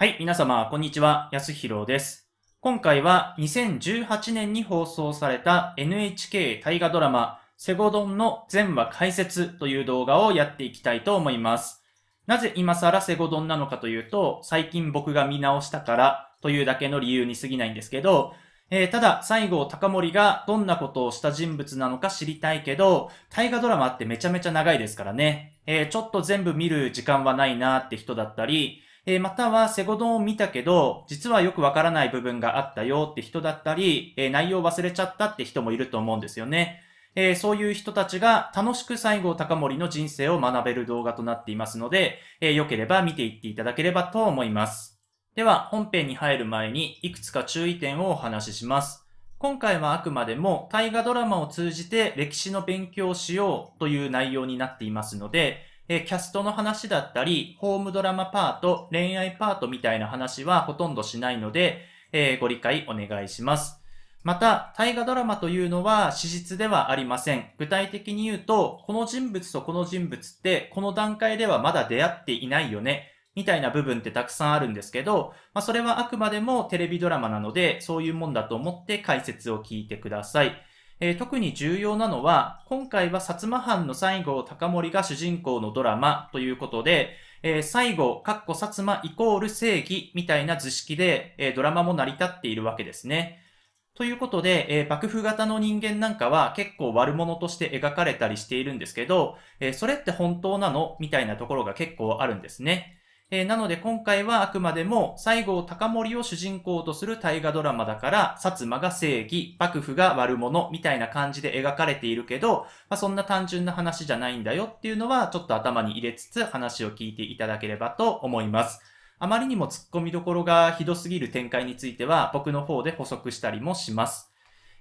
はい、皆様、こんにちは。安弘です。今回は2018年に放送された NHK 大河ドラマ、セゴドンの全話解説という動画をやっていきたいと思います。なぜ今更セゴドンなのかというと、最近僕が見直したからというだけの理由に過ぎないんですけど、えー、ただ、西郷隆盛がどんなことをした人物なのか知りたいけど、大河ドラマってめちゃめちゃ長いですからね。えー、ちょっと全部見る時間はないなーって人だったり、えまたはセゴドンを見たけど、実はよくわからない部分があったよって人だったり、え内容忘れちゃったって人もいると思うんですよね。えそういう人たちが楽しく西郷隆盛の人生を学べる動画となっていますので、えー、良ければ見ていっていただければと思います。では、本編に入る前にいくつか注意点をお話しします。今回はあくまでも大河ドラマを通じて歴史の勉強をしようという内容になっていますので、えキャストの話だったり、ホームドラマパート、恋愛パートみたいな話はほとんどしないので、えー、ご理解お願いします。また、大河ドラマというのは史実ではありません。具体的に言うと、この人物とこの人物って、この段階ではまだ出会っていないよね。みたいな部分ってたくさんあるんですけど、まあ、それはあくまでもテレビドラマなので、そういうもんだと思って解説を聞いてください。えー、特に重要なのは、今回は薩摩藩の西郷隆盛が主人公のドラマということで、えー、西郷、かっこ薩摩イコール正義みたいな図式で、えー、ドラマも成り立っているわけですね。ということで、えー、幕府型の人間なんかは結構悪者として描かれたりしているんですけど、えー、それって本当なのみたいなところが結構あるんですね。えー、なので今回はあくまでも西郷隆盛を主人公とする大河ドラマだから、薩摩が正義、幕府が悪者みたいな感じで描かれているけど、まあ、そんな単純な話じゃないんだよっていうのはちょっと頭に入れつつ話を聞いていただければと思います。あまりにも突っ込みどころがひどすぎる展開については僕の方で補足したりもします。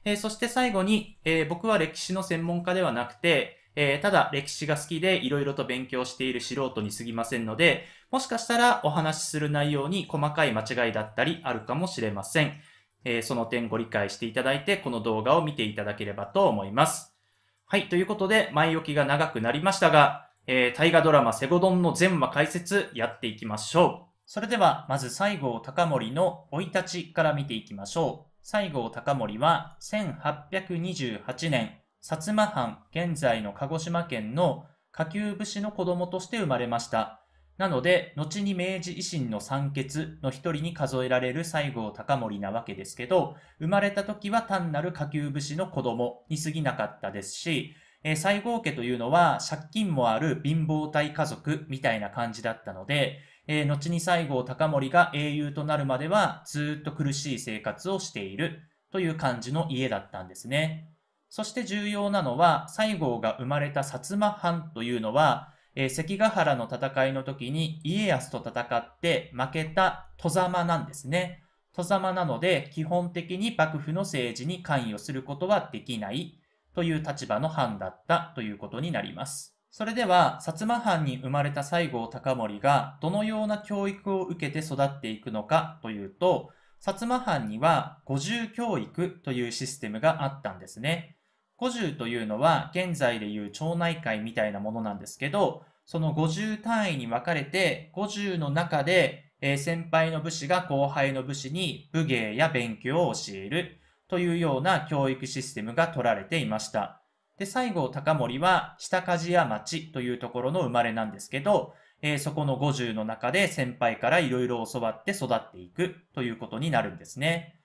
えー、そして最後に、えー、僕は歴史の専門家ではなくて、えー、ただ歴史が好きで色々と勉強している素人に過ぎませんので、もしかしたらお話しする内容に細かい間違いだったりあるかもしれません。えー、その点ご理解していただいて、この動画を見ていただければと思います。はい、ということで、前置きが長くなりましたが、えー、大河ドラマセゴドンの全話解説やっていきましょう。それでは、まず西郷隆盛の老い立ちから見ていきましょう。西郷隆盛は1828年、薩摩藩現在の鹿児島県の下級武士の子供として生まれました。なので、後に明治維新の三傑の一人に数えられる西郷隆盛なわけですけど、生まれた時は単なる下級武士の子供に過ぎなかったですし、えー、西郷家というのは借金もある貧乏体家族みたいな感じだったので、えー、後に西郷隆盛が英雄となるまではずっと苦しい生活をしているという感じの家だったんですね。そして重要なのは、西郷が生まれた薩摩藩というのは、えー、関ヶ原の戦いの時に家康と戦って負けた戸様なんですね。戸様なので、基本的に幕府の政治に関与することはできないという立場の藩だったということになります。それでは、薩摩藩に生まれた西郷隆盛がどのような教育を受けて育っていくのかというと、薩摩藩には五重教育というシステムがあったんですね。50というのは現在でいう町内会みたいなものなんですけど、その50単位に分かれて、50の中で、えー、先輩の武士が後輩の武士に武芸や勉強を教えるというような教育システムが取られていました。で、西郷隆盛は下鍛冶屋町というところの生まれなんですけど、えー、そこの50の中で先輩からいろいろ教わって育っていくということになるんですね。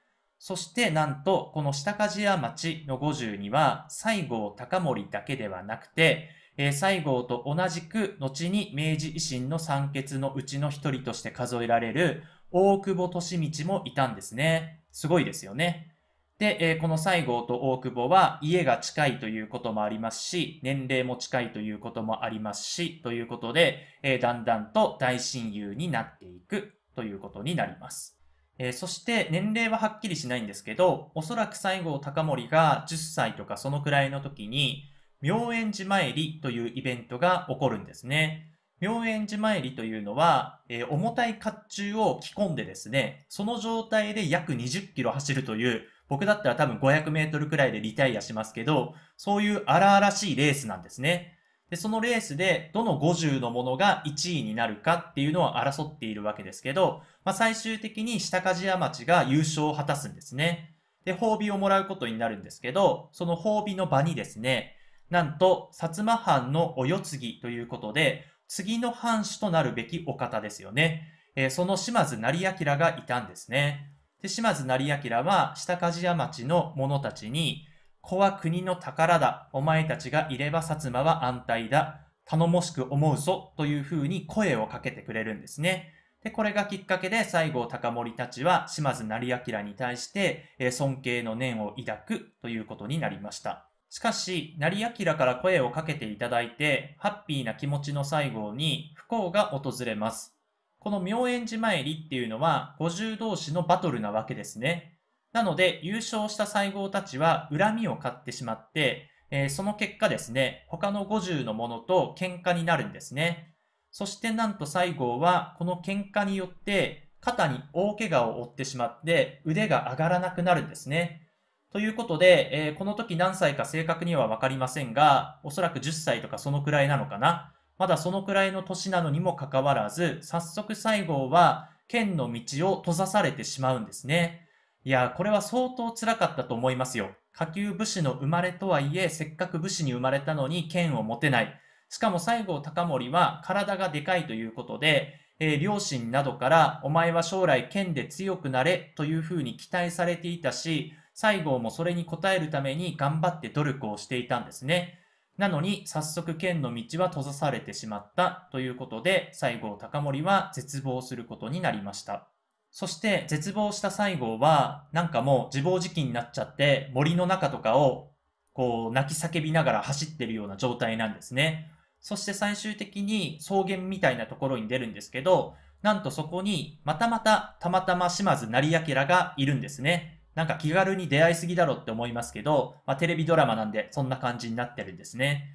そしてなんと、この下鍛冶屋町の50には、西郷隆盛だけではなくて、えー、西郷と同じく、後に明治維新の三傑のうちの一人として数えられる、大久保利道もいたんですね。すごいですよね。で、えー、この西郷と大久保は家が近いということもありますし、年齢も近いということもありますし、ということで、えー、だんだんと大親友になっていくということになります。えー、そして年齢ははっきりしないんですけど、おそらく西郷隆盛が10歳とかそのくらいの時に、明円寺参りというイベントが起こるんですね。明円寺参りというのは、えー、重たい甲冑を着込んでですね、その状態で約20キロ走るという、僕だったら多分500メートルくらいでリタイアしますけど、そういう荒々しいレースなんですね。で、そのレースでどの50のものが1位になるかっていうのは争っているわけですけど、まあ、最終的に下鍛冶屋町が優勝を果たすんですね。で、褒美をもらうことになるんですけど、その褒美の場にですね、なんと、薩摩藩のお世継ぎということで、次の藩主となるべきお方ですよね。えー、その島津成明がいたんですね。で、島津成明は下鍛冶屋町の者たちに、子は国の宝だ。お前たちがいれば薩摩は安泰だ。頼もしく思うぞ。というふうに声をかけてくれるんですね。で、これがきっかけで西郷隆盛たちは島津成明に対して、え尊敬の念を抱くということになりました。しかし、成明から声をかけていただいて、ハッピーな気持ちの西郷に不幸が訪れます。この妙円寺参りっていうのは、五十同士のバトルなわけですね。なので、優勝した西郷たちは恨みを買ってしまって、えー、その結果ですね、他の50のものと喧嘩になるんですね。そしてなんと西郷は、この喧嘩によって、肩に大怪我を負ってしまって、腕が上がらなくなるんですね。ということで、えー、この時何歳か正確にはわかりませんが、おそらく10歳とかそのくらいなのかな。まだそのくらいの年なのにもかかわらず、早速西郷は剣の道を閉ざされてしまうんですね。いや、これは相当辛かったと思いますよ。下級武士の生まれとはいえ、せっかく武士に生まれたのに剣を持てない。しかも西郷隆盛は体がでかいということで、えー、両親などからお前は将来剣で強くなれというふうに期待されていたし、西郷もそれに応えるために頑張って努力をしていたんですね。なのに早速剣の道は閉ざされてしまったということで西郷隆盛は絶望することになりました。そして絶望した西郷は、なんかもう自暴自棄になっちゃって、森の中とかを、こう、泣き叫びながら走ってるような状態なんですね。そして最終的に草原みたいなところに出るんですけど、なんとそこに、またまた、たまたま島津成明がいるんですね。なんか気軽に出会いすぎだろって思いますけど、まあ、テレビドラマなんでそんな感じになってるんですね。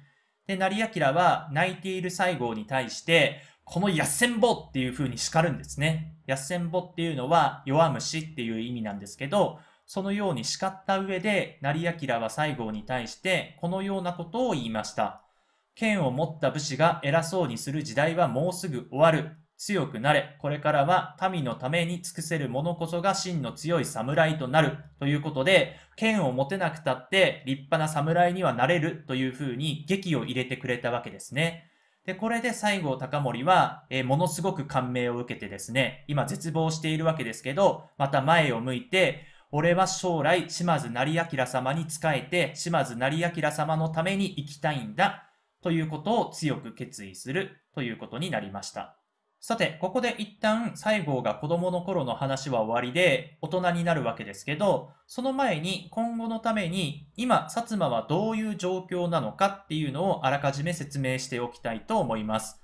で、成明は泣いている西郷に対して、このやっせんぼっていう風に叱るんですね。やっせんぼっていうのは弱虫っていう意味なんですけど、そのように叱った上で、成明は西郷に対してこのようなことを言いました。剣を持った武士が偉そうにする時代はもうすぐ終わる。強くなれ。これからは民のために尽くせる者こそが真の強い侍となる。ということで、剣を持てなくたって立派な侍にはなれるというふうに劇を入れてくれたわけですね。で、これで西郷隆盛は、えー、ものすごく感銘を受けてですね、今絶望しているわけですけど、また前を向いて、俺は将来島津成明様に仕えて、島津成明様のために生きたいんだ、ということを強く決意するということになりました。さて、ここで一旦西郷が子供の頃の話は終わりで大人になるわけですけど、その前に今後のために今、薩摩はどういう状況なのかっていうのをあらかじめ説明しておきたいと思います。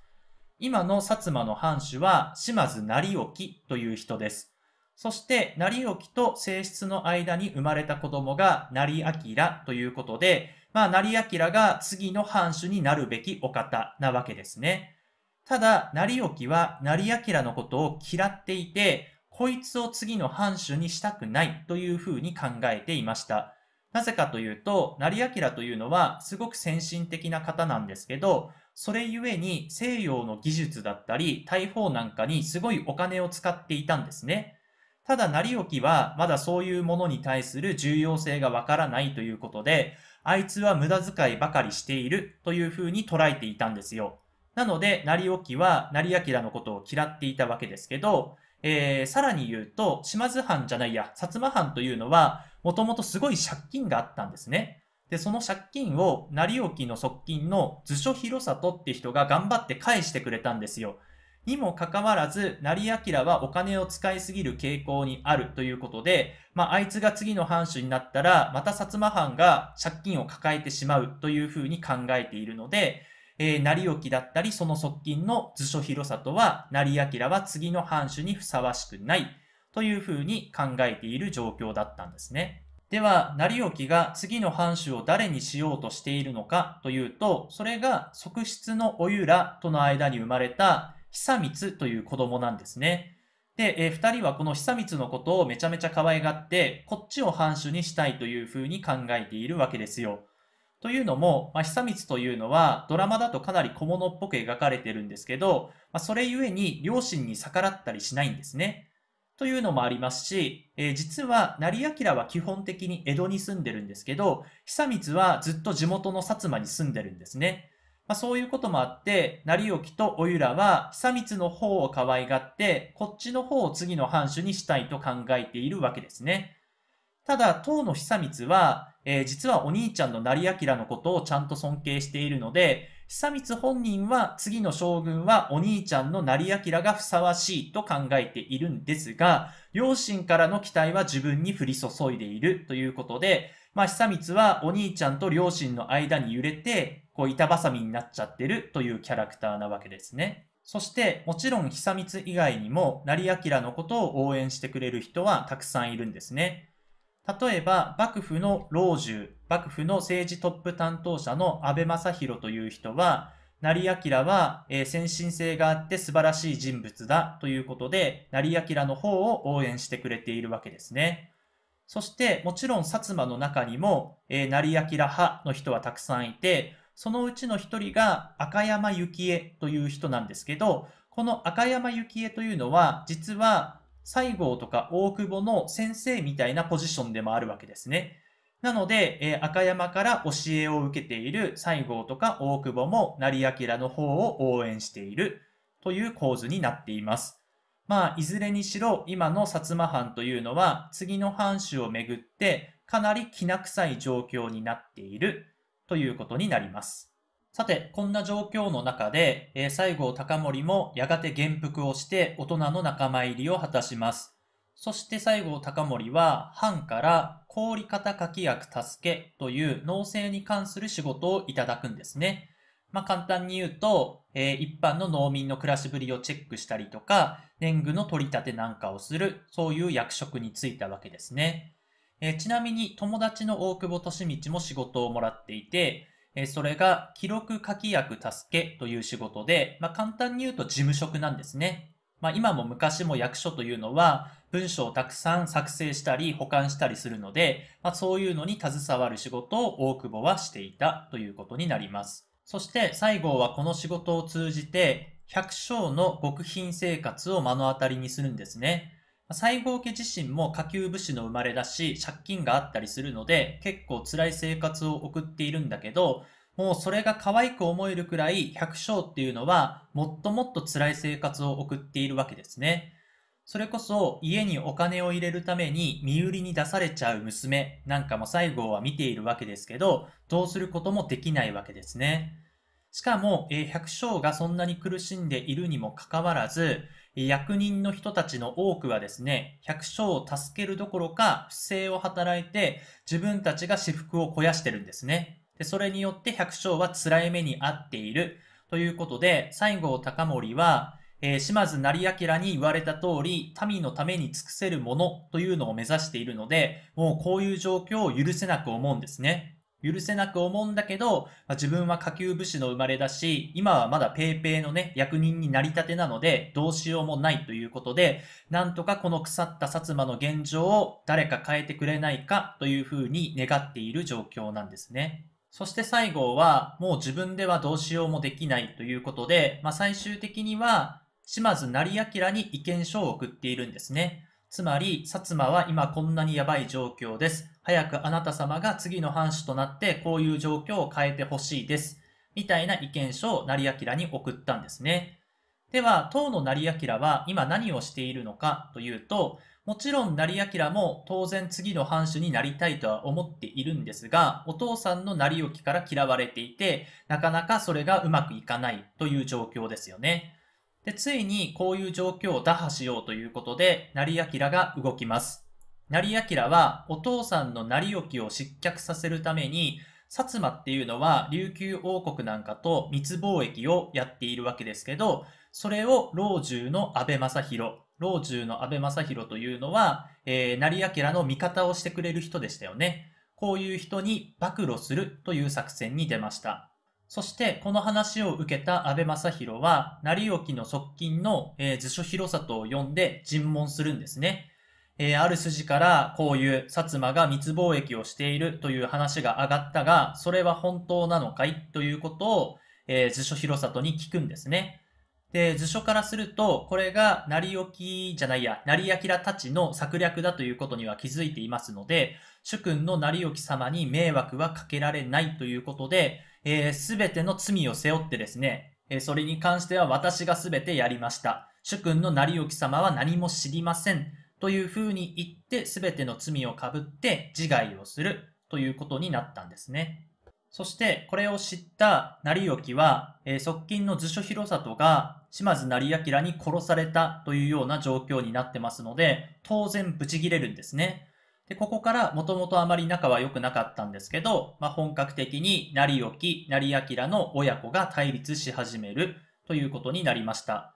今の薩摩の藩主は島津成興という人です。そして、成興と性質の間に生まれた子供が成明ということで、まあ、成明が次の藩主になるべきお方なわけですね。ただ、成興は成明のことを嫌っていて、こいつを次の藩主にしたくないというふうに考えていました。なぜかというと、成明というのはすごく先進的な方なんですけど、それゆえに西洋の技術だったり、大砲なんかにすごいお金を使っていたんですね。ただ、成興はまだそういうものに対する重要性がわからないということで、あいつは無駄遣いばかりしているというふうに捉えていたんですよ。なので、成沖は成明のことを嫌っていたわけですけど、えー、さらに言うと、島津藩じゃないや、薩摩藩というのは、もともとすごい借金があったんですね。で、その借金を、成沖の側近の図書広里って人が頑張って返してくれたんですよ。にもかかわらず、成明はお金を使いすぎる傾向にあるということで、まあ、あいつが次の藩主になったら、また薩摩藩が借金を抱えてしまうというふうに考えているので、えー、成興だったり、その側近の図書広里は、成明は次の藩主にふさわしくない、というふうに考えている状況だったんですね。では、成興が次の藩主を誰にしようとしているのかというと、それが側室のおゆらとの間に生まれた久光という子供なんですね。で、えー、2人はこの久光のことをめちゃめちゃ可愛がって、こっちを藩主にしたいというふうに考えているわけですよ。というのも、まあ、久光というのはドラマだとかなり小物っぽく描かれてるんですけど、まあ、それゆえに両親に逆らったりしないんですね。というのもありますし、えー、実は成明は基本的に江戸に住んでるんですけど、久光はずっと地元の薩摩に住んでるんですね。まあ、そういうこともあって、成沖とおゆらは久光の方を可愛がって、こっちの方を次の藩主にしたいと考えているわけですね。ただ、当の久光は、えー、実はお兄ちゃんの成明のことをちゃんと尊敬しているので、久光本人は次の将軍はお兄ちゃんの成明がふさわしいと考えているんですが、両親からの期待は自分に降り注いでいるということで、まあ、久光はお兄ちゃんと両親の間に揺れて、こう板挟みになっちゃってるというキャラクターなわけですね。そして、もちろん久光以外にも、成明のことを応援してくれる人はたくさんいるんですね。例えば、幕府の老中、幕府の政治トップ担当者の安倍正弘という人は、成明は、えー、先進性があって素晴らしい人物だということで、成明の方を応援してくれているわけですね。そして、もちろん薩摩の中にも、えー、成明派の人はたくさんいて、そのうちの一人が赤山幸恵という人なんですけど、この赤山幸恵というのは、実は西郷とか大久保の先生みたいなポジションでもあるわけですね。なので、えー、赤山から教えを受けている西郷とか大久保も成明の方を応援しているという構図になっています。まあ、いずれにしろ今の薩摩藩というのは次の藩主をめぐってかなりきな臭い状況になっているということになります。さて、こんな状況の中で、えー、西郷隆盛もやがて元服をして大人の仲間入りを果たします。そして西郷隆盛は藩から氷方柿役助けという農政に関する仕事をいただくんですね。まあ簡単に言うと、えー、一般の農民の暮らしぶりをチェックしたりとか、年貢の取り立てなんかをする、そういう役職に就いたわけですね。えー、ちなみに友達の大久保利通も仕事をもらっていて、えそれが記録書き役助けという仕事で、まあ、簡単に言うと事務職なんですね。まあ、今も昔も役所というのは文章をたくさん作成したり保管したりするので、まあ、そういうのに携わる仕事を大久保はしていたということになります。そして最後はこの仕事を通じて百姓の極貧生活を目の当たりにするんですね。西郷家自身も下級武士の生まれだし、借金があったりするので、結構辛い生活を送っているんだけど、もうそれが可愛く思えるくらい百姓っていうのは、もっともっと辛い生活を送っているわけですね。それこそ家にお金を入れるために身売りに出されちゃう娘なんかも西郷は見ているわけですけど、どうすることもできないわけですね。しかも、え百姓がそんなに苦しんでいるにもかかわらず、役人の人たちの多くはですね、百姓を助けるどころか不正を働いて自分たちが私腹を肥やしてるんですね。でそれによって百姓は辛い目に遭っている。ということで、西郷隆盛は、えー、島津成明に言われた通り、民のために尽くせるものというのを目指しているので、もうこういう状況を許せなく思うんですね。許せなく思うんだけど、まあ、自分は下級武士の生まれだし、今はまだペーペーのね、役人になりたてなので、どうしようもないということで、なんとかこの腐った薩摩の現状を誰か変えてくれないかというふうに願っている状況なんですね。そして最後は、もう自分ではどうしようもできないということで、まあ、最終的には、島津成明に意見書を送っているんですね。つまり、薩摩は今こんなにやばい状況です。早くあなた様が次の藩主となってこういう状況を変えてほしいです。みたいな意見書を成明に送ったんですね。では、当の成明は今何をしているのかというと、もちろん成明も当然次の藩主になりたいとは思っているんですが、お父さんの成きから嫌われていて、なかなかそれがうまくいかないという状況ですよね。で、ついにこういう状況を打破しようということで、成明が動きます。成明はお父さんの成沖を失脚させるために、薩摩っていうのは琉球王国なんかと密貿易をやっているわけですけど、それを老中の安倍正宏、老中の安倍正宏というのは、えー、成明の味方をしてくれる人でしたよね。こういう人に暴露するという作戦に出ました。そしてこの話を受けた安倍正宏は、成沖の側近の、えー、図書広里を呼んで尋問するんですね。えー、ある筋からこういう薩摩が密貿易をしているという話が上がったが、それは本当なのかいということを、えー、図書広里に聞くんですね。で、図書からすると、これが成きじゃないや、成明たちの策略だということには気づいていますので、主君の成き様に迷惑はかけられないということで、す、えー、べ、ての罪を背負ってですね、えー、それに関しては私がすべてやりました。主君の成き様は何も知りません。というふうに言って全ての罪をかぶって自害をするということになったんですね。そしてこれを知った成幸は、えー、側近の図書広里が島津成明に殺されたというような状況になってますので、当然ブチギレるんですね。で、ここからもともとあまり仲は良くなかったんですけど、まあ、本格的に成幸、成明の親子が対立し始めるということになりました。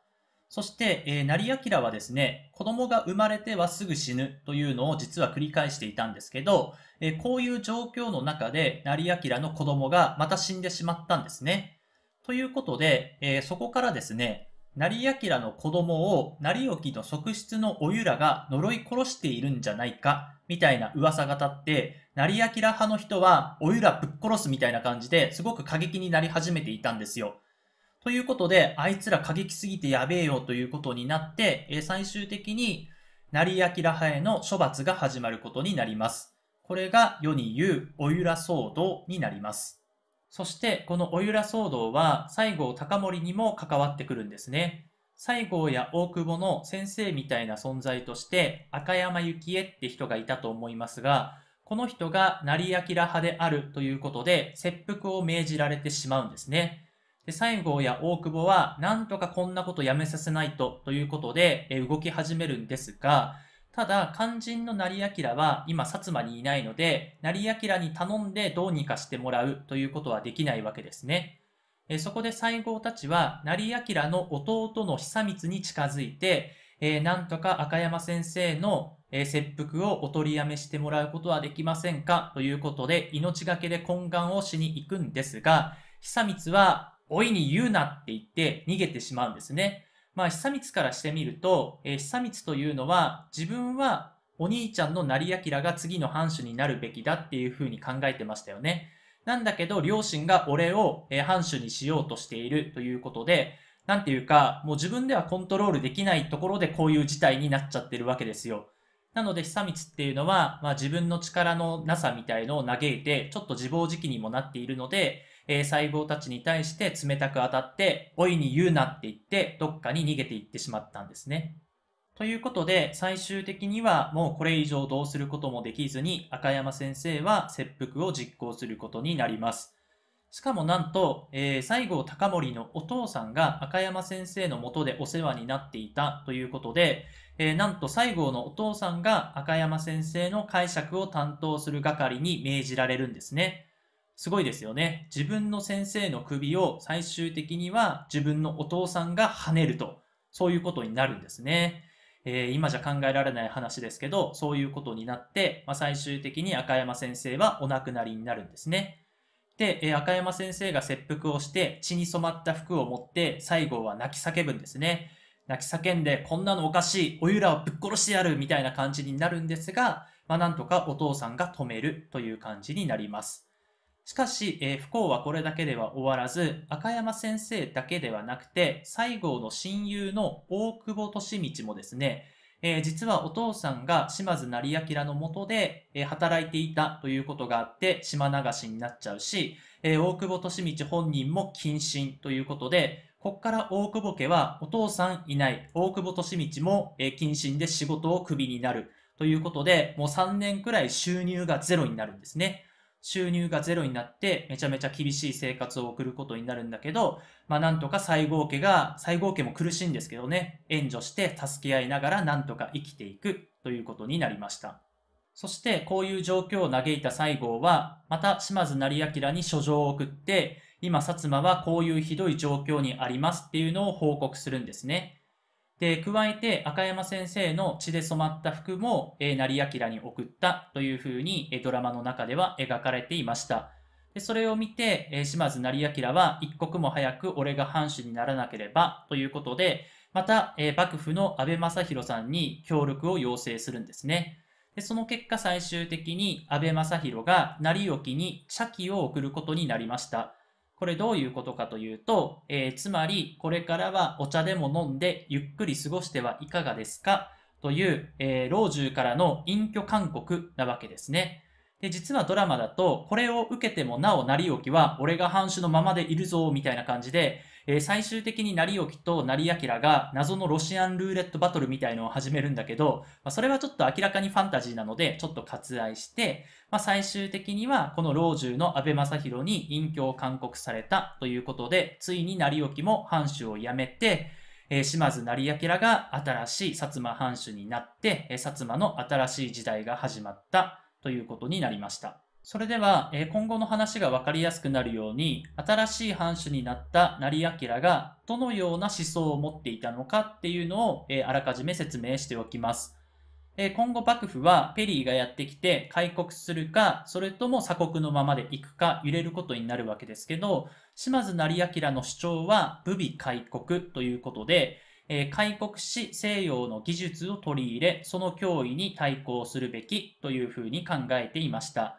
そして、えー、成明はですね、子供が生まれてはすぐ死ぬというのを実は繰り返していたんですけど、えー、こういう状況の中で成明の子供がまた死んでしまったんですね。ということで、えー、そこからですね、成明の子供を成沖の側室のおゆらが呪い殺しているんじゃないか、みたいな噂が立って、成明派の人はおゆらぶっ殺すみたいな感じですごく過激になり始めていたんですよ。ということで、あいつら過激すぎてやべえよということになって、え最終的に成明派への処罰が始まることになります。これが世に言うおゆら騒動になります。そしてこのおゆら騒動は西郷隆盛にも関わってくるんですね。西郷や大久保の先生みたいな存在として赤山幸恵って人がいたと思いますが、この人が成明派であるということで切腹を命じられてしまうんですね。で西郷や大久保は、なんとかこんなことやめさせないと、ということで、え動き始めるんですが、ただ、肝心の成明は今、薩摩にいないので、成明に頼んでどうにかしてもらうということはできないわけですね。えそこで西郷たちは、成明の弟の久光に近づいて、えー、なんとか赤山先生の、えー、切腹をお取りやめしてもらうことはできませんかということで、命がけで懇願をしに行くんですが、久光は、老いに言うなって言って逃げてしまうんですね。まあ、久光からしてみると、えー、久光というのは自分はお兄ちゃんの成明が次の藩主になるべきだっていうふうに考えてましたよね。なんだけど、両親が俺を、えー、藩主にしようとしているということで、なんていうか、もう自分ではコントロールできないところでこういう事態になっちゃってるわけですよ。なので、久光っていうのは、まあ、自分の力のなさみたいのを嘆いて、ちょっと自暴自棄にもなっているので、えー、細胞たちに対して冷たく当たって、老いに言うなって言って、どっかに逃げていってしまったんですね。ということで、最終的にはもうこれ以上どうすることもできずに、赤山先生は切腹を実行することになります。しかもなんと、えー、西郷隆盛のお父さんが赤山先生のもとでお世話になっていたということで、えー、なんと西郷のお父さんが赤山先生の解釈を担当する係に命じられるんですね。すごいですよね。自分の先生の首を最終的には自分のお父さんが跳ねると、そういうことになるんですね。えー、今じゃ考えられない話ですけど、そういうことになって、まあ、最終的に赤山先生はお亡くなりになるんですね。で、え赤山先生が切腹をして血に染まった服を持って最後は泣き叫ぶんですね。泣き叫んでこんなのおかしい、おゆらをぶっ殺してやるみたいな感じになるんですが、まあ、なんとかお父さんが止めるという感じになります。しかし、えー、不幸はこれだけでは終わらず、赤山先生だけではなくて、西郷の親友の大久保利道もですね、えー、実はお父さんが島津成明のもとで、えー、働いていたということがあって島流しになっちゃうし、えー、大久保利道本人も謹慎ということで、こっから大久保家はお父さんいない、大久保利道も、え謹慎で仕事をクビになるということで、もう3年くらい収入がゼロになるんですね。収入がゼロになってめちゃめちゃ厳しい生活を送ることになるんだけど、まあなんとか西郷家が、西郷家も苦しいんですけどね、援助して助け合いながらなんとか生きていくということになりました。そしてこういう状況を嘆いた西郷は、また島津成明に書状を送って、今薩摩はこういうひどい状況にありますっていうのを報告するんですね。で、加えて赤山先生の血で染まった服も、えー、成明に送ったというふうに、えドラマの中では描かれていました。でそれを見て、え島津成明は一刻も早く俺が藩主にならなければということで、また、え幕府の安倍正弘さんに協力を要請するんですね。でその結果最終的に安倍正弘が成沖に茶器を送ることになりました。これどういうことかというと、えー、つまりこれからはお茶でも飲んでゆっくり過ごしてはいかがですかという、えー、老中からの隠居勧告なわけですね。で、実はドラマだと、これを受けてもなお成り置きは、俺が藩主のままでいるぞ、みたいな感じで、え最終的に成興と成明が謎のロシアンルーレットバトルみたいのを始めるんだけど、まあ、それはちょっと明らかにファンタジーなのでちょっと割愛して、まあ、最終的にはこの老中の安倍正弘に隠居を勧告されたということでついに成興も藩主を辞めて、えー、島津成明が新しい薩摩藩主になって、え薩摩の新しい時代が始まったということになりました。それでは、え今後の話が分かりやすくなるように、新しい藩主になった成明がどのような思想を持っていたのかっていうのを、えあらかじめ説明しておきます。え今後幕府はペリーがやってきて開国するか、それとも鎖国のままで行くか揺れることになるわけですけど、島津成明の主張は武備開国ということで、え開国し西洋の技術を取り入れ、その脅威に対抗するべきというふうに考えていました。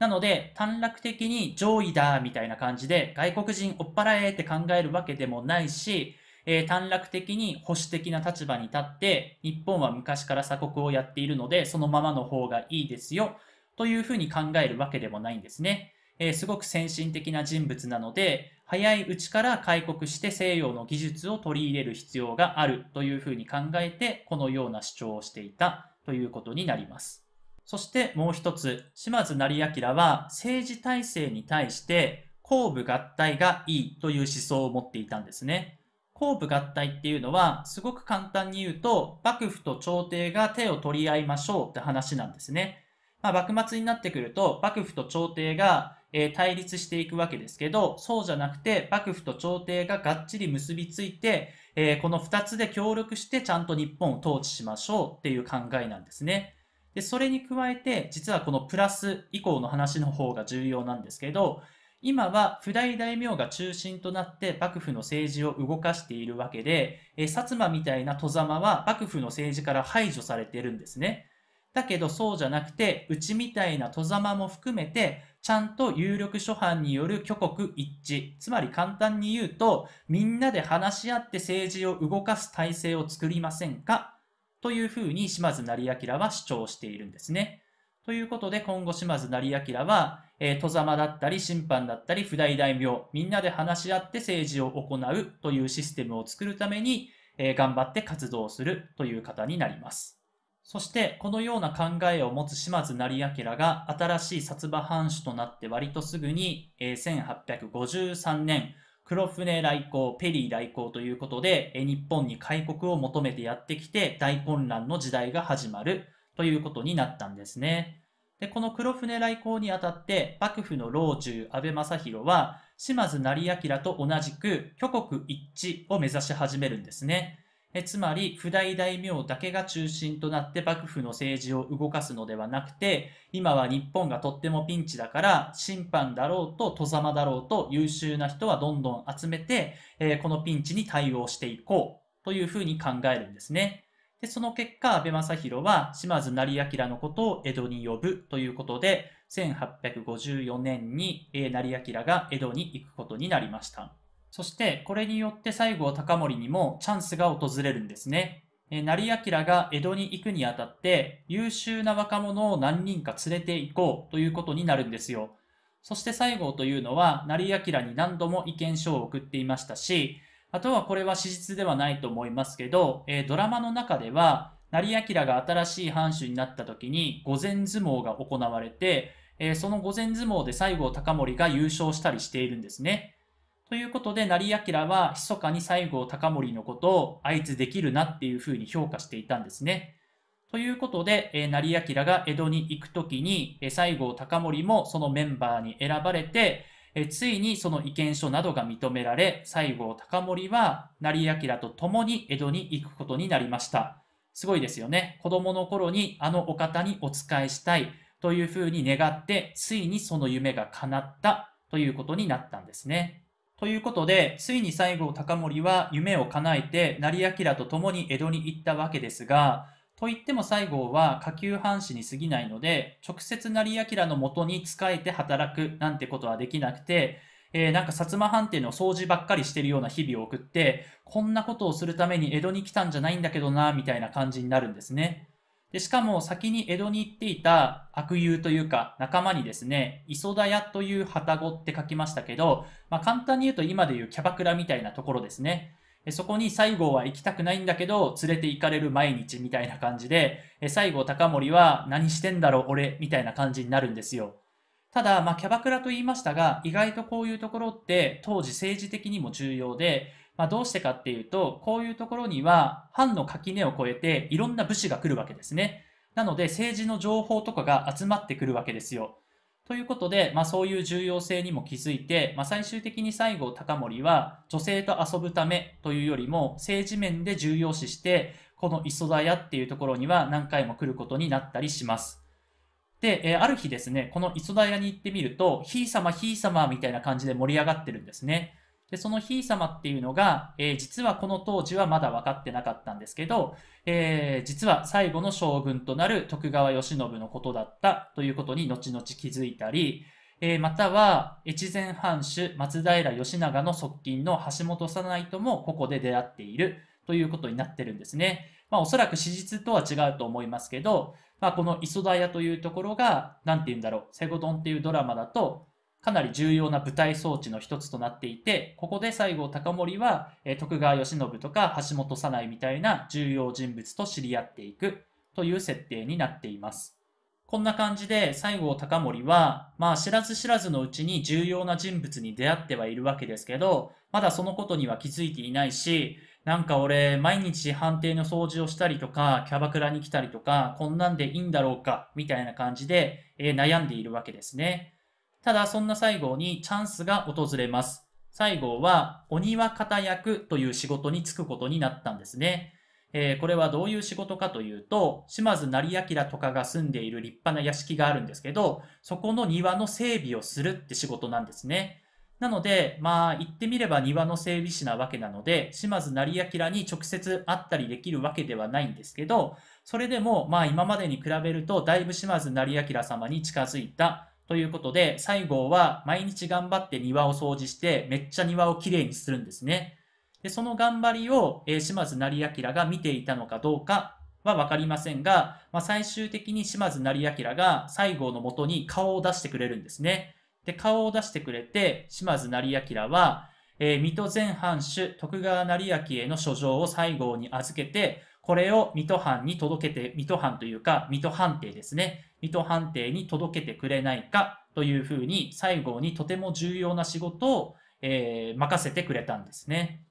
なので、短絡的に上位だみたいな感じで、外国人追っ払えって考えるわけでもないし、えー、短絡的に保守的な立場に立って、日本は昔から鎖国をやっているので、そのままの方がいいですよ、というふうに考えるわけでもないんですね。えー、すごく先進的な人物なので、早いうちから開国して西洋の技術を取り入れる必要があるというふうに考えて、このような主張をしていたということになります。そしてもう一つ、島津成明は政治体制に対して公部合体がいいという思想を持っていたんですね。公部合体っていうのは、すごく簡単に言うと、幕府と朝廷が手を取り合いましょうって話なんですね。まあ、幕末になってくると、幕府と朝廷が、え対立していくわけですけど、そうじゃなくて、幕府と朝廷ががっちり結びついて、えこの二つで協力してちゃんと日本を統治しましょうっていう考えなんですね。で、それに加えて、実はこのプラス以降の話の方が重要なんですけど、今は普代大名が中心となって幕府の政治を動かしているわけで、え薩摩みたいな戸様は幕府の政治から排除されてるんですね。だけどそうじゃなくて、うちみたいな戸様も含めて、ちゃんと有力諸藩による挙国一致。つまり簡単に言うと、みんなで話し合って政治を動かす体制を作りませんかというふうに島津成明は主張しているんですね。ということで今後島津成明は、えー、戸様だったり審判だったり不代大名みんなで話し合って政治を行うというシステムを作るために、えー、頑張って活動するという方になります。そしてこのような考えを持つ島津成明が新しい薩摩藩主となって割とすぐに1853年黒船来航、ペリー来航ということで、日本に開国を求めてやってきて大混乱の時代が始まるということになったんですね。で、この黒船来航にあたって幕府の老中安倍正弘は島津成明と同じく挙国一致を目指し始めるんですね。えつまり、不代大名だけが中心となって幕府の政治を動かすのではなくて、今は日本がとってもピンチだから、審判だろうと、戸様だろうと、優秀な人はどんどん集めて、えー、このピンチに対応していこうというふうに考えるんですね。で、その結果、安倍正弘は島津成明のことを江戸に呼ぶということで、1854年に、えー、成明が江戸に行くことになりました。そしてこれによって西郷隆盛にもチャンスが訪れるんですね。成明が江戸に行くにあたって優秀な若者を何人か連れて行こうということになるんですよ。そして西郷というのは成明に何度も意見書を送っていましたし、あとはこれは史実ではないと思いますけど、えドラマの中では成明が新しい藩主になった時に御前相撲が行われて、えその御前相撲で西郷隆盛が優勝したりしているんですね。ということで、成明は、密かに西郷隆盛のことを、あいつできるなっていうふうに評価していたんですね。ということで、えー、成明が江戸に行くときに、えー、西郷隆盛もそのメンバーに選ばれて、えー、ついにその意見書などが認められ、西郷隆盛は成明と共に江戸に行くことになりました。すごいですよね。子供の頃にあのお方にお仕えしたいというふうに願って、ついにその夢が叶ったということになったんですね。ということで、ついに西郷隆盛は夢を叶えて、成明と共に江戸に行ったわけですが、といっても西郷は下級藩士に過ぎないので、直接成明のもとに仕えて働くなんてことはできなくて、えー、なんか薩摩藩邸の掃除ばっかりしてるような日々を送って、こんなことをするために江戸に来たんじゃないんだけどな、みたいな感じになるんですね。で、しかも先に江戸に行っていた悪友というか仲間にですね、磯田屋という旅籠って書きましたけど、まあ、簡単に言うと今でいうキャバクラみたいなところですね。そこに西郷は行きたくないんだけど、連れて行かれる毎日みたいな感じで、西郷隆盛は何してんだろう俺みたいな感じになるんですよ。ただ、まあ、キャバクラと言いましたが、意外とこういうところって当時政治的にも重要で、まあ、どうしてかっていうと、こういうところには、藩の垣根を越えて、いろんな武士が来るわけですね。なので、政治の情報とかが集まってくるわけですよ。ということで、まあ、そういう重要性にも気づいて、まあ、最終的に西郷隆盛は女性と遊ぶためというよりも政治面で重要視してこの磯田屋っていうところには何回も来ることになったりします。で、えある日ですね、この磯田屋に行ってみると、ひい様ひい様みたいな感じで盛り上がってるんですね。で、そのヒー様っていうのが、えー、実はこの当時はまだ分かってなかったんですけど、えー、実は最後の将軍となる徳川義信のことだったということに後々気づいたり、えー、または、越前藩主松平義長の側近の橋本さないともここで出会っているということになってるんですね。まあおそらく史実とは違うと思いますけど、まあこの磯田屋というところが、なんて言うんだろう、セゴドンっていうドラマだと、かなり重要な舞台装置の一つとなっていて、ここで西郷隆盛は、徳川義信とか橋本さないみたいな重要人物と知り合っていくという設定になっています。こんな感じで西郷隆盛は、まあ知らず知らずのうちに重要な人物に出会ってはいるわけですけど、まだそのことには気づいていないし、なんか俺、毎日判定の掃除をしたりとか、キャバクラに来たりとか、こんなんでいいんだろうか、みたいな感じで、えー、悩んでいるわけですね。ただ、そんな西郷にチャンスが訪れます。西郷は、鬼は方役という仕事に就くことになったんですね。えー、これはどういう仕事かというと、島津成明とかが住んでいる立派な屋敷があるんですけど、そこの庭の整備をするって仕事なんですね。なので、まあ、言ってみれば庭の整備士なわけなので、島津成明に直接会ったりできるわけではないんですけど、それでも、まあ、今までに比べると、だいぶ島津成明様に近づいたということで、西郷は毎日頑張って庭を掃除して、めっちゃ庭をきれいにするんですね。で、その頑張りを、えー、島津成明が見ていたのかどうかはわかりませんが、まあ、最終的に島津成明が西郷のもとに顔を出してくれるんですね。で、顔を出してくれて、島津成明は、えー、水戸前藩主徳川成明への書状を西郷に預けて、これを水戸藩に届けて、水戸藩というか、水戸藩邸ですね。水戸藩邸に届けてくれないかというふうに、西郷にとても重要な仕事を、えー、任せてくれたんですね。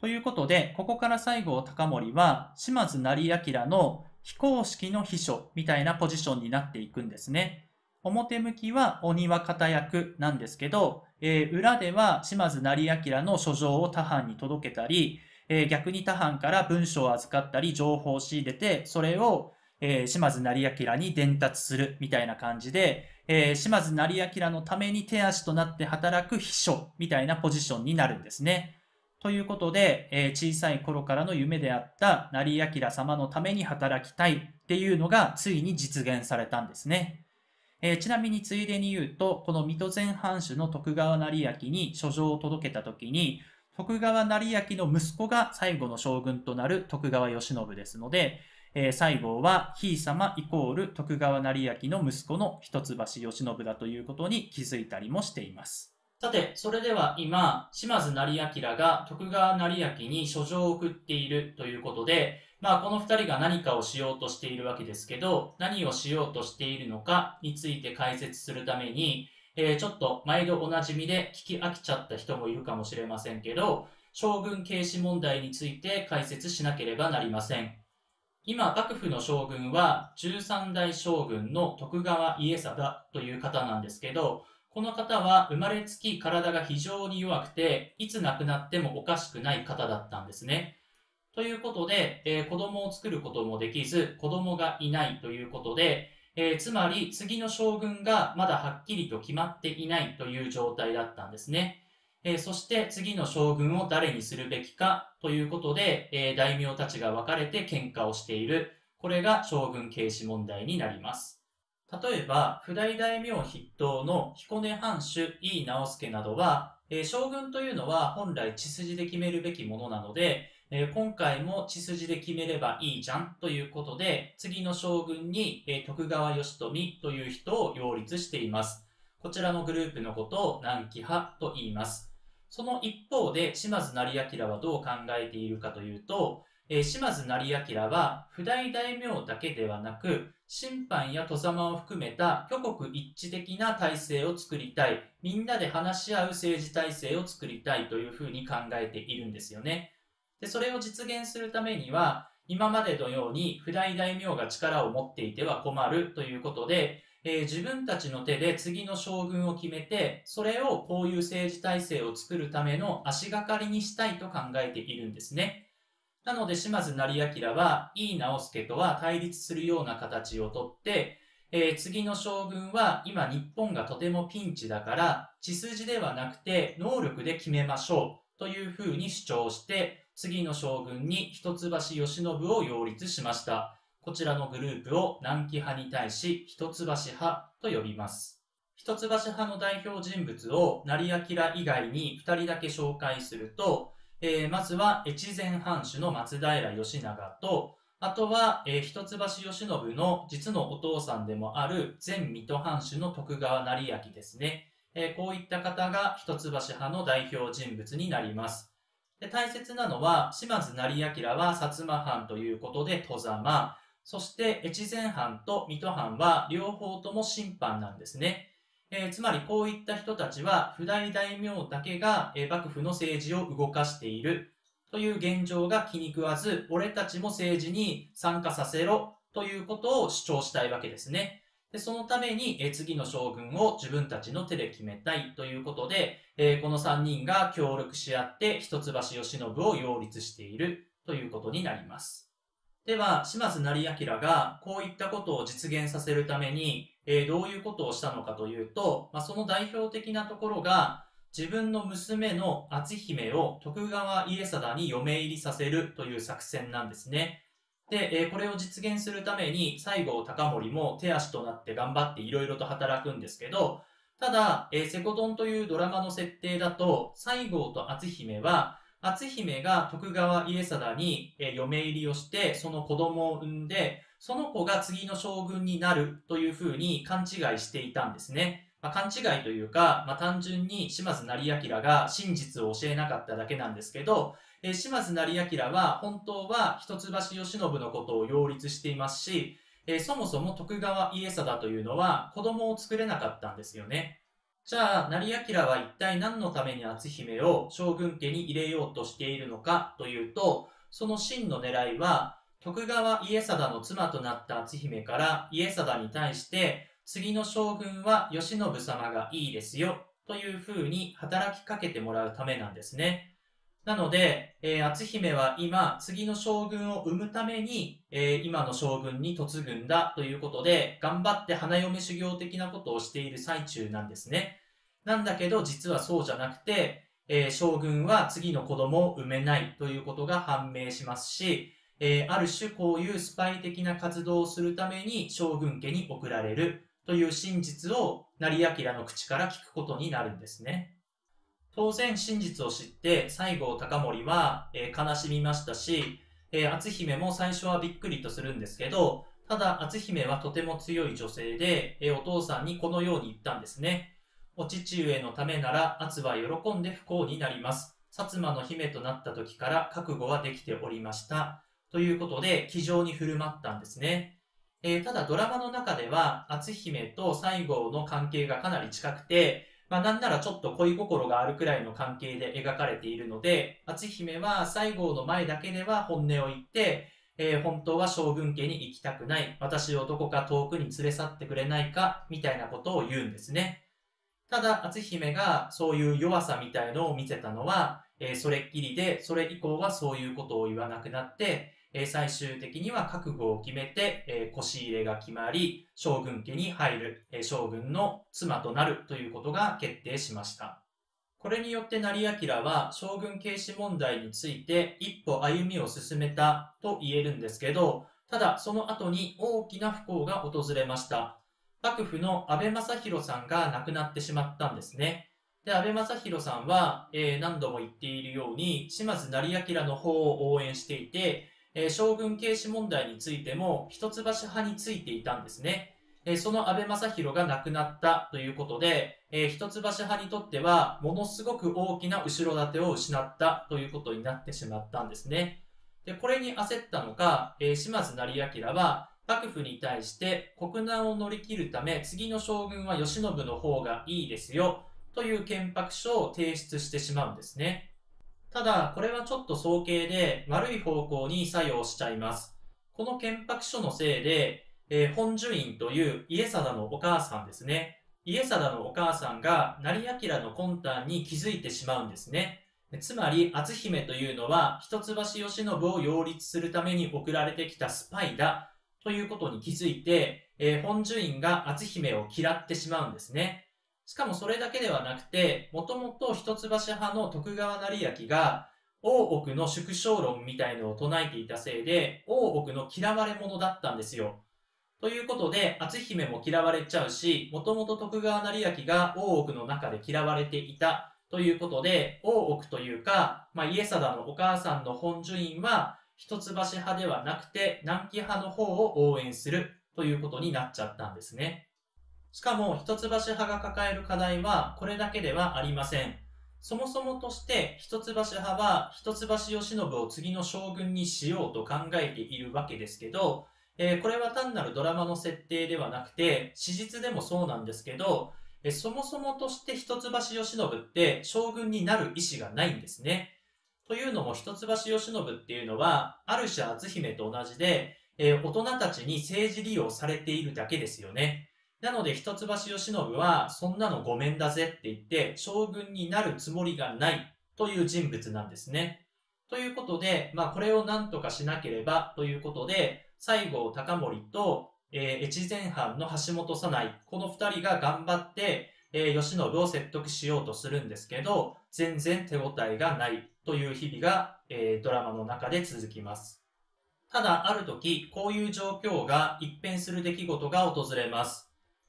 ということで、ここから西郷隆盛は、島津成明の非公式の秘書みたいなポジションになっていくんですね。表向きは鬼は方役なんですけど、えー、裏では島津成明の書状を他藩に届けたり、えー、逆に他藩から文書を預かったり情報を仕入れて、それを、えー、島津成明に伝達するみたいな感じで、えー、島津成明のために手足となって働く秘書みたいなポジションになるんですね。ということで、えー、小さい頃からの夢であった成明様のために働きたいっていうのがついに実現されたんですね。えー、ちなみについでに言うと、この水戸前藩主の徳川成明に書状を届けた時に、徳川成明の息子が最後の将軍となる徳川慶喜ですので、えー、西郷は、ひい様イコール徳川成明の息子の一橋義信だということに気づいたりもしています。さて、それでは今、島津成明が徳川成明に書状を送っているということで、まあ、この二人が何かをしようとしているわけですけど、何をしようとしているのかについて解説するために、えー、ちょっと毎度おなじみで聞き飽きちゃった人もいるかもしれませんけど、将軍軽視問題について解説しなければなりません。今、幕府の将軍は13代将軍の徳川家定という方なんですけど、この方は生まれつき体が非常に弱くて、いつ亡くなってもおかしくない方だったんですね。ということで、えー、子供を作ることもできず、子供がいないということで、えー、つまり次の将軍がまだはっきりと決まっていないという状態だったんですね。えー、そして次の将軍を誰にするべきかということで、えー、大名たちが分かれて喧嘩をしている。これが将軍軽視問題になります。例えば、普代大名筆頭の彦根藩主井伊直助などは、えー、将軍というのは本来血筋で決めるべきものなので、えー、今回も血筋で決めればいいじゃんということで、次の将軍に、えー、徳川義富という人を擁立しています。こちらのグループのことを南紀派と言います。その一方で、島津成明はどう考えているかというと、えー、島津成明は、普代大名だけではなく、審判や戸様を含めた挙国一致的な体制を作りたい、みんなで話し合う政治体制を作りたいというふうに考えているんですよね。で、それを実現するためには、今までのように普代大名が力を持っていては困るということで、えー、自分たちの手で次の将軍を決めて、それをこういう政治体制を作るための足がかりにしたいと考えているんですね。なので島津成明は、井伊直輔とは対立するような形をとって、えー、次の将軍は今日本がとてもピンチだから、血筋ではなくて能力で決めましょうというふうに主張して、次の将軍に一橋慶喜を擁立しました。こちらのグループを南紀派に対し一橋派と呼びます。一橋派の代表人物を成明以外に二人だけ紹介すると、えー、まずは越前藩主の松平義長と、あとは、えー、一橋慶喜の実のお父さんでもある前水戸藩主の徳川成明ですね。えー、こういった方が一橋派の代表人物になります。で大切なのは、島津成明は薩摩藩ということで、戸様。そして、越前藩と水戸藩は両方とも審判なんですね。えー、つまり、こういった人たちは、譜代大名だけが、えー、幕府の政治を動かしているという現状が気に食わず、俺たちも政治に参加させろということを主張したいわけですね。で、そのために、え次の将軍を自分たちの手で決めたいということで、えこの3人が協力し合って、一橋慶喜を擁立しているということになります。では、島津成明がこういったことを実現させるために、えどういうことをしたのかというと、まその代表的なところが、自分の娘の篤姫を徳川家定に嫁入りさせるという作戦なんですね。で、えこれを実現するために西郷隆盛も手足となって頑張っていろいろと働くんですけど、ただ、えセコドンというドラマの設定だと、西郷と篤姫は、篤姫が徳川家定に、え嫁入りをして、その子供を産んで、その子が次の将軍になるというふうに勘違いしていたんですね。まあ、勘違いというか、まあ、単純に島津成明が真実を教えなかっただけなんですけど、え島津成明は本当は一橋慶喜のことを擁立していますし、えそもそも徳川家定というのは子供を作れなかったんですよね。じゃあ、成明は一体何のために篤姫を将軍家に入れようとしているのかというと、その真の狙いは、徳川家定の妻となった篤姫から家定に対して、次の将軍は慶喜様がいいですよという風に働きかけてもらうためなんですね。なので、えー、篤姫は今、次の将軍を生むために、えー、今の将軍に嫁ぐんだということで、頑張って花嫁修行的なことをしている最中なんですね。なんだけど、実はそうじゃなくて、えー、将軍は次の子供を産めないということが判明しますし、えー、ある種こういうスパイ的な活動をするために将軍家に送られるという真実を成明の口から聞くことになるんですね。当然真実を知って西郷隆盛は、えー、悲しみましたし、えー、篤姫も最初はびっくりとするんですけど、ただ篤姫はとても強い女性で、えー、お父さんにこのように言ったんですね。お父上のためなら篤は喜んで不幸になります。薩摩の姫となった時から覚悟はできておりました。ということで、気丈に振る舞ったんですね。えー、ただドラマの中では、篤姫と西郷の関係がかなり近くて、まあ、なんならちょっと恋心があるくらいの関係で描かれているので、篤姫は西郷の前だけでは本音を言って、えー、本当は将軍家に行きたくない、私をどこか遠くに連れ去ってくれないか、みたいなことを言うんですね。ただ、篤姫がそういう弱さみたいのを見せたのは、えー、それっきりで、それ以降はそういうことを言わなくなって、え最終的には覚悟を決めて、え腰入れが決まり、将軍家に入る、え将軍の妻となるということが決定しました。これによって成明は将軍軽視問題について一歩歩みを進めたと言えるんですけど、ただその後に大きな不幸が訪れました。幕府の安倍正弘さんが亡くなってしまったんですね。で、安倍正弘さんは、えー、何度も言っているように、島津成明の方を応援していて、え将軍軽視問題についても一橋派についていたんですね。えその安倍正弘が亡くなったということで、えー、一橋派にとってはものすごく大きな後ろ盾を失ったということになってしまったんですね。で、これに焦ったのか、えー、島津成明は幕府に対して国難を乗り切るため次の将軍は慶喜の方がいいですよという憲白書を提出してしまうんですね。ただ、これはちょっと早計で悪い方向に作用しちゃいます。この憲白書のせいで、えー、本樹院という家貞のお母さんですね。家貞のお母さんが成明の魂胆に気づいてしまうんですね。つまり、篤姫というのは、一橋慶喜を擁立するために送られてきたスパイだということに気づいて、えー、本樹院が篤姫を嫌ってしまうんですね。しかもそれだけではなくて、もともと一橋派の徳川成明が、大奥の縮小論みたいのを唱えていたせいで、大奥の嫌われ者だったんですよ。ということで、篤姫も嫌われちゃうし、もともと徳川成明が大奥の中で嫌われていたということで、大奥というか、まあ、家定のお母さんの本樹院は、一橋派ではなくて、南紀派の方を応援するということになっちゃったんですね。しかも、一橋派が抱える課題は、これだけではありません。そもそもとして、一橋派は、一橋慶喜を次の将軍にしようと考えているわけですけど、えー、これは単なるドラマの設定ではなくて、史実でもそうなんですけど、えー、そもそもとして一橋慶喜って将軍になる意思がないんですね。というのも一橋慶喜っていうのは、ある種篤姫と同じで、えー、大人たちに政治利用されているだけですよね。なので、一橋慶喜は、そんなのごめんだぜって言って、将軍になるつもりがないという人物なんですね。ということで、まあ、これを何とかしなければということで、西郷隆盛と、えー、越前藩の橋本早内、この二人が頑張って、えー、吉信を説得しようとするんですけど、全然手応えがないという日々が、えー、ドラマの中で続きます。ただ、ある時、こういう状況が一変する出来事が訪れます。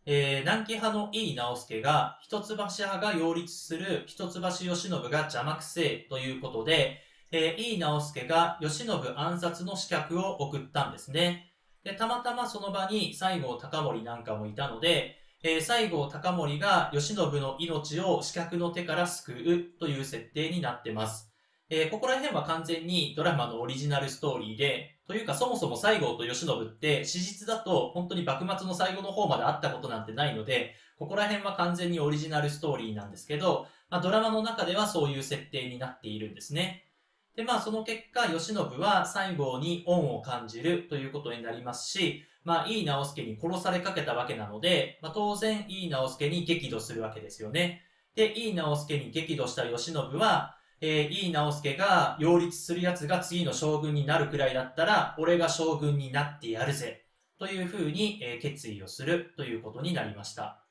えー、南紀派の井伊直輔が、一橋派が擁立する一橋慶喜が邪魔くせえということで、えー、井伊直輔が慶喜暗殺の刺客を送ったんですね。で、たまたまその場に西郷隆盛なんかもいたので、えー、西郷隆盛が慶喜の命を刺客の手から救うという設定になってます。えー、ここら辺は完全にドラマのオリジナルストーリーで、というか、そもそも西郷と慶喜って、史実だと本当に幕末の最後の方まで会ったことなんてないので、ここら辺は完全にオリジナルストーリーなんですけど、まあ、ドラマの中ではそういう設定になっているんですね。で、まあ、その結果、慶喜は西郷に恩を感じるということになりますし、まあ、井伊直輔に殺されかけたわけなので、まあ、当然、井伊直輔に激怒するわけですよね。で、井伊直輔に激怒した慶喜は、えー、井伊直弼が擁立するやつが次の将軍になるくらいだったら、俺が将軍になってやるぜ。というふうに、えー、決意をするということになりました。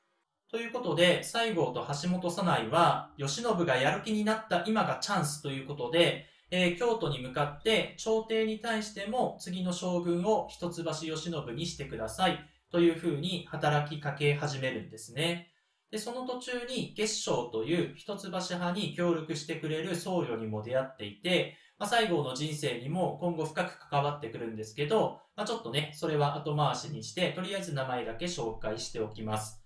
ということで、西郷と橋本早苗は、慶喜がやる気になった今がチャンスということで、えー、京都に向かって朝廷に対しても次の将軍を一橋慶喜にしてくださいというふうに働きかけ始めるんですね。で、その途中に月商という一橋派に協力してくれる僧侶にも出会っていて、まあ、西郷の人生にも今後深く関わってくるんですけど、まあ、ちょっとね、それは後回しにして、とりあえず名前だけ紹介しておきます。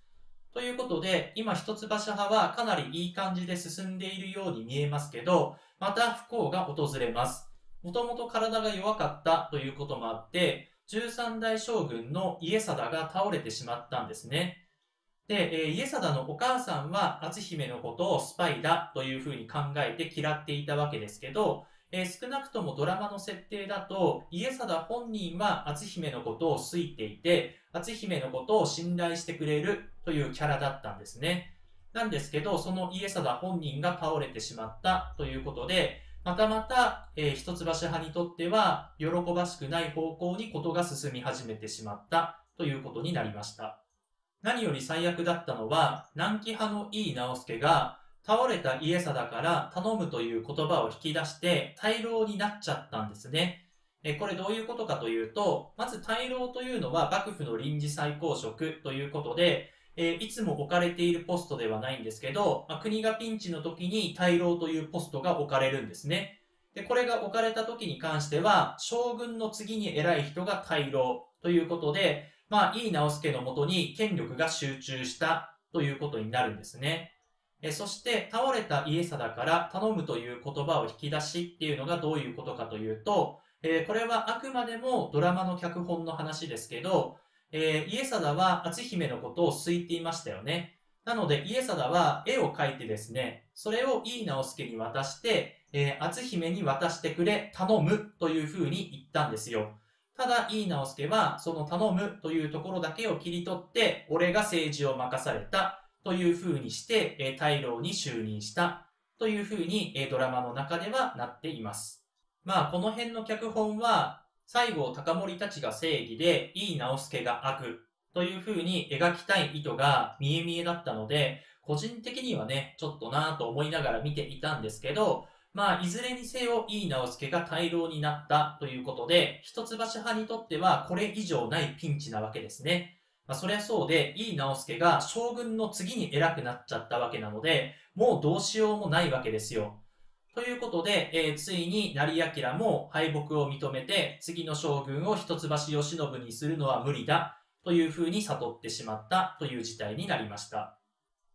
ということで、今一橋派はかなりいい感じで進んでいるように見えますけど、また不幸が訪れます。もともと体が弱かったということもあって、13代将軍の家定が倒れてしまったんですね。で、えイエサダのお母さんは篤姫のことをスパイだというふうに考えて嫌っていたわけですけど、えー、少なくともドラマの設定だと、イエサダ本人は篤姫のことを好いていて、篤姫のことを信頼してくれるというキャラだったんですね。なんですけど、そのイエサダ本人が倒れてしまったということで、またまた、えー、一橋派にとっては、喜ばしくない方向にことが進み始めてしまったということになりました。何より最悪だったのは、南紀派の井伊直輔が、倒れた家定から頼むという言葉を引き出して、大老になっちゃったんですね。えこれどういうことかというと、まず大老というのは幕府の臨時最高職ということで、えいつも置かれているポストではないんですけど、まあ、国がピンチの時に大老というポストが置かれるんですね。で、これが置かれた時に関しては、将軍の次に偉い人が大老ということで、まあ、井伊直弼のもとに権力が集中したということになるんですね。えそして、倒れた家定から頼むという言葉を引き出しっていうのがどういうことかというと、えー、これはあくまでもドラマの脚本の話ですけど、えー、家定は篤姫のことを好いていましたよね。なので、家定は絵を描いてですね、それを井伊直弼に渡して、えー、篤姫に渡してくれ、頼むというふうに言ったんですよ。ただ、井伊直輔は、その頼むというところだけを切り取って、俺が政治を任されたというふうにして、え大老に就任したというふうに、えドラマの中ではなっています。まあ、この辺の脚本は、西郷隆盛たちが正義で、井伊直輔が悪というふうに描きたい意図が見え見えだったので、個人的にはね、ちょっとなぁと思いながら見ていたんですけど、まあ、いずれにせよ、井伊直輔が大老になったということで、一橋派にとってはこれ以上ないピンチなわけですね。まあ、そりゃそうで、井伊直輔が将軍の次に偉くなっちゃったわけなので、もうどうしようもないわけですよ。ということで、えー、ついに成明も敗北を認めて、次の将軍を一橋慶喜にするのは無理だというふうに悟ってしまったという事態になりました。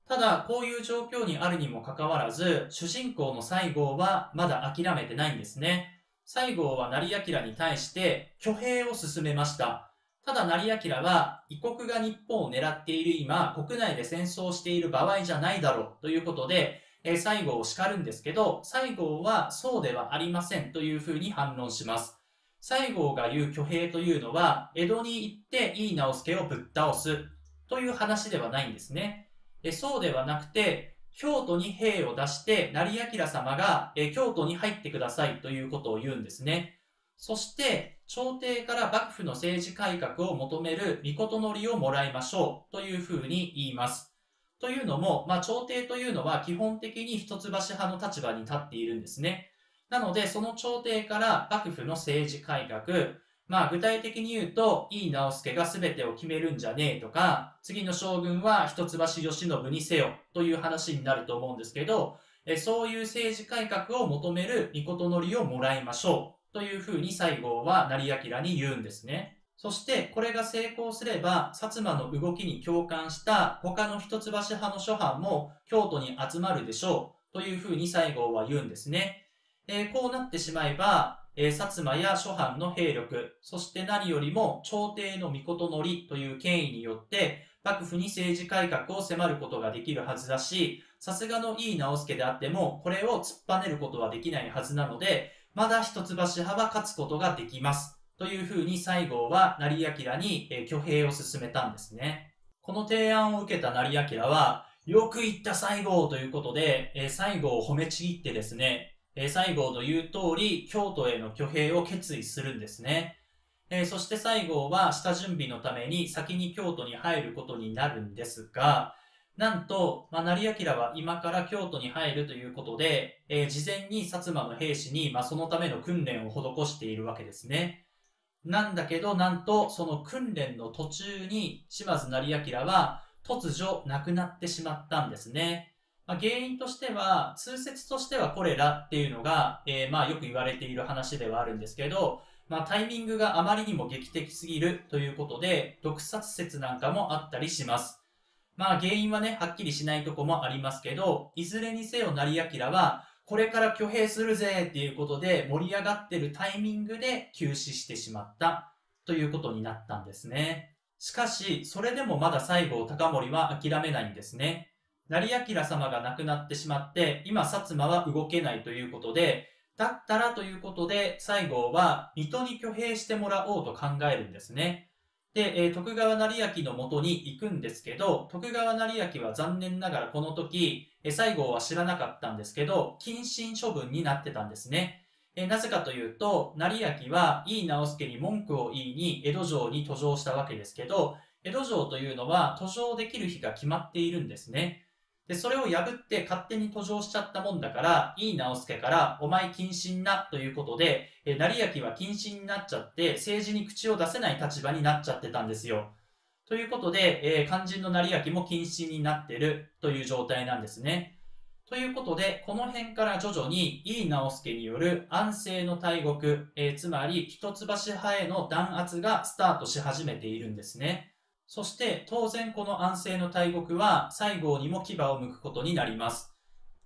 ただ、こういう状況にあるにもかかわらず、主人公の西郷はまだ諦めてないんですね。西郷は成明に対して挙兵を進めました。ただ成明は、異国が日本を狙っている今、国内で戦争している場合じゃないだろうということで、え西郷を叱るんですけど、西郷はそうではありませんというふうに反論します。西郷が言う挙兵というのは、江戸に行って井伊直輔をぶっ倒すという話ではないんですね。えそうではなくて、京都に兵を出して、成明様が、え京都に入ってくださいということを言うんですね。そして、朝廷から幕府の政治改革を求める御事のりをもらいましょうというふうに言います。というのも、まあ、朝廷というのは基本的に一橋派の立場に立っているんですね。なので、その朝廷から幕府の政治改革、まあ具体的に言うと、井伊直輔が全てを決めるんじゃねえとか、次の将軍は一橋慶喜にせよという話になると思うんですけど、そういう政治改革を求める御事りをもらいましょうというふうに西郷は成明に言うんですね。そしてこれが成功すれば、薩摩の動きに共感した他の一橋派の諸藩も京都に集まるでしょうというふうに西郷は言うんですね。えこうなってしまえば、えー、薩摩や諸藩の兵力、そして何よりも朝廷の御事のりという権威によって、幕府に政治改革を迫ることができるはずだし、さすがの井伊直輔であっても、これを突っぱねることはできないはずなので、まだ一橋派は勝つことができます。というふうに西郷は成明に、えー、挙兵を進めたんですね。この提案を受けた成明は、よく言った西郷ということで、えー、西郷を褒めちぎってですね、えー、西郷の言う通り、京都への挙兵を決意するんですね。えー、そして西郷は下準備のために先に京都に入ることになるんですが、なんと、まあ、成明は今から京都に入るということで、えー、事前に薩摩の兵士に、まあ、そのための訓練を施しているわけですね。なんだけど、なんと、その訓練の途中に、島津成明は突如亡くなってしまったんですね。まあ、原因としては、通説としてはこれらっていうのが、えー、まあよく言われている話ではあるんですけど、まあ、タイミングがあまりにも劇的すぎるということで、毒殺説なんかもあったりします。まあ原因はね、はっきりしないとこもありますけど、いずれにせよ成明は、これから挙兵するぜっていうことで盛り上がってるタイミングで休止してしまったということになったんですね。しかし、それでもまだ西郷隆盛は諦めないんですね。成明様が亡くなってしまって、今薩摩は動けないということで、だったらということで、西郷は水戸に挙兵してもらおうと考えるんですね。で、え徳川成明のもとに行くんですけど、徳川成明は残念ながらこの時、え西郷は知らなかったんですけど、謹慎処分になってたんですね。えなぜかというと、成明は井伊直輔に文句を言いに江戸城に途上したわけですけど、江戸城というのは途上できる日が決まっているんですね。で、それを破って勝手に途上しちゃったもんだから、いい直けから、お前謹慎な、ということで、え成明は謹慎になっちゃって、政治に口を出せない立場になっちゃってたんですよ。ということで、えー、肝心の成明も謹慎になってるという状態なんですね。ということで、この辺から徐々に、井伊直けによる安政の大国、えー、つまり一橋派への弾圧がスタートし始めているんですね。そして当然この安政の大国は西郷にも牙を剥くことになります。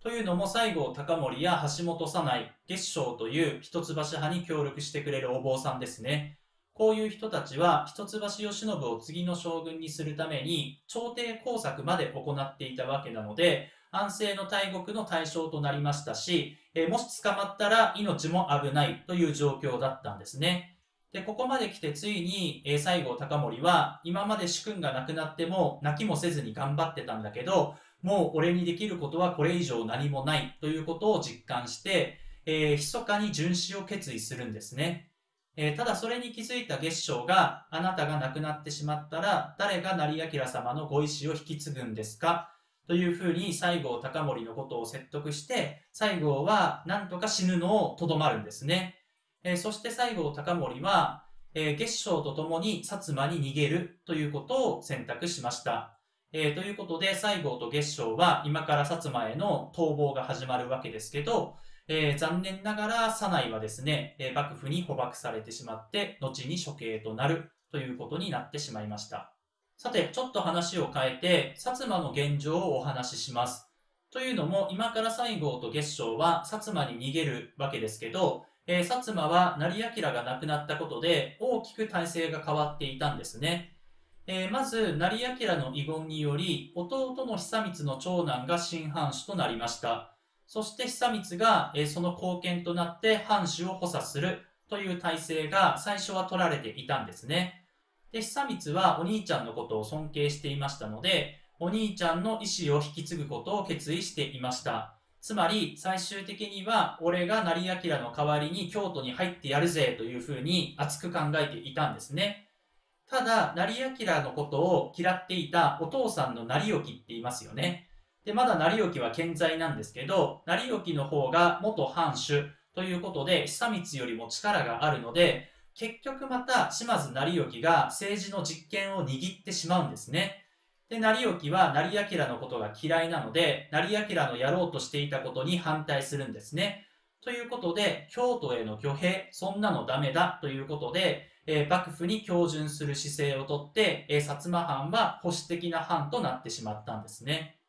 というのも西郷隆盛や橋本早内、月商という一橋派に協力してくれるお坊さんですね。こういう人たちは一橋慶喜を次の将軍にするために朝廷工作まで行っていたわけなので、安政の大国の対象となりましたし、えもし捕まったら命も危ないという状況だったんですね。で、ここまで来てついに、えー、西郷隆盛は、今まで主君が亡くなっても泣きもせずに頑張ってたんだけど、もう俺にできることはこれ以上何もないということを実感して、えー、密かに巡視を決意するんですね。えー、ただそれに気づいた月商が、あなたが亡くなってしまったら、誰が成明様のご意志を引き継ぐんですかというふうに西郷隆盛のことを説得して、西郷はなんとか死ぬのをとどまるんですね。えー、そして最後、高森は、えー、月照と共に薩摩に逃げるということを選択しました。えー、ということで、西郷と月照は今から薩摩への逃亡が始まるわけですけど、えー、残念ながら、左内はですね、えー、幕府に捕獲されてしまって、後に処刑となるということになってしまいました。さて、ちょっと話を変えて、薩摩の現状をお話しします。というのも、今から西郷と月照は薩摩に逃げるわけですけど、えー、薩摩は成明が亡くなったことで大きく体制が変わっていたんですね。えー、まず、成明の遺言により、弟の久光の長男が新藩主となりました。そして久光が、えー、その貢献となって藩主を補佐するという体制が最初は取られていたんですね。で、久光はお兄ちゃんのことを尊敬していましたので、お兄ちゃんの意思を引き継ぐことを決意していました。つまり最終的には俺が成明の代わりに京都に入ってやるぜというふうに熱く考えていたんですね。ただ、成明のことを嫌っていたお父さんの成興っていますよね。で、まだ成興は健在なんですけど、成興の方が元藩主ということで、久光よりも力があるので、結局また島津成興が政治の実権を握ってしまうんですね。で、成行は成明のことが嫌いなので、成明のやろうとしていたことに反対するんですね。ということで、京都への挙兵、そんなのダメだということで、えー、幕府に標順する姿勢をとって、えー、薩摩藩は保守的な藩となってしまったんですね。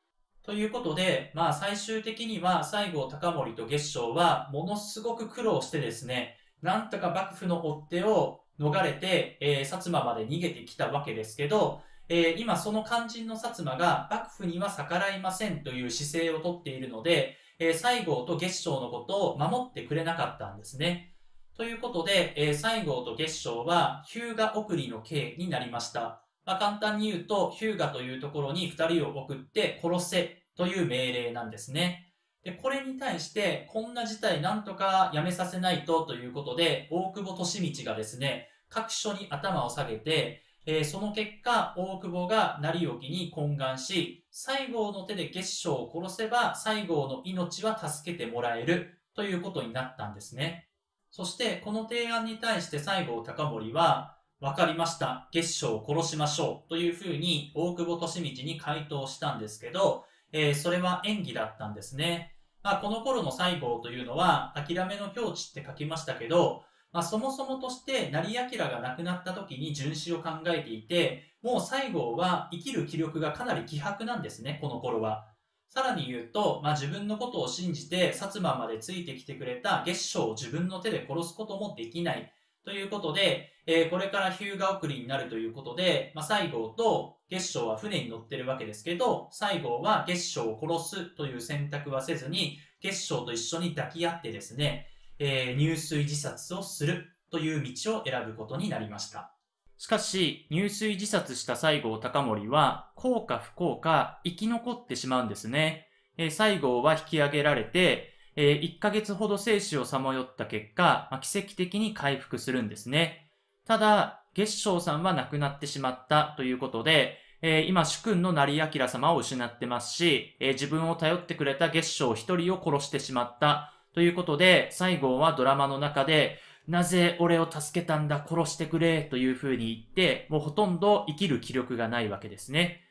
ということで、まあ最終的には西郷隆盛と月商はものすごく苦労してですね、なんとか幕府の追っ手を逃れて、えー、薩摩まで逃げてきたわけですけど、えー、今その肝心の薩摩が幕府には逆らいませんという姿勢をとっているので、えー、西郷と月商のことを守ってくれなかったんですね。ということで、えー、西郷と月商は日向送りの刑になりました。まあ、簡単に言うと、日向というところに2人を送って殺せという命令なんですね。でこれに対して、こんな事態なんとかやめさせないとということで、大久保利通がですね、各所に頭を下げて、えー、その結果、大久保が成興に懇願し、西郷の手で月商を殺せば、西郷の命は助けてもらえるということになったんですね。そして、この提案に対して西郷隆盛は、わかりました。月商を殺しましょう。というふうに、大久保利道に回答したんですけど、えー、それは演技だったんですね。まあ、この頃の西郷というのは、諦めの境地って書きましたけど、まあ、そもそもとして成明が亡くなった時に殉死を考えていて、もう西郷は生きる気力がかなり希薄なんですね、この頃は。さらに言うと、まあ、自分のことを信じて薩摩までついてきてくれた月商を自分の手で殺すこともできない。ということで、えー、これから日向送りになるということで、まあ、西郷と月商は船に乗ってるわけですけど、西郷は月商を殺すという選択はせずに、月商と一緒に抱き合ってですね、えー、入水自殺をするという道を選ぶことになりました。しかし、入水自殺した西郷隆盛は、幸か不幸か生き残ってしまうんですね。えー、西郷は引き上げられて、えー、1ヶ月ほど生死をさまよった結果、まあ、奇跡的に回復するんですね。ただ、月章さんは亡くなってしまったということで、えー、今、主君の成明様を失ってますし、えー、自分を頼ってくれた月照一人を殺してしまった。ということで、西郷はドラマの中で、なぜ俺を助けたんだ、殺してくれ、という風に言って、もうほとんど生きる気力がないわけですね。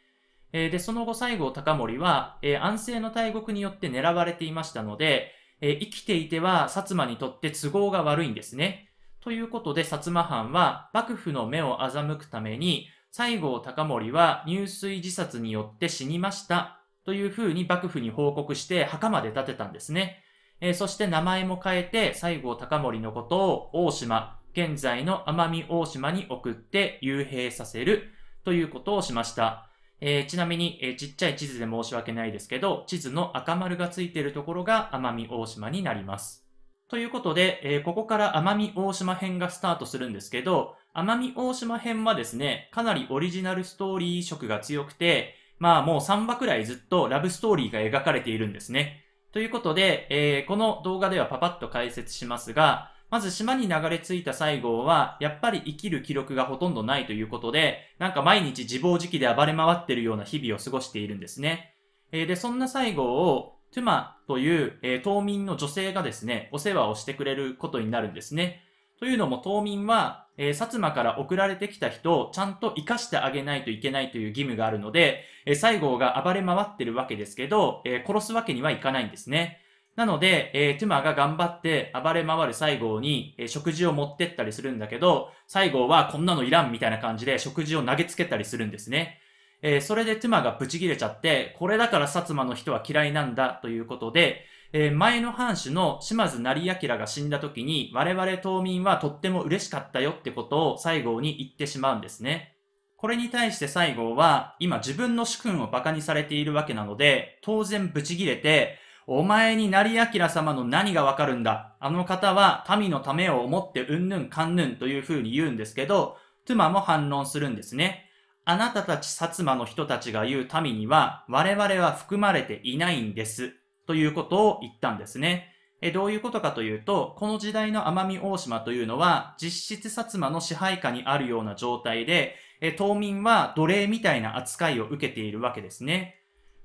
えー、で、その後西郷隆盛は、えー、安政の大国によって狙われていましたので、えー、生きていては薩摩にとって都合が悪いんですね。ということで、薩摩藩は幕府の目を欺くために、西郷隆盛は入水自殺によって死にました。という風に幕府に報告して墓まで建てたんですね。えー、そして名前も変えて、西郷隆盛のことを大島、現在の奄美大島に送って幽閉させるということをしました。えー、ちなみに、えー、ちっちゃい地図で申し訳ないですけど、地図の赤丸がついているところが奄美大島になります。ということで、えー、ここから奄美大島編がスタートするんですけど、奄美大島編はですね、かなりオリジナルストーリー色が強くて、まあもう3話くらいずっとラブストーリーが描かれているんですね。ということで、えー、この動画ではパパッと解説しますが、まず島に流れ着いた西郷は、やっぱり生きる記録がほとんどないということで、なんか毎日自暴自棄で暴れ回ってるような日々を過ごしているんですね。えー、で、そんな西郷を、トゥマという、えー、島民の女性がですね、お世話をしてくれることになるんですね。というのも島民は、えー、薩摩から送られてきた人をちゃんと生かしてあげないといけないという義務があるので、えー、西郷が暴れ回ってるわけですけど、えー、殺すわけにはいかないんですね。なので、えー、トゥマが頑張って暴れ回る西郷に、えー、食事を持ってったりするんだけど、西郷はこんなのいらんみたいな感じで食事を投げつけたりするんですね。えー、それでトゥマがブチギレちゃって、これだから薩摩の人は嫌いなんだということで、えー、前の藩主の島津成明が死んだ時に、我々島民はとっても嬉しかったよってことを西郷に言ってしまうんですね。これに対して西郷は、今自分の主君を馬鹿にされているわけなので、当然ブチギレて、お前に成明様の何がわかるんだ。あの方は民のためを思ってうんぬんかんぬんという風に言うんですけど、妻も反論するんですね。あなたたち薩摩の人たちが言う民には我々は含まれていないんです。ということを言ったんですね。えどういうことかというと、この時代の奄美大島というのは、実質薩摩の支配下にあるような状態で、え島民は奴隷みたいな扱いを受けているわけですね。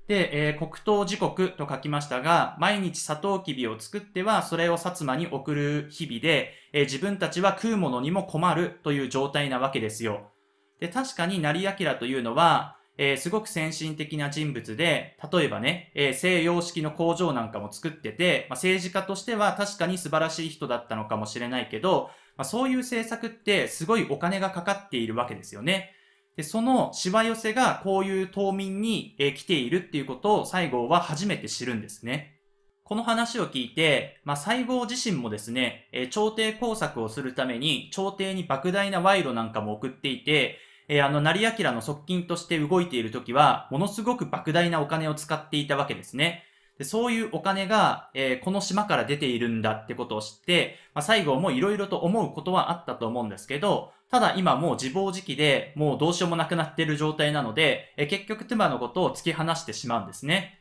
で、えー、黒糖時刻と書きましたが、毎日サトウキビを作っては、それを薩摩に送る日々で、えー、自分たちは食うものにも困るという状態なわけですよ。で、確かに成明というのは、えー、すごく先進的な人物で、例えばね、えー、西洋式の工場なんかも作ってて、まあ、政治家としては確かに素晴らしい人だったのかもしれないけど、まあ、そういう政策ってすごいお金がかかっているわけですよね。で、そのしわ寄せがこういう島民に、えー、来ているっていうことを西郷は初めて知るんですね。この話を聞いて、まあ、西郷自身もですね、えー、朝廷工作をするために朝廷に莫大な賄賂なんかも送っていて、えー、あの、成明の側近として動いている時は、ものすごく莫大なお金を使っていたわけですね。でそういうお金が、えー、この島から出ているんだってことを知って、まあ、最後も色々と思うことはあったと思うんですけど、ただ今もう自暴自棄で、もうどうしようもなくなっている状態なので、えー、結局妻のことを突き放してしまうんですね。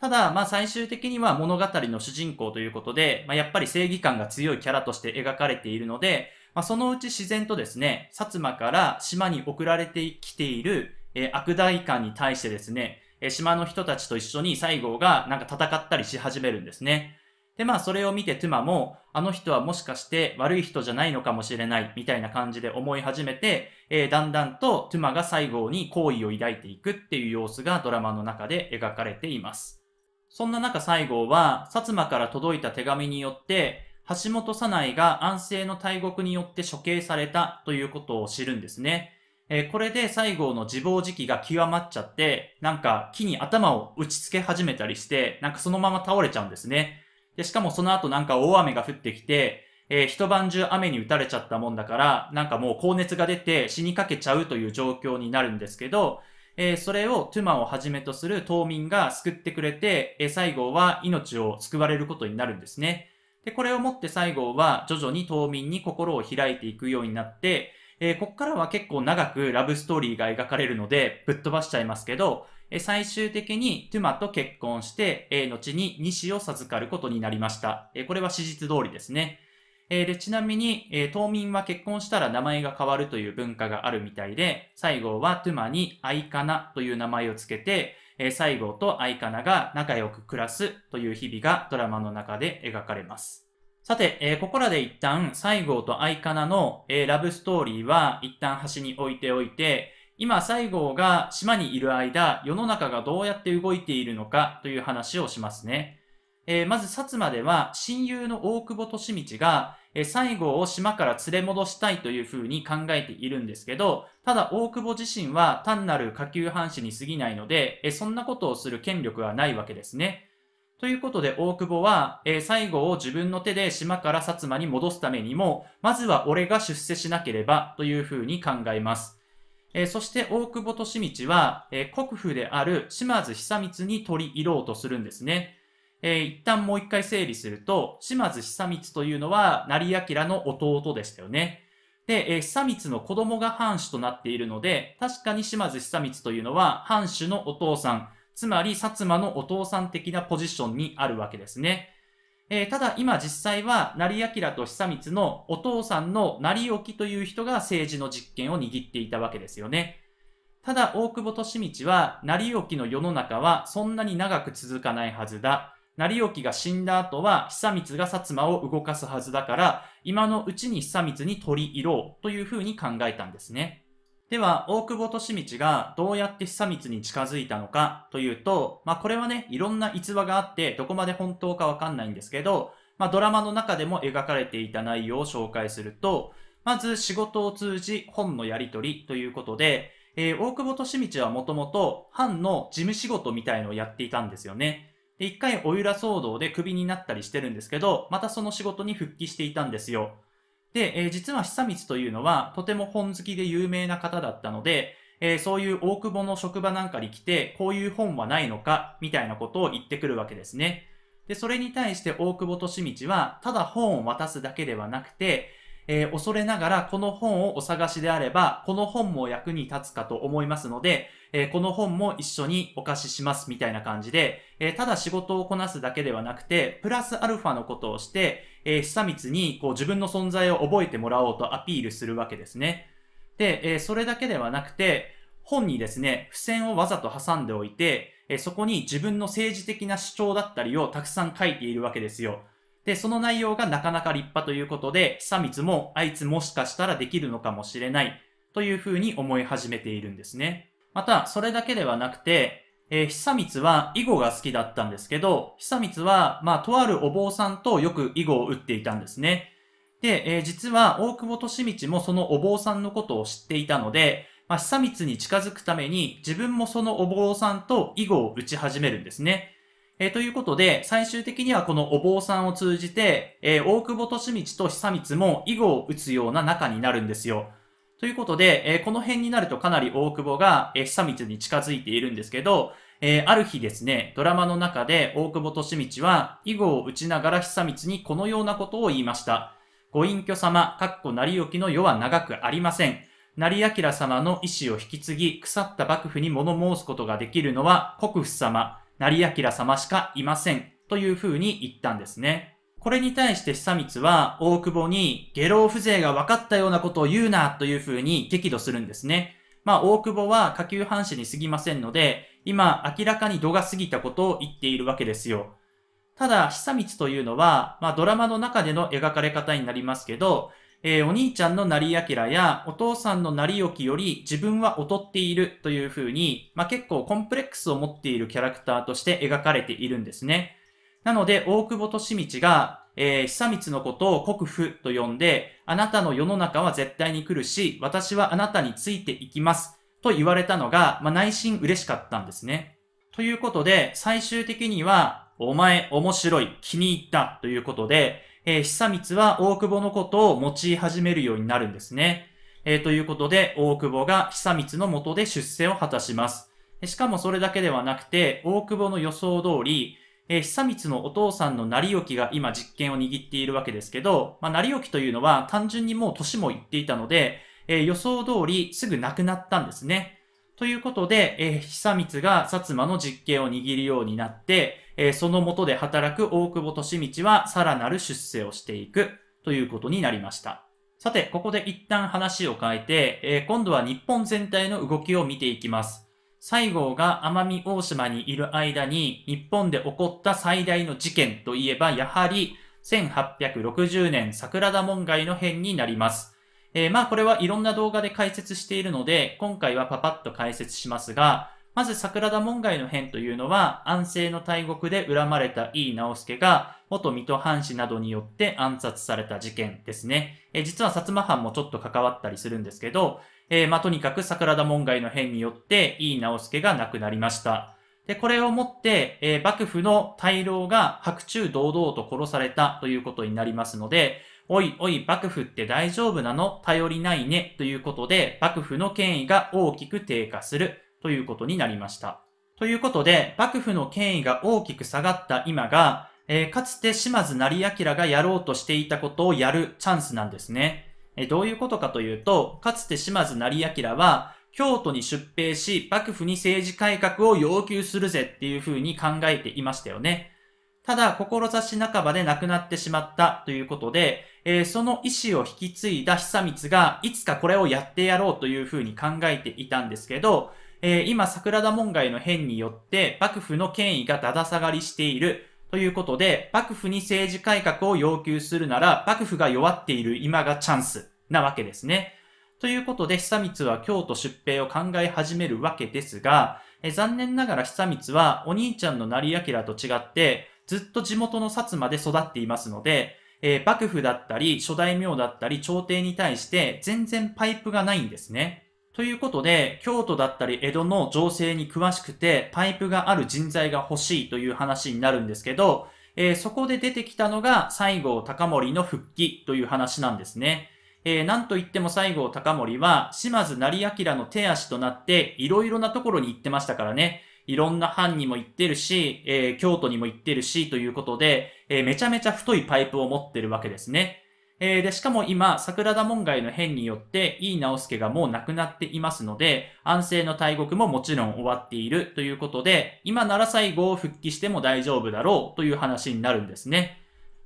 ただ、まあ最終的には物語の主人公ということで、まあやっぱり正義感が強いキャラとして描かれているので、まあ、そのうち自然とですね、薩摩から島に送られてきている、えー、悪代官に対してですね、え島の人たちと一緒に西郷がなんか戦ったりし始めるんですね。で、まあそれを見てトゥマも、あの人はもしかして悪い人じゃないのかもしれないみたいな感じで思い始めて、えー、だんだんとトゥマが西郷に好意を抱いていくっていう様子がドラマの中で描かれています。そんな中西郷は、薩摩から届いた手紙によって、橋本左内が安政の大国によって処刑されたということを知るんですね。えー、これで西郷の自暴自棄が極まっちゃって、なんか木に頭を打ち付け始めたりして、なんかそのまま倒れちゃうんですね。で、しかもその後なんか大雨が降ってきて、えー、一晩中雨に打たれちゃったもんだから、なんかもう高熱が出て死にかけちゃうという状況になるんですけど、えー、それをトゥマをはじめとする島民が救ってくれて、えー、西郷は命を救われることになるんですね。で、これをもって西郷は徐々に島民に心を開いていくようになって、えー、こっからは結構長くラブストーリーが描かれるので、ぶっ飛ばしちゃいますけど、えー、最終的にトゥマと結婚して、えー、後に西を授かることになりました。えこれは史実通りですね。えで、ちなみに、え島民は結婚したら名前が変わるという文化があるみたいで、西郷はトゥマにアイカナという名前をつけて、え西郷と相方が仲良く暮らすという日々がドラマの中で描かれます。さて、えここらで一旦西郷と相方の、えラブストーリーは一旦端に置いておいて、今西郷が島にいる間、世の中がどうやって動いているのかという話をしますね。えー、まず薩摩では親友の大久保利道が、えー、西郷を島から連れ戻したいというふうに考えているんですけど、ただ大久保自身は単なる下級藩士に過ぎないので、えー、そんなことをする権力はないわけですね。ということで大久保は、え西郷を自分の手で島から薩摩に戻すためにも、まずは俺が出世しなければというふうに考えます。えそして大久保利道は、え国府である島津久光に取り入ろうとするんですね。えー、一旦もう一回整理すると、島津久光というのは成明の弟でしたよね。で、えー、久光の子供が藩主となっているので、確かに島津久光というのは藩主のお父さん、つまり薩摩のお父さん的なポジションにあるわけですね。えー、ただ今実際は成明と久光のお父さんの成沖という人が政治の実権を握っていたわけですよね。ただ大久保利道は成沖の世の中はそんなに長く続かないはずだ。成興が死んだ後は久光が薩摩を動かすはずだから、今のうちに久光に取り入ろうというふうに考えたんですね。では、大久保利通がどうやって久光に近づいたのかというと、まあこれはね、いろんな逸話があって、どこまで本当かわかんないんですけど、まあドラマの中でも描かれていた内容を紹介すると、まず仕事を通じ本のやり取りということで、えー、大久保利通はもともと藩の事務仕事みたいのをやっていたんですよね。で、一回おゆら騒動でクビになったりしてるんですけど、またその仕事に復帰していたんですよ。で、えー、実は久光というのは、とても本好きで有名な方だったので、えー、そういう大久保の職場なんかに来て、こういう本はないのか、みたいなことを言ってくるわけですね。で、それに対して大久保利道は、ただ本を渡すだけではなくて、えー、恐れながらこの本をお探しであれば、この本も役に立つかと思いますので、えー、この本も一緒にお貸ししますみたいな感じで、えー、ただ仕事をこなすだけではなくて、プラスアルファのことをして、えー、久光にこう自分の存在を覚えてもらおうとアピールするわけですね。で、えそれだけではなくて、本にですね、付箋をわざと挟んでおいて、えそこに自分の政治的な主張だったりをたくさん書いているわけですよ。で、その内容がなかなか立派ということで、久光もあいつもしかしたらできるのかもしれないというふうに思い始めているんですね。また、それだけではなくて、えー、久光は囲碁が好きだったんですけど、久光は、まあ、とあるお坊さんとよく囲碁を打っていたんですね。で、えー、実は大久保利道もそのお坊さんのことを知っていたので、まあ、久光に近づくために自分もそのお坊さんと囲碁を打ち始めるんですね。えー、ということで、最終的にはこのお坊さんを通じて、えー、大久保利通と久光も囲碁を打つような仲になるんですよ。ということで、えー、この辺になるとかなり大久保が、えー、久光に近づいているんですけど、えー、ある日ですね、ドラマの中で大久保利通は、囲碁を打ちながら久光にこのようなことを言いました。ご隠居様、かっこ成りの世は長くありません。成明様の意志を引き継ぎ、腐った幕府に物申すことができるのは国府様。成明様しかいませんというふうに言ったんですね。これに対して久光は大久保に下老風情が分かったようなことを言うなというふうに激怒するんですね。まあ大久保は下級藩士に過ぎませんので、今明らかに度が過ぎたことを言っているわけですよ。ただ、久光というのは、まあドラマの中での描かれ方になりますけど、えー、お兄ちゃんの成明やお父さんの成きより自分は劣っているというふうに、まあ、結構コンプレックスを持っているキャラクターとして描かれているんですね。なので、大久保利道が、えー、久光のことを国府と呼んで、あなたの世の中は絶対に来るし、私はあなたについていきます。と言われたのが、まあ、内心嬉しかったんですね。ということで、最終的には、お前面白い、気に入ったということで、えー、久光は大久保のことを用い始めるようになるんですね。えー、ということで、大久保が久光のもとで出世を果たします。しかもそれだけではなくて、大久保の予想通り、えー、久光のお父さんの成幸が今実権を握っているわけですけど、まあ、成幸というのは単純にもう年もいっていたので、えー、予想通りすぐ亡くなったんですね。ということで、えー、久光が薩摩の実権を握るようになって、えー、その下で働く大久保利道はさらなる出世をしていくということになりました。さて、ここで一旦話を変えて、えー、今度は日本全体の動きを見ていきます。西郷が奄美大島にいる間に、日本で起こった最大の事件といえば、やはり、1860年桜田門外の変になります。えー、まあこれはいろんな動画で解説しているので、今回はパパッと解説しますが、まず桜田門外の変というのは、安政の大獄で恨まれた井伊直輔が、元水戸藩士などによって暗殺された事件ですね。え実は薩摩藩もちょっと関わったりするんですけど、えー、まあ、とにかく桜田門外の変によって井伊直輔が亡くなりました。で、これをもって、えー、幕府の大老が白昼堂々と殺されたということになりますので、おいおい幕府って大丈夫なの頼りないねということで、幕府の権威が大きく低下する。ということになりました。ということで、幕府の権威が大きく下がった今が、えー、かつて島津成明がやろうとしていたことをやるチャンスなんですね。えー、どういうことかというと、かつて島津成明は、京都に出兵し、幕府に政治改革を要求するぜっていうふうに考えていましたよね。ただ、志半ばで亡くなってしまったということで、えー、その意思を引き継いだ久光が、いつかこれをやってやろうというふうに考えていたんですけど、えー、今、桜田門外の変によって幕府の権威がだだ下がりしている。ということで、幕府に政治改革を要求するなら、幕府が弱っている今がチャンスなわけですね。ということで、久光は京都出兵を考え始めるわけですが、え残念ながら久光はお兄ちゃんの成明と違って、ずっと地元の薩摩で育っていますので、えー、幕府だったり、諸大名だったり、朝廷に対して全然パイプがないんですね。ということで、京都だったり江戸の情勢に詳しくて、パイプがある人材が欲しいという話になるんですけど、えー、そこで出てきたのが西郷隆盛の復帰という話なんですね。えー、なんといっても西郷隆盛は島津成明の手足となっていろいろなところに行ってましたからね。いろんな藩にも行ってるし、えー、京都にも行ってるしということで、えー、めちゃめちゃ太いパイプを持ってるわけですね。えー、で、しかも今、桜田門外の変によって、井伊直介がもう亡くなっていますので、安政の大国ももちろん終わっているということで、今なら最後を復帰しても大丈夫だろうという話になるんですね。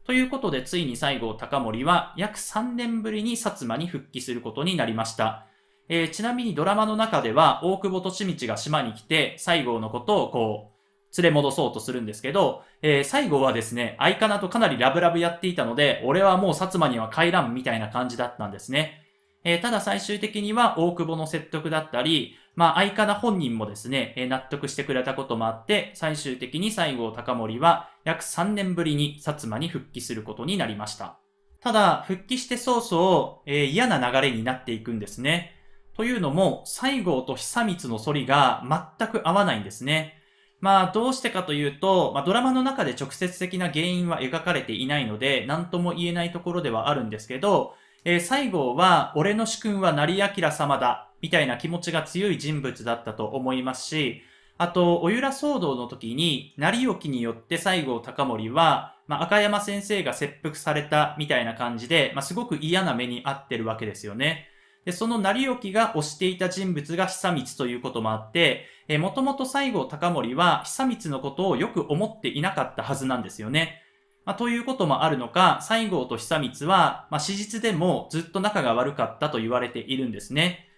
ということで、ついに西郷隆盛は約3年ぶりに薩摩に復帰することになりました。えー、ちなみにドラマの中では、大久保利道が島に来て、西郷のことをこう、連れ戻そうとするんですけど、えー、最後はですね、相方とかなりラブラブやっていたので、俺はもう薩摩には帰らんみたいな感じだったんですね。えー、ただ最終的には大久保の説得だったり、まあ相方本人もですね、えー、納得してくれたこともあって、最終的に西郷隆盛は約3年ぶりに薩摩に復帰することになりました。ただ、復帰して早々、えー、嫌な流れになっていくんですね。というのも、西郷と久光の反りが全く合わないんですね。まあ、どうしてかというと、まあ、ドラマの中で直接的な原因は描かれていないので、何とも言えないところではあるんですけど、えー、西郷は、俺の主君は成明様だ、みたいな気持ちが強い人物だったと思いますし、あと、おゆら騒動の時に、成沖によって西郷隆盛は、まあ、赤山先生が切腹されたみたいな感じで、まあ、すごく嫌な目に遭ってるわけですよね。で、その成幸が推していた人物が久光ということもあって、えー、もともと西郷隆盛は久光のことをよく思っていなかったはずなんですよね。まあ、ということもあるのか、西郷と久光は、まあ、史実でもずっと仲が悪かったと言われているんですね。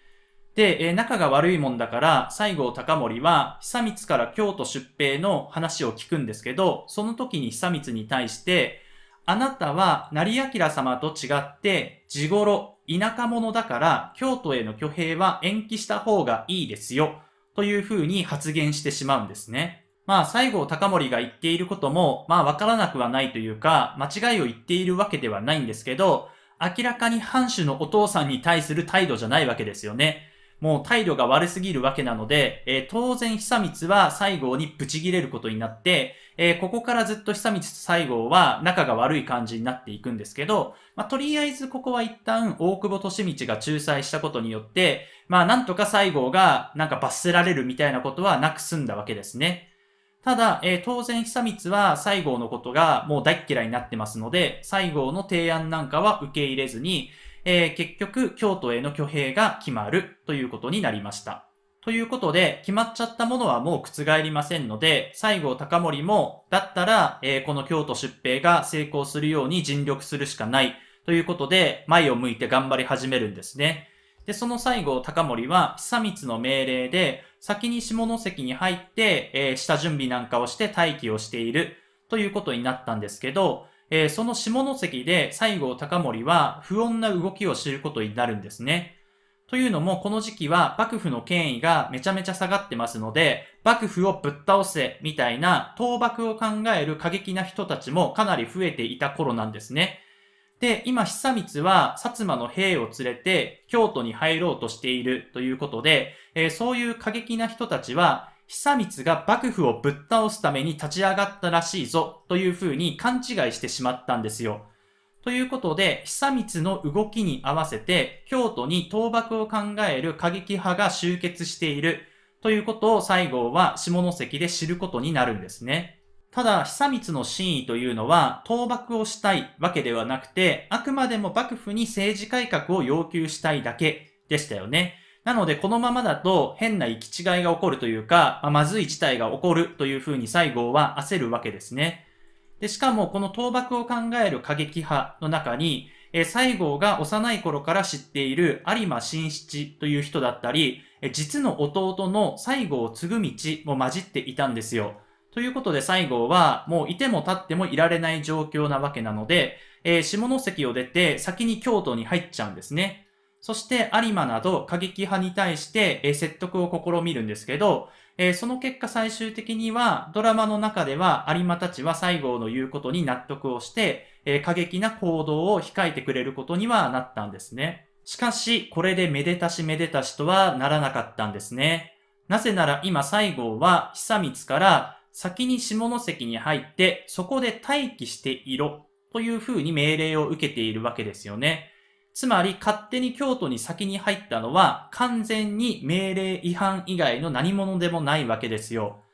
で、えー、仲が悪いもんだから、西郷隆盛は、久光から京都出兵の話を聞くんですけど、その時に久光に対して、あなたは、成明様と違って、地頃、田舎者だから京都への挙兵は延期した方がいいですよというふうに発言してしまうんですね。まあ西郷隆盛が言っていることもまあわからなくはないというか間違いを言っているわけではないんですけど明らかに藩主のお父さんに対する態度じゃないわけですよね。もう態度が悪すぎるわけなので、えー、当然久光は西郷にブチ切れることになって、えー、ここからずっと久光と西郷は仲が悪い感じになっていくんですけど、まあ、とりあえずここは一旦大久保利道が仲裁したことによって、まあなんとか西郷がなんか罰せられるみたいなことはなく済んだわけですね。ただ、えー、当然久光は西郷のことがもう大っ嫌いになってますので、西郷の提案なんかは受け入れずに、えー、結局、京都への挙兵が決まるということになりました。ということで、決まっちゃったものはもう覆りませんので、西郷隆盛も、だったら、えー、この京都出兵が成功するように尽力するしかない、ということで、前を向いて頑張り始めるんですね。で、その西郷隆盛は、久光の命令で、先に下関に入って、えー、下準備なんかをして待機をしている、ということになったんですけど、えー、その下関で西郷隆盛は不穏な動きを知ることになるんですね。というのも、この時期は幕府の権威がめちゃめちゃ下がってますので、幕府をぶっ倒せみたいな倒幕を考える過激な人たちもかなり増えていた頃なんですね。で、今、久光は薩摩の兵を連れて京都に入ろうとしているということで、えー、そういう過激な人たちは、久光が幕府をぶっ倒すために立ち上がったらしいぞというふうに勘違いしてしまったんですよ。ということで、久光の動きに合わせて、京都に倒幕を考える過激派が集結しているということを西郷は下関で知ることになるんですね。ただ、久光の真意というのは、倒幕をしたいわけではなくて、あくまでも幕府に政治改革を要求したいだけでしたよね。なので、このままだと変な行き違いが起こるというか、まあ、まずい事態が起こるというふうに西郷は焦るわけですね。で、しかも、この倒幕を考える過激派の中に、え西郷が幼い頃から知っている有馬新七という人だったり、え実の弟の西郷継ぐ道も混じっていたんですよ。ということで西郷はもういても立ってもいられない状況なわけなので、えー、下関を出て先に京都に入っちゃうんですね。そして有馬など過激派に対して説得を試みるんですけど、その結果最終的にはドラマの中では有馬たちは西郷の言うことに納得をして、過激な行動を控えてくれることにはなったんですね。しかし、これでめでたしめでたしとはならなかったんですね。なぜなら今西郷は久光から先に下関に入ってそこで待機していろという風に命令を受けているわけですよね。つまり勝手に京都に先に入ったのは完全に命令違反以外の何者でもないわけですよ。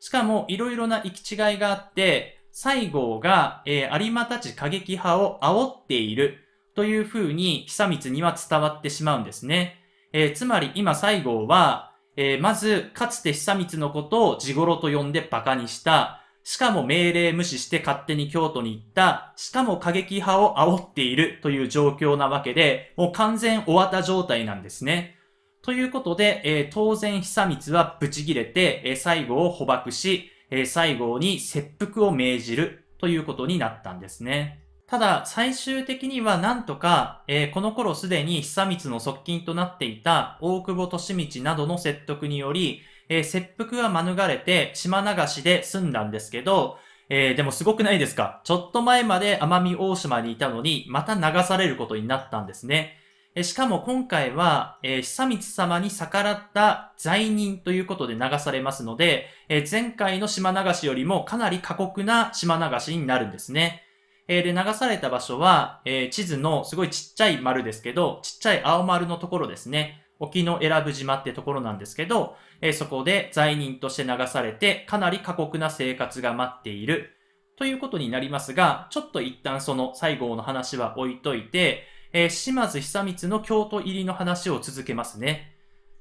しかもいろいろな行き違いがあって、西郷が、えー、有馬たち過激派を煽っているという風に久光には伝わってしまうんですね。えー、つまり今西郷は、えー、まずかつて久光のことを地頃と呼んで馬鹿にした。しかも命令無視して勝手に京都に行った、しかも過激派を煽っているという状況なわけで、もう完全終わった状態なんですね。ということで、えー、当然久光はブチ切れて、えー、西郷を捕獲し、えー、西郷に切腹を命じるということになったんですね。ただ、最終的にはなんとか、えー、この頃すでに久光の側近となっていた大久保利通などの説得により、えー、切腹は免れて島流しで済んだんですけど、えー、でもすごくないですかちょっと前まで奄美大島にいたのに、また流されることになったんですね。えしかも今回は、えー、久光様に逆らった罪人ということで流されますので、えー、前回の島流しよりもかなり過酷な島流しになるんですね。えー、で、流された場所は、え地図のすごいちっちゃい丸ですけど、ちっちゃい青丸のところですね。沖の選ぶ島ってところなんですけど、えそこで罪人として流されて、かなり過酷な生活が待っている。ということになりますが、ちょっと一旦その西郷の話は置いといて、えー、島津久光の京都入りの話を続けますね。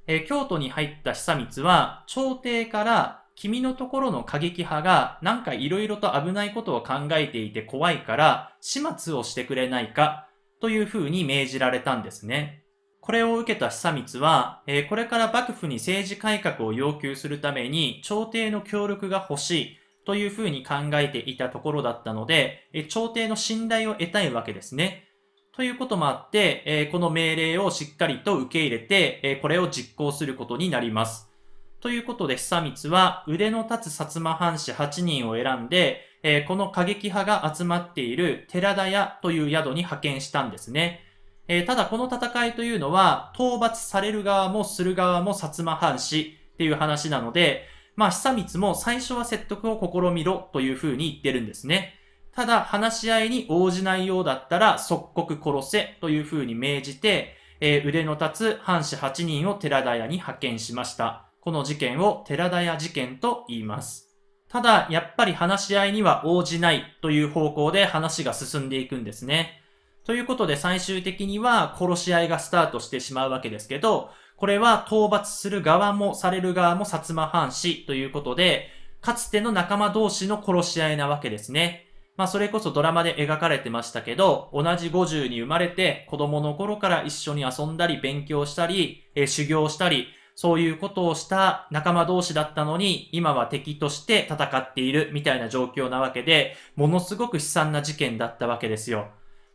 えー、京都に入った久光は、朝廷から君のところの過激派がなんか色々と危ないことを考えていて怖いから、始末をしてくれないか、というふうに命じられたんですね。これを受けた久光は、えー、これから幕府に政治改革を要求するために朝廷の協力が欲しいというふうに考えていたところだったので、えー、朝廷の信頼を得たいわけですね。ということもあって、えー、この命令をしっかりと受け入れて、えこれを実行することになります。ということで久光は腕の立つ薩摩藩士8人を選んで、えこの過激派が集まっている寺田屋という宿に派遣したんですね。えー、ただこの戦いというのは、討伐される側もする側も薩摩藩士っていう話なので、まあ、久光も最初は説得を試みろという風に言ってるんですね。ただ、話し合いに応じないようだったら、即刻殺せという風に命じて、えー、腕の立つ藩士8人を寺田屋に派遣しました。この事件を寺田屋事件と言います。ただ、やっぱり話し合いには応じないという方向で話が進んでいくんですね。ということで最終的には殺し合いがスタートしてしまうわけですけど、これは討伐する側もされる側も薩摩藩士ということで、かつての仲間同士の殺し合いなわけですね。まあそれこそドラマで描かれてましたけど、同じ50に生まれて子供の頃から一緒に遊んだり勉強したり、えー、修行したり、そういうことをした仲間同士だったのに、今は敵として戦っているみたいな状況なわけで、ものすごく悲惨な事件だったわけですよ。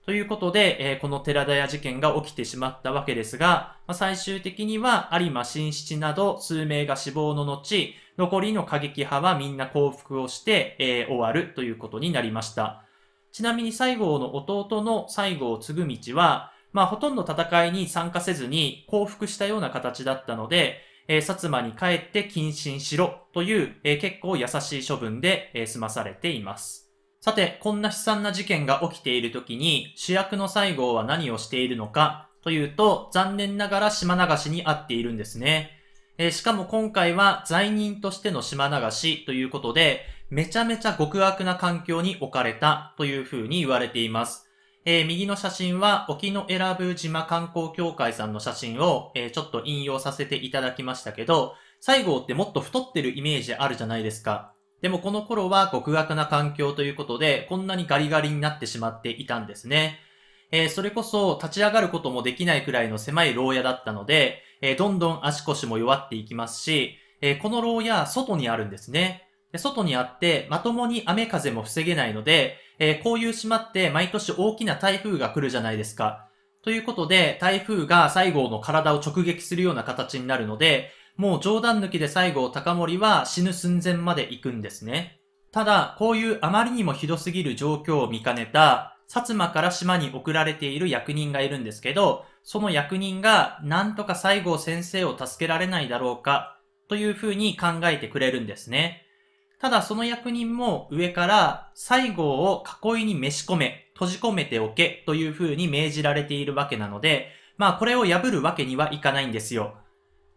ということで、えー、この寺田屋事件が起きてしまったわけですが、まあ、最終的には有馬新七など数名が死亡の後、残りの過激派はみんな降伏をして、えー、終わるということになりました。ちなみに西郷の弟の西郷継道は、まあほとんど戦いに参加せずに降伏したような形だったので、えー、薩摩に帰って謹慎しろという、えー、結構優しい処分で、えー、済まされています。さて、こんな悲惨な事件が起きている時に、主役の西郷は何をしているのか、というと、残念ながら島流しに合っているんですね。えー、しかも今回は罪人としての島流しということで、めちゃめちゃ極悪な環境に置かれたというふうに言われています。えー、右の写真は沖の選ぶ島観光協会さんの写真を、えー、ちょっと引用させていただきましたけど、西郷ってもっと太ってるイメージあるじゃないですか。でもこの頃は極悪な環境ということで、こんなにガリガリになってしまっていたんですね。えー、それこそ立ち上がることもできないくらいの狭い牢屋だったので、えー、どんどん足腰も弱っていきますし、えー、この牢屋、外にあるんですね。で外にあって、まともに雨風も防げないので、えこういう島って毎年大きな台風が来るじゃないですか。ということで、台風が西郷の体を直撃するような形になるので、もう冗談抜きで最後、高森は死ぬ寸前まで行くんですね。ただ、こういうあまりにもひどすぎる状況を見かねた、薩摩から島に送られている役人がいるんですけど、その役人がなんとか西郷先生を助けられないだろうか、というふうに考えてくれるんですね。ただその役人も上から西郷を囲いに召し込め、閉じ込めておけという風に命じられているわけなので、まあこれを破るわけにはいかないんですよ。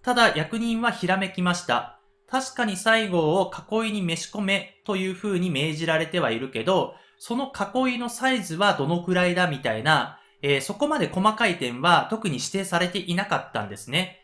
ただ役人はひらめきました。確かに西郷を囲いに召し込めという風に命じられてはいるけど、その囲いのサイズはどのくらいだみたいな、えー、そこまで細かい点は特に指定されていなかったんですね。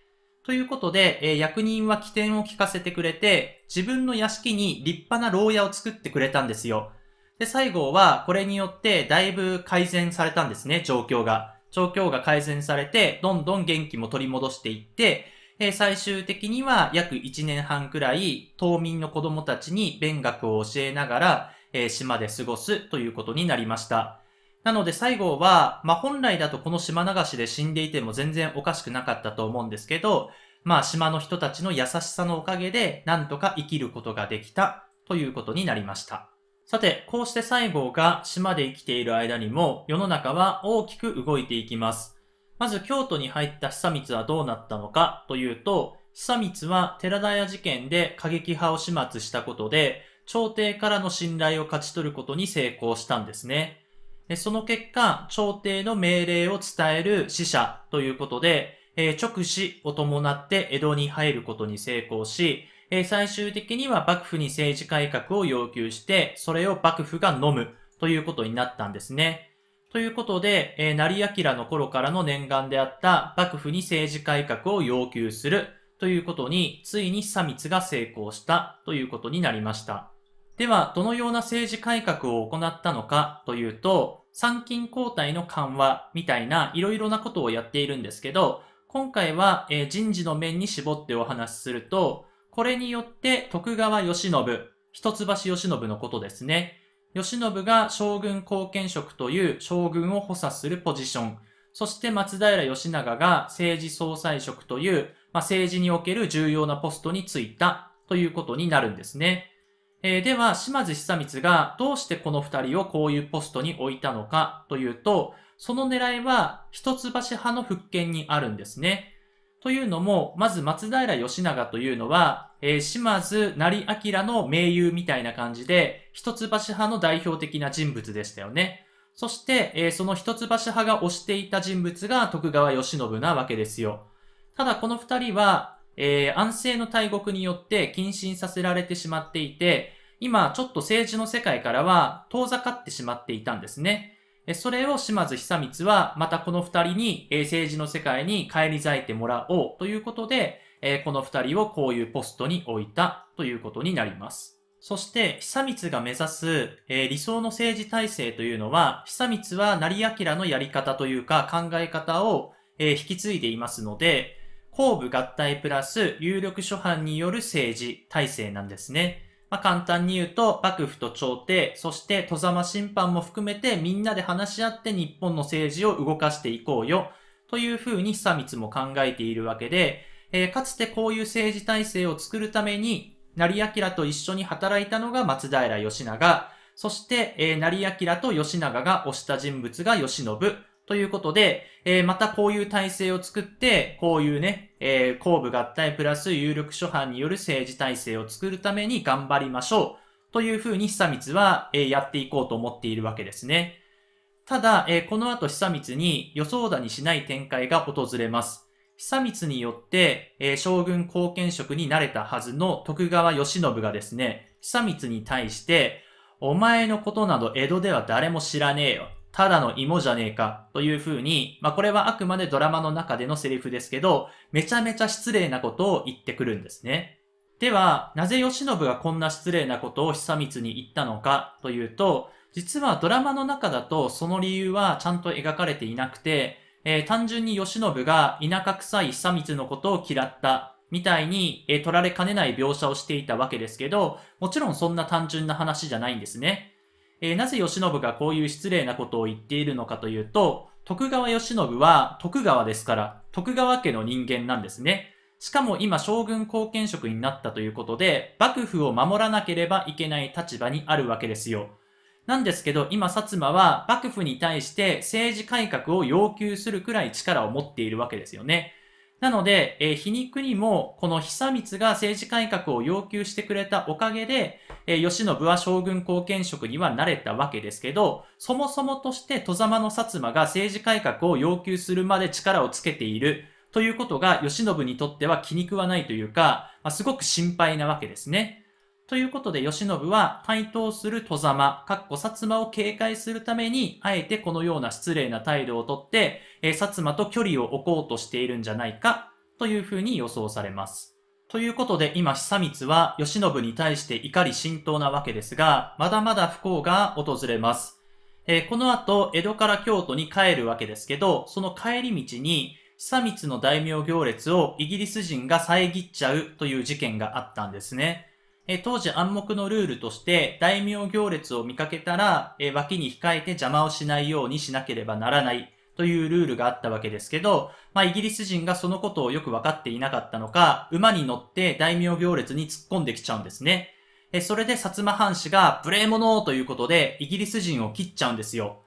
ということで、えー、役人は起点を聞かせてくれて、自分の屋敷に立派な牢屋を作ってくれたんですよ。で、西郷はこれによってだいぶ改善されたんですね、状況が。状況が改善されて、どんどん元気も取り戻していって、えー、最終的には約1年半くらい、島民の子供たちに勉学を教えながら、えー、島で過ごすということになりました。なので最後は、まあ、本来だとこの島流しで死んでいても全然おかしくなかったと思うんですけど、まあ、島の人たちの優しさのおかげで、なんとか生きることができたということになりました。さて、こうして西郷が島で生きている間にも、世の中は大きく動いていきます。まず京都に入った久光はどうなったのかというと、久光は寺田屋事件で過激派を始末したことで、朝廷からの信頼を勝ち取ることに成功したんですね。でその結果、朝廷の命令を伝える使者ということで、えー、直視を伴って江戸に入ることに成功し、えー、最終的には幕府に政治改革を要求して、それを幕府が飲むということになったんですね。ということで、えー、成明の頃からの念願であった幕府に政治改革を要求するということに、ついに久光が成功したということになりました。では、どのような政治改革を行ったのかというと、参勤交代の緩和みたいないろいろなことをやっているんですけど、今回は、えー、人事の面に絞ってお話しすると、これによって徳川慶喜、一橋慶喜のことですね。慶喜が将軍後見職という将軍を補佐するポジション、そして松平義長が政治総裁職という、まあ、政治における重要なポストに就いたということになるんですね。えー、では、島津久光がどうしてこの二人をこういうポストに置いたのかというと、その狙いは一橋派の復権にあるんですね。というのも、まず松平義長というのは、えー、島津成明の盟友みたいな感じで、一橋派の代表的な人物でしたよね。そして、えー、その一橋派が推していた人物が徳川慶喜なわけですよ。ただこの二人は、えー、安政の大国によって謹慎させられてしまっていて、今ちょっと政治の世界からは遠ざかってしまっていたんですね。それを島津久光は、またこの二人に、政治の世界に返り咲いてもらおうということで、この二人をこういうポストに置いたということになります。そして、久光が目指す、理想の政治体制というのは、久光は成明のやり方というか考え方を、引き継いでいますので、後部合体プラス有力諸藩による政治体制なんですね。まあ、簡単に言うと、幕府と朝廷、そして戸様審判も含めてみんなで話し合って日本の政治を動かしていこうよ、というふうに久光も考えているわけで、えー、かつてこういう政治体制を作るために、成明と一緒に働いたのが松平義長、そして、えー、成明と義長が推した人物が義信、ということで、えー、またこういう体制を作って、こういうね、えー、公部合体プラス有力諸藩による政治体制を作るために頑張りましょうというふうに久光は、えー、やっていこうと思っているわけですね。ただ、えー、この後久光に予想だにしない展開が訪れます。久光によって、えー、将軍後見職になれたはずの徳川慶喜がですね、久光に対して、お前のことなど江戸では誰も知らねえよ。ただの芋じゃねえかという風に、まあこれはあくまでドラマの中でのセリフですけど、めちゃめちゃ失礼なことを言ってくるんですね。では、なぜ慶喜がこんな失礼なことを久光に言ったのかというと、実はドラマの中だとその理由はちゃんと描かれていなくて、えー、単純に慶喜が田舎臭い久光のことを嫌ったみたいに、えー、取られかねない描写をしていたわけですけど、もちろんそんな単純な話じゃないんですね。えー、なぜ慶喜がこういう失礼なことを言っているのかというと、徳川慶喜は徳川ですから、徳川家の人間なんですね。しかも今将軍後見職になったということで、幕府を守らなければいけない立場にあるわけですよ。なんですけど、今薩摩は幕府に対して政治改革を要求するくらい力を持っているわけですよね。なので、えー、皮肉にも、この久光が政治改革を要求してくれたおかげで、えー、慶喜は将軍貢献職にはなれたわけですけど、そもそもとして戸様の薩摩が政治改革を要求するまで力をつけているということが、慶喜にとっては気に食わないというか、まあ、すごく心配なわけですね。ということで、慶信は対等する戸様、かっこ薩摩を警戒するために、あえてこのような失礼な態度をとって、えー、薩摩と距離を置こうとしているんじゃないか、というふうに予想されます。ということで、今、久光は慶信に対して怒り浸透なわけですが、まだまだ不幸が訪れます。えー、この後、江戸から京都に帰るわけですけど、その帰り道に、久光の大名行列をイギリス人が遮っちゃうという事件があったんですね。え当時暗黙のルールとして、大名行列を見かけたら、え脇に控えて邪魔をしないようにしなければならないというルールがあったわけですけど、まあ、イギリス人がそのことをよく分かっていなかったのか、馬に乗って大名行列に突っ込んできちゃうんですね。えそれで薩摩藩士が無礼者ということで、イギリス人を切っちゃうんですよ。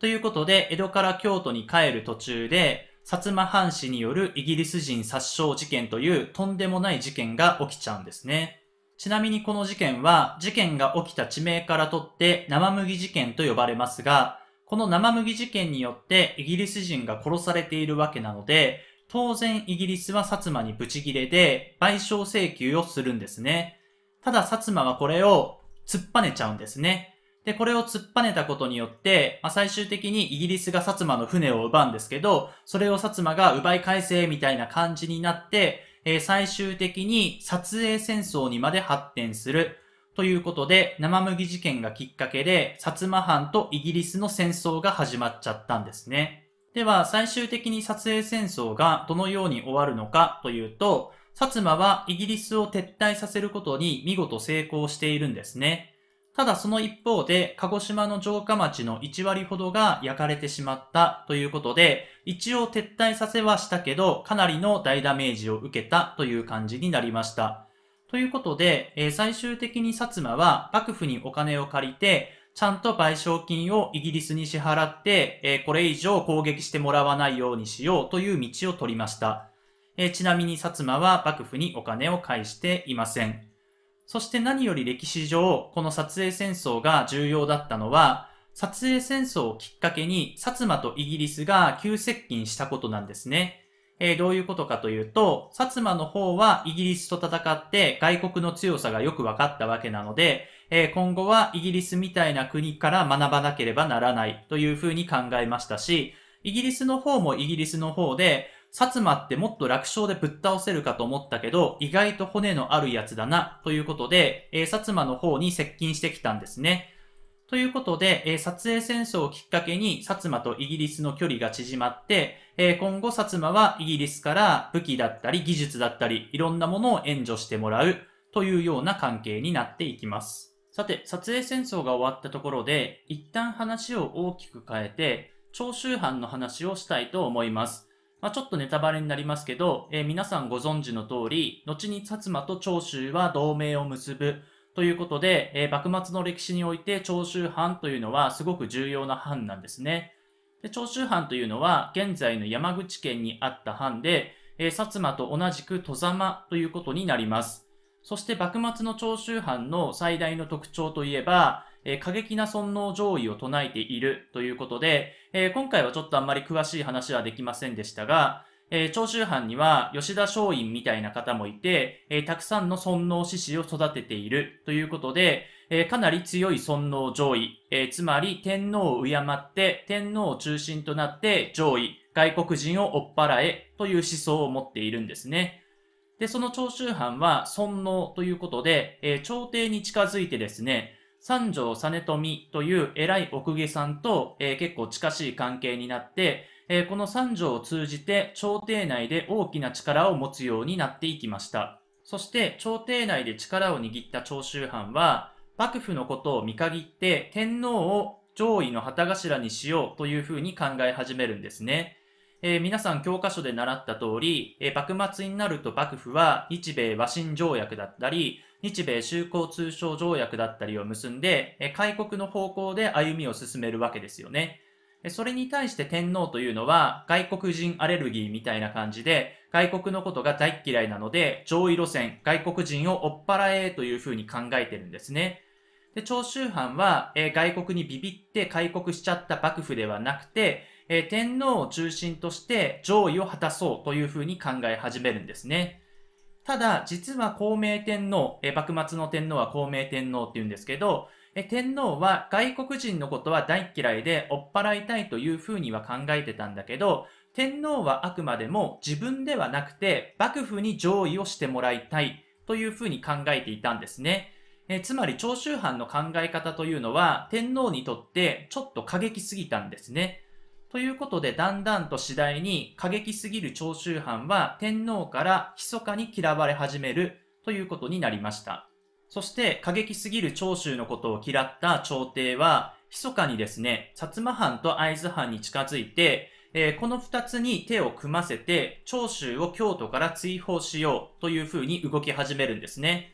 ということで、江戸から京都に帰る途中で、薩摩藩士によるイギリス人殺傷事件というとんでもない事件が起きちゃうんですね。ちなみにこの事件は、事件が起きた地名からとって生麦事件と呼ばれますが、この生麦事件によってイギリス人が殺されているわけなので、当然イギリスは薩摩にブチギレで賠償請求をするんですね。ただ薩摩はこれを突っぱねちゃうんですね。で、これを突っぱねたことによって、まあ、最終的にイギリスが薩摩の船を奪うんですけど、それを薩摩が奪い返せみたいな感じになって、えー、最終的に撮影戦争にまで発展する。ということで、生麦事件がきっかけで、薩摩藩とイギリスの戦争が始まっちゃったんですね。では、最終的に撮影戦争がどのように終わるのかというと、薩摩はイギリスを撤退させることに見事成功しているんですね。ただその一方で、鹿児島の城下町の1割ほどが焼かれてしまったということで、一応撤退させはしたけど、かなりの大ダメージを受けたという感じになりました。ということで、えー、最終的に薩摩は幕府にお金を借りて、ちゃんと賠償金をイギリスに支払って、えー、これ以上攻撃してもらわないようにしようという道を取りました。えー、ちなみに薩摩は幕府にお金を返していません。そして何より歴史上、この撮影戦争が重要だったのは、撮影戦争をきっかけに、薩摩とイギリスが急接近したことなんですね。えー、どういうことかというと、薩摩の方はイギリスと戦って外国の強さがよく分かったわけなので、えー、今後はイギリスみたいな国から学ばなければならないというふうに考えましたし、イギリスの方もイギリスの方で、薩摩ってもっと楽勝でぶっ倒せるかと思ったけど、意外と骨のあるやつだな、ということで、えー、薩摩の方に接近してきたんですね。ということで、えー、撮影戦争をきっかけに薩摩とイギリスの距離が縮まって、えー、今後薩摩はイギリスから武器だったり技術だったり、いろんなものを援助してもらうというような関係になっていきます。さて、撮影戦争が終わったところで、一旦話を大きく変えて、長州藩の話をしたいと思います。まあ、ちょっとネタバレになりますけど、えー、皆さんご存知の通り、後に薩摩と長州は同盟を結ぶということで、えー、幕末の歴史において長州藩というのはすごく重要な藩なんですね。で長州藩というのは現在の山口県にあった藩で、えー、薩摩と同じく戸様ということになります。そして幕末の長州藩の最大の特徴といえば、え過激な尊王攘夷を唱えているということで、え今回はちょっとあんまり詳しい話はできませんでしたが、え長州藩には吉田松陰みたいな方もいて、えたくさんの尊王志士を育てているということで、えかなり強い尊王攘夷、えつまり天皇を敬って天皇を中心となって上位、外国人を追っ払えという思想を持っているんですね。で、その長州藩は尊王ということで、え朝廷に近づいてですね、三条実富という偉い奥義さんと、えー、結構近しい関係になって、えー、この三条を通じて朝廷内で大きな力を持つようになっていきました。そして朝廷内で力を握った長州藩は、幕府のことを見限って天皇を上位の旗頭にしようというふうに考え始めるんですね。えー、皆さん教科書で習った通り、えー、幕末になると幕府は日米和親条約だったり、日米修好通商条約だったりを結んで、開国の方向で歩みを進めるわけですよね。それに対して天皇というのは外国人アレルギーみたいな感じで外国のことが大嫌いなので上位路線外国人を追っ払えというふうに考えてるんですね。で、長州藩は、え外国にビビって開国しちゃった幕府ではなくて、え天皇を中心として上位を果たそうというふうに考え始めるんですね。ただ、実は孔明天皇、え幕末の天皇は孔明天皇って言うんですけど、え天皇は外国人のことは大嫌いで追っ払いたいというふうには考えてたんだけど、天皇はあくまでも自分ではなくて幕府に上位をしてもらいたいというふうに考えていたんですね。えつまり長州藩の考え方というのは天皇にとってちょっと過激すぎたんですね。ということで、だんだんと次第に過激すぎる長州藩は天皇から密かに嫌われ始めるということになりました。そして過激すぎる長州のことを嫌った朝廷は、密かにですね、薩摩藩と会津藩に近づいて、えー、この二つに手を組ませて、長州を京都から追放しようという風に動き始めるんですね。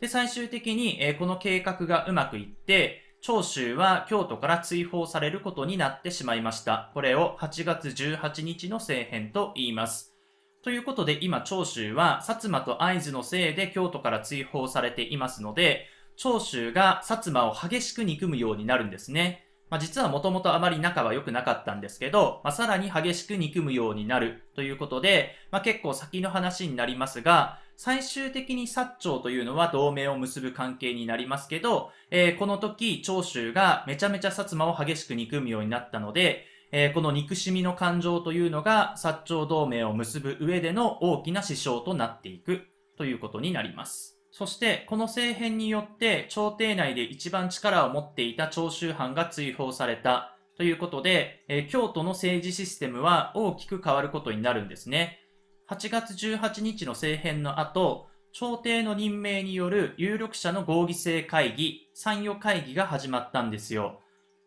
で、最終的に、えー、この計画がうまくいって、長州は京都から追放されることになってしまいました。これを8月18日の政変と言います。ということで今長州は薩摩と会津のせいで京都から追放されていますので、長州が薩摩を激しく憎むようになるんですね。まあ、実はもともとあまり仲は良くなかったんですけど、まあ、さらに激しく憎むようになるということで、まあ、結構先の話になりますが、最終的に薩長というのは同盟を結ぶ関係になりますけど、えー、この時、長州がめちゃめちゃ薩摩を激しく憎むようになったので、えー、この憎しみの感情というのが、薩長同盟を結ぶ上での大きな支障となっていくということになります。そして、この政変によって、朝廷内で一番力を持っていた長州藩が追放されたということで、えー、京都の政治システムは大きく変わることになるんですね。8月18日の政変の後、朝廷の任命による有力者の合議制会議、参与会議が始まったんですよ。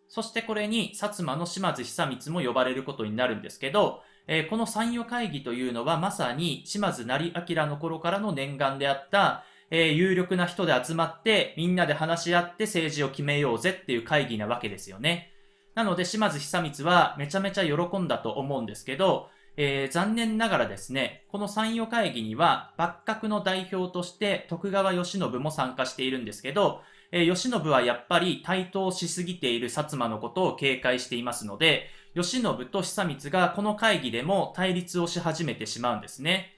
そしてこれに薩摩の島津久光も呼ばれることになるんですけど、えー、この参与会議というのはまさに島津成明の頃からの念願であった、えー、有力な人で集まってみんなで話し合って政治を決めようぜっていう会議なわけですよね。なので島津久光はめちゃめちゃ喜んだと思うんですけど、えー、残念ながらですね、この参与会議には、幕閣の代表として徳川慶喜も参加しているんですけど、えー、慶喜はやっぱり台頭しすぎている薩摩のことを警戒していますので、慶喜と久光がこの会議でも対立をし始めてしまうんですね。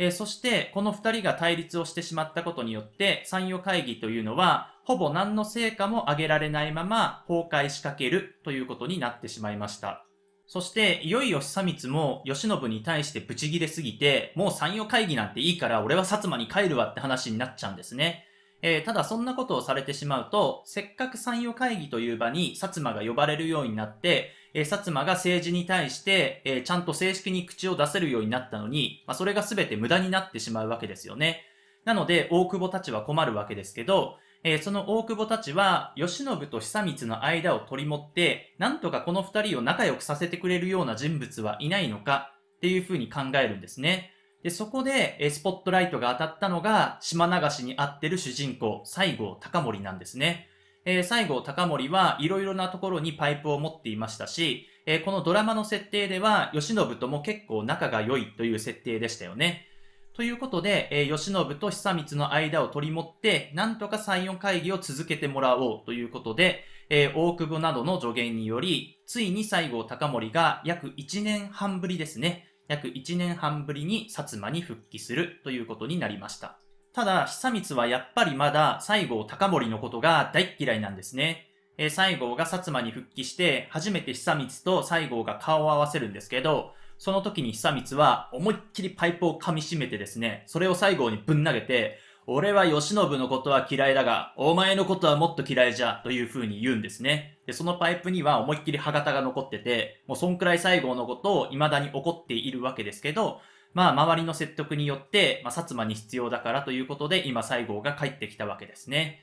えー、そして、この二人が対立をしてしまったことによって、参与会議というのは、ほぼ何の成果も上げられないまま崩壊しかけるということになってしまいました。そして、いよいよ久光も、慶喜に対してブチギレすぎて、もう参与会議なんていいから、俺は薩摩に帰るわって話になっちゃうんですね。えー、ただ、そんなことをされてしまうと、せっかく参与会議という場に薩摩が呼ばれるようになって、えー、薩摩が政治に対して、えー、ちゃんと正式に口を出せるようになったのに、まあ、それが全て無駄になってしまうわけですよね。なので、大久保たちは困るわけですけど、えー、その大久保たちは、慶喜と久光の間を取り持って、なんとかこの二人を仲良くさせてくれるような人物はいないのかっていうふうに考えるんですね。で、そこで、えー、スポットライトが当たったのが、島流しに会ってる主人公、西郷隆盛なんですね。えー、西郷隆盛はいろいろなところにパイプを持っていましたし、えー、このドラマの設定では、慶喜とも結構仲が良いという設定でしたよね。ということで、えー、慶喜と久光の間を取り持って、なんとか三四会議を続けてもらおうということで、えー、大久保などの助言により、ついに西郷隆盛が約1年半ぶりですね、約1年半ぶりに薩摩に復帰するということになりました。ただ、久光はやっぱりまだ西郷隆盛のことが大嫌いなんですね。えー、西郷が薩摩に復帰して、初めて久光と西郷が顔を合わせるんですけど、その時に久光は思いっきりパイプを噛み締めてですね、それを最後にぶん投げて、俺は慶喜のことは嫌いだが、お前のことはもっと嫌いじゃ、という風に言うんですね。で、そのパイプには思いっきり歯型が残ってて、もうそんくらい西郷のことを未だに怒っているわけですけど、まあ周りの説得によって、まあ、薩摩に必要だからということで、今西郷が帰ってきたわけですね。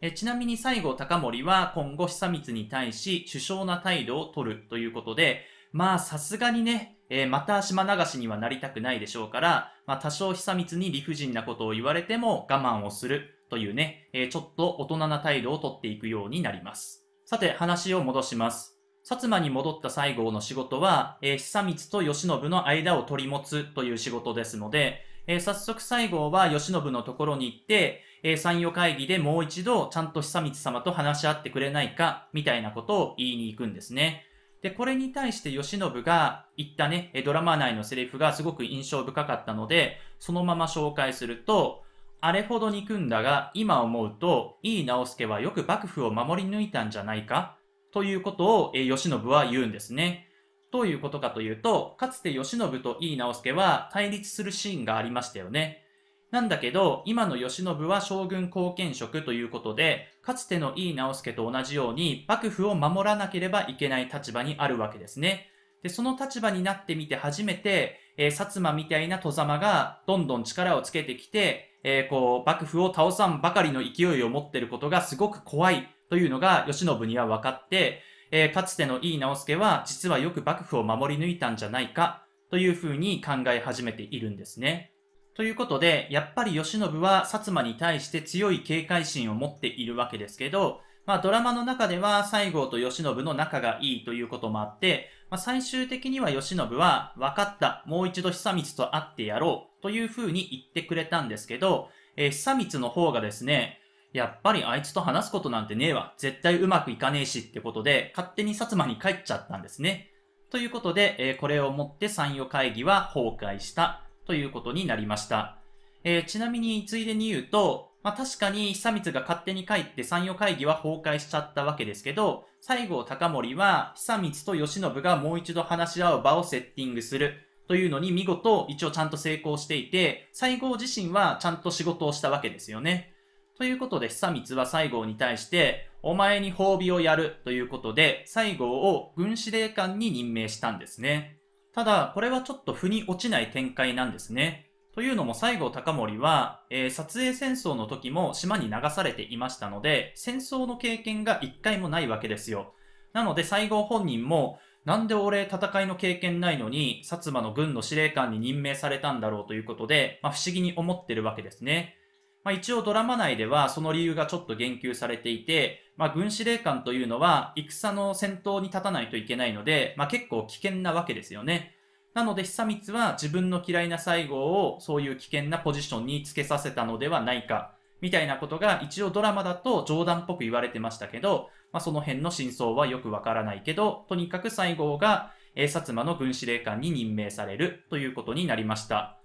えちなみに西郷隆盛は今後久光に対し首相な態度を取るということで、まあさすがにね、えー、また島流しにはなりたくないでしょうから、まあ、多少久光に理不尽なことを言われても我慢をするというね、えー、ちょっと大人な態度をとっていくようになります。さて、話を戻します。薩摩に戻った西郷の仕事は、えー、久光と慶喜の間を取り持つという仕事ですので、えー、早速西郷は慶喜のところに行って、えー、参与会議でもう一度ちゃんと久光様と話し合ってくれないか、みたいなことを言いに行くんですね。で、これに対して慶喜が言ったね、ドラマ内のセリフがすごく印象深かったので、そのまま紹介すると、あれほど憎んだが、今思うと、井伊直弼はよく幕府を守り抜いたんじゃないかということを、えー、慶喜は言うんですね。どういうことかというと、かつて慶喜と井伊直弼は対立するシーンがありましたよね。なんだけど、今の慶喜は将軍後見職ということで、かつての井伊直助と同じように幕府を守らなければいけない立場にあるわけですね。で、その立場になってみて初めて、えー、薩摩みたいな戸様がどんどん力をつけてきて、えー、こう、幕府を倒さんばかりの勢いを持ってることがすごく怖いというのが慶喜には分かって、えー、かつての井伊直助は実はよく幕府を守り抜いたんじゃないかというふうに考え始めているんですね。ということで、やっぱり慶信は薩摩に対して強い警戒心を持っているわけですけど、まあドラマの中では西郷と慶喜の仲がいいということもあって、まあ、最終的には慶喜は、分かった、もう一度久光と会ってやろうというふうに言ってくれたんですけど、えー、久光の方がですね、やっぱりあいつと話すことなんてねえわ。絶対うまくいかねえしってことで、勝手に薩摩に帰っちゃったんですね。ということで、えー、これをもって参与会議は崩壊した。ということになりました。えー、ちなみに、ついでに言うと、まあ、確かに久光が勝手に帰って参与会議は崩壊しちゃったわけですけど、西郷隆盛は久光と慶喜がもう一度話し合う場をセッティングするというのに見事一応ちゃんと成功していて、西郷自身はちゃんと仕事をしたわけですよね。ということで久光は西郷に対して、お前に褒美をやるということで、西郷を軍司令官に任命したんですね。ただ、これはちょっと腑に落ちない展開なんですね。というのも西郷隆盛は、えー、撮影戦争の時も島に流されていましたので、戦争の経験が一回もないわけですよ。なので西郷本人も、なんで俺戦いの経験ないのに、薩摩の軍の司令官に任命されたんだろうということで、まあ、不思議に思ってるわけですね。まあ、一応ドラマ内ではその理由がちょっと言及されていて、まあ、軍司令官というのは戦の先頭に立たないといけないので、まあ、結構危険なわけですよね。なので久光は自分の嫌いな西郷をそういう危険なポジションにつけさせたのではないか、みたいなことが一応ドラマだと冗談っぽく言われてましたけど、まあ、その辺の真相はよくわからないけど、とにかく西郷が、え薩摩の軍司令官に任命されるということになりました。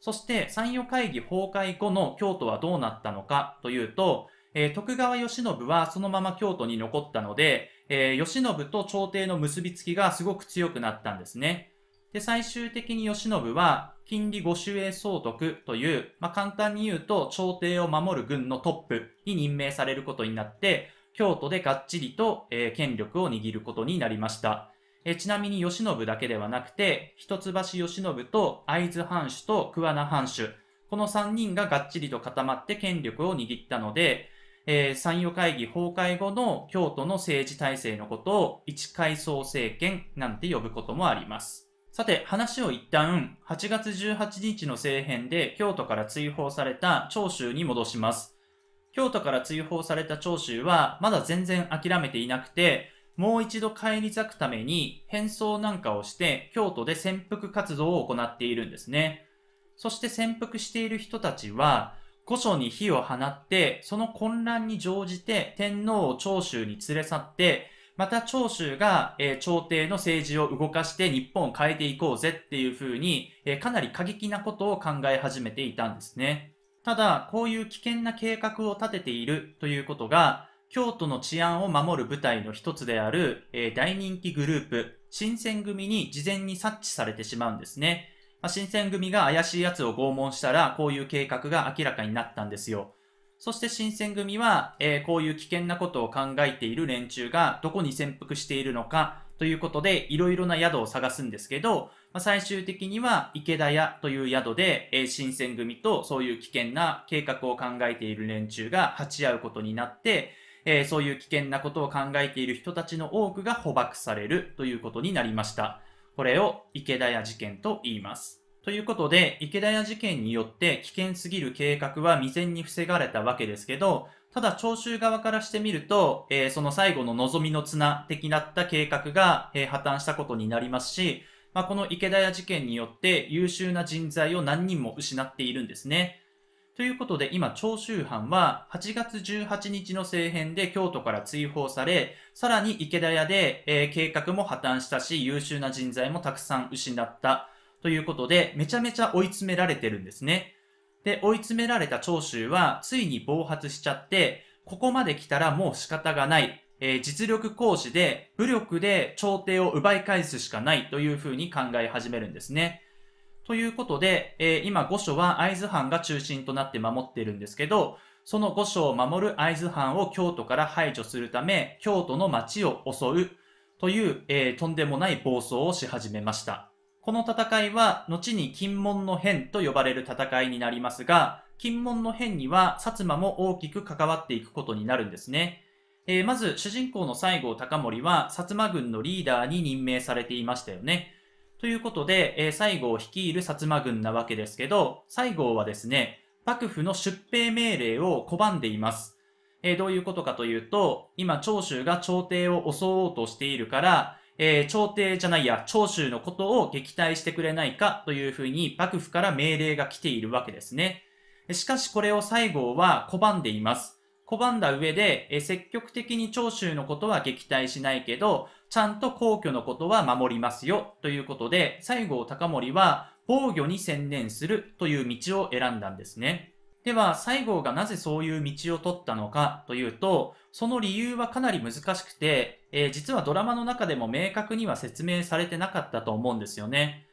そして、参与会議崩壊後の京都はどうなったのかというと、え徳川慶喜はそのまま京都に残ったので、えー、慶喜と朝廷の結びつきがすごく強くなったんですね。で、最終的に慶喜は、金利御守衛総督という、まあ、簡単に言うと朝廷を守る軍のトップに任命されることになって、京都でがっちりと、えー、権力を握ることになりました。えー、ちなみに慶喜だけではなくて、一橋慶喜と会津藩主と桑名藩主、この3人ががっちりと固まって権力を握ったので、えー、参与会議崩壊後の京都の政治体制のことを一階層政権なんて呼ぶこともあります。さて、話を一旦、8月18日の政変で京都から追放された長州に戻します。京都から追放された長州は、まだ全然諦めていなくて、もう一度返り咲くために変装なんかをして京都で潜伏活動を行っているんですね。そして潜伏している人たちは、御所に火を放って、その混乱に乗じて天皇を長州に連れ去って、また長州が、えー、朝廷の政治を動かして日本を変えていこうぜっていうふうに、えー、かなり過激なことを考え始めていたんですね。ただ、こういう危険な計画を立てているということが、京都の治安を守る部隊の一つである、えー、大人気グループ、新選組に事前に察知されてしまうんですね。まあ、新選組が怪しい奴を拷問したら、こういう計画が明らかになったんですよ。そして新選組は、えー、こういう危険なことを考えている連中がどこに潜伏しているのかということで、いろいろな宿を探すんですけど、まあ、最終的には池田屋という宿で、えー、新選組とそういう危険な計画を考えている連中が鉢合うことになって、えー、そういう危険なことを考えている人たちの多くが捕獲されるということになりました。これを池田屋事件と言います。ということで、池田屋事件によって危険すぎる計画は未然に防がれたわけですけど、ただ聴衆側からしてみると、えー、その最後の望みの綱的なった計画が、えー、破綻したことになりますし、まあ、この池田屋事件によって優秀な人材を何人も失っているんですね。ということで、今、長州藩は8月18日の政変で京都から追放され、さらに池田屋で、えー、計画も破綻したし、優秀な人材もたくさん失った。ということで、めちゃめちゃ追い詰められてるんですね。で、追い詰められた長州は、ついに暴発しちゃって、ここまで来たらもう仕方がない。えー、実力行使で、武力で朝廷を奪い返すしかないというふうに考え始めるんですね。ということで、えー、今5所は会津藩が中心となって守っているんですけど、その5所を守る会津藩を京都から排除するため、京都の町を襲うという、えー、とんでもない暴走をし始めました。この戦いは、後に金門の変と呼ばれる戦いになりますが、金門の変には薩摩も大きく関わっていくことになるんですね。えー、まず、主人公の西郷隆盛は、薩摩軍のリーダーに任命されていましたよね。ということで、えー、西郷率いる薩摩軍なわけですけど、西郷はですね、幕府の出兵命令を拒んでいます。えー、どういうことかというと、今、長州が朝廷を襲おうとしているから、えー、朝廷じゃないや、長州のことを撃退してくれないかというふうに幕府から命令が来ているわけですね。しかしこれを西郷は拒んでいます。拒んだ上で、え積極的に長州のことは撃退しないけど、ちゃんと皇居のことは守りますよということで、西郷隆盛は防御に専念するという道を選んだんですね。では、西郷がなぜそういう道を取ったのかというと、その理由はかなり難しくて、えー、実はドラマの中でも明確には説明されてなかったと思うんですよね。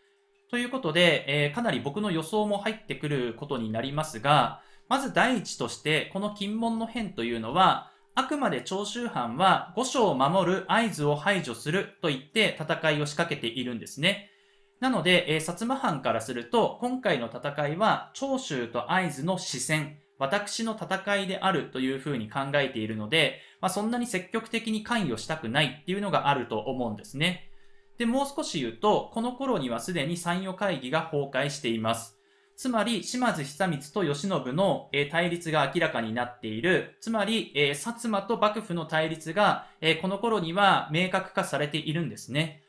ということで、えー、かなり僕の予想も入ってくることになりますが、まず第一として、この金門の変というのは、あくまで長州藩は御所を守る合図を排除すると言って戦いを仕掛けているんですね。なので、えー、薩摩藩からすると、今回の戦いは長州と合図の視線、私の戦いであるというふうに考えているので、まあ、そんなに積極的に関与したくないっていうのがあると思うんですね。で、もう少し言うと、この頃にはすでに参与会議が崩壊しています。つまり、島津久光と慶喜の、え対立が明らかになっている。つまり、え薩摩と幕府の対立が、えこの頃には明確化されているんですね。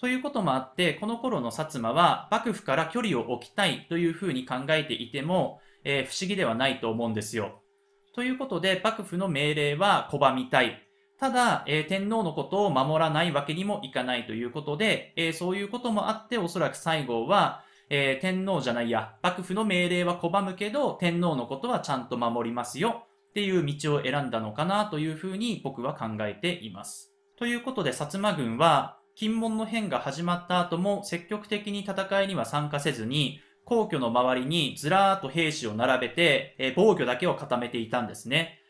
ということもあって、この頃の薩摩は幕府から距離を置きたいというふうに考えていても、え不思議ではないと思うんですよ。ということで、幕府の命令は拒みたい。ただ、えー、天皇のことを守らないわけにもいかないということで、えー、そういうこともあっておそらく西郷は、えー、天皇じゃないや、幕府の命令は拒むけど、天皇のことはちゃんと守りますよっていう道を選んだのかなというふうに僕は考えています。ということで、薩摩軍は、金門の変が始まった後も積極的に戦いには参加せずに、皇居の周りにずらーっと兵士を並べて、えー、防御だけを固めていたんですね。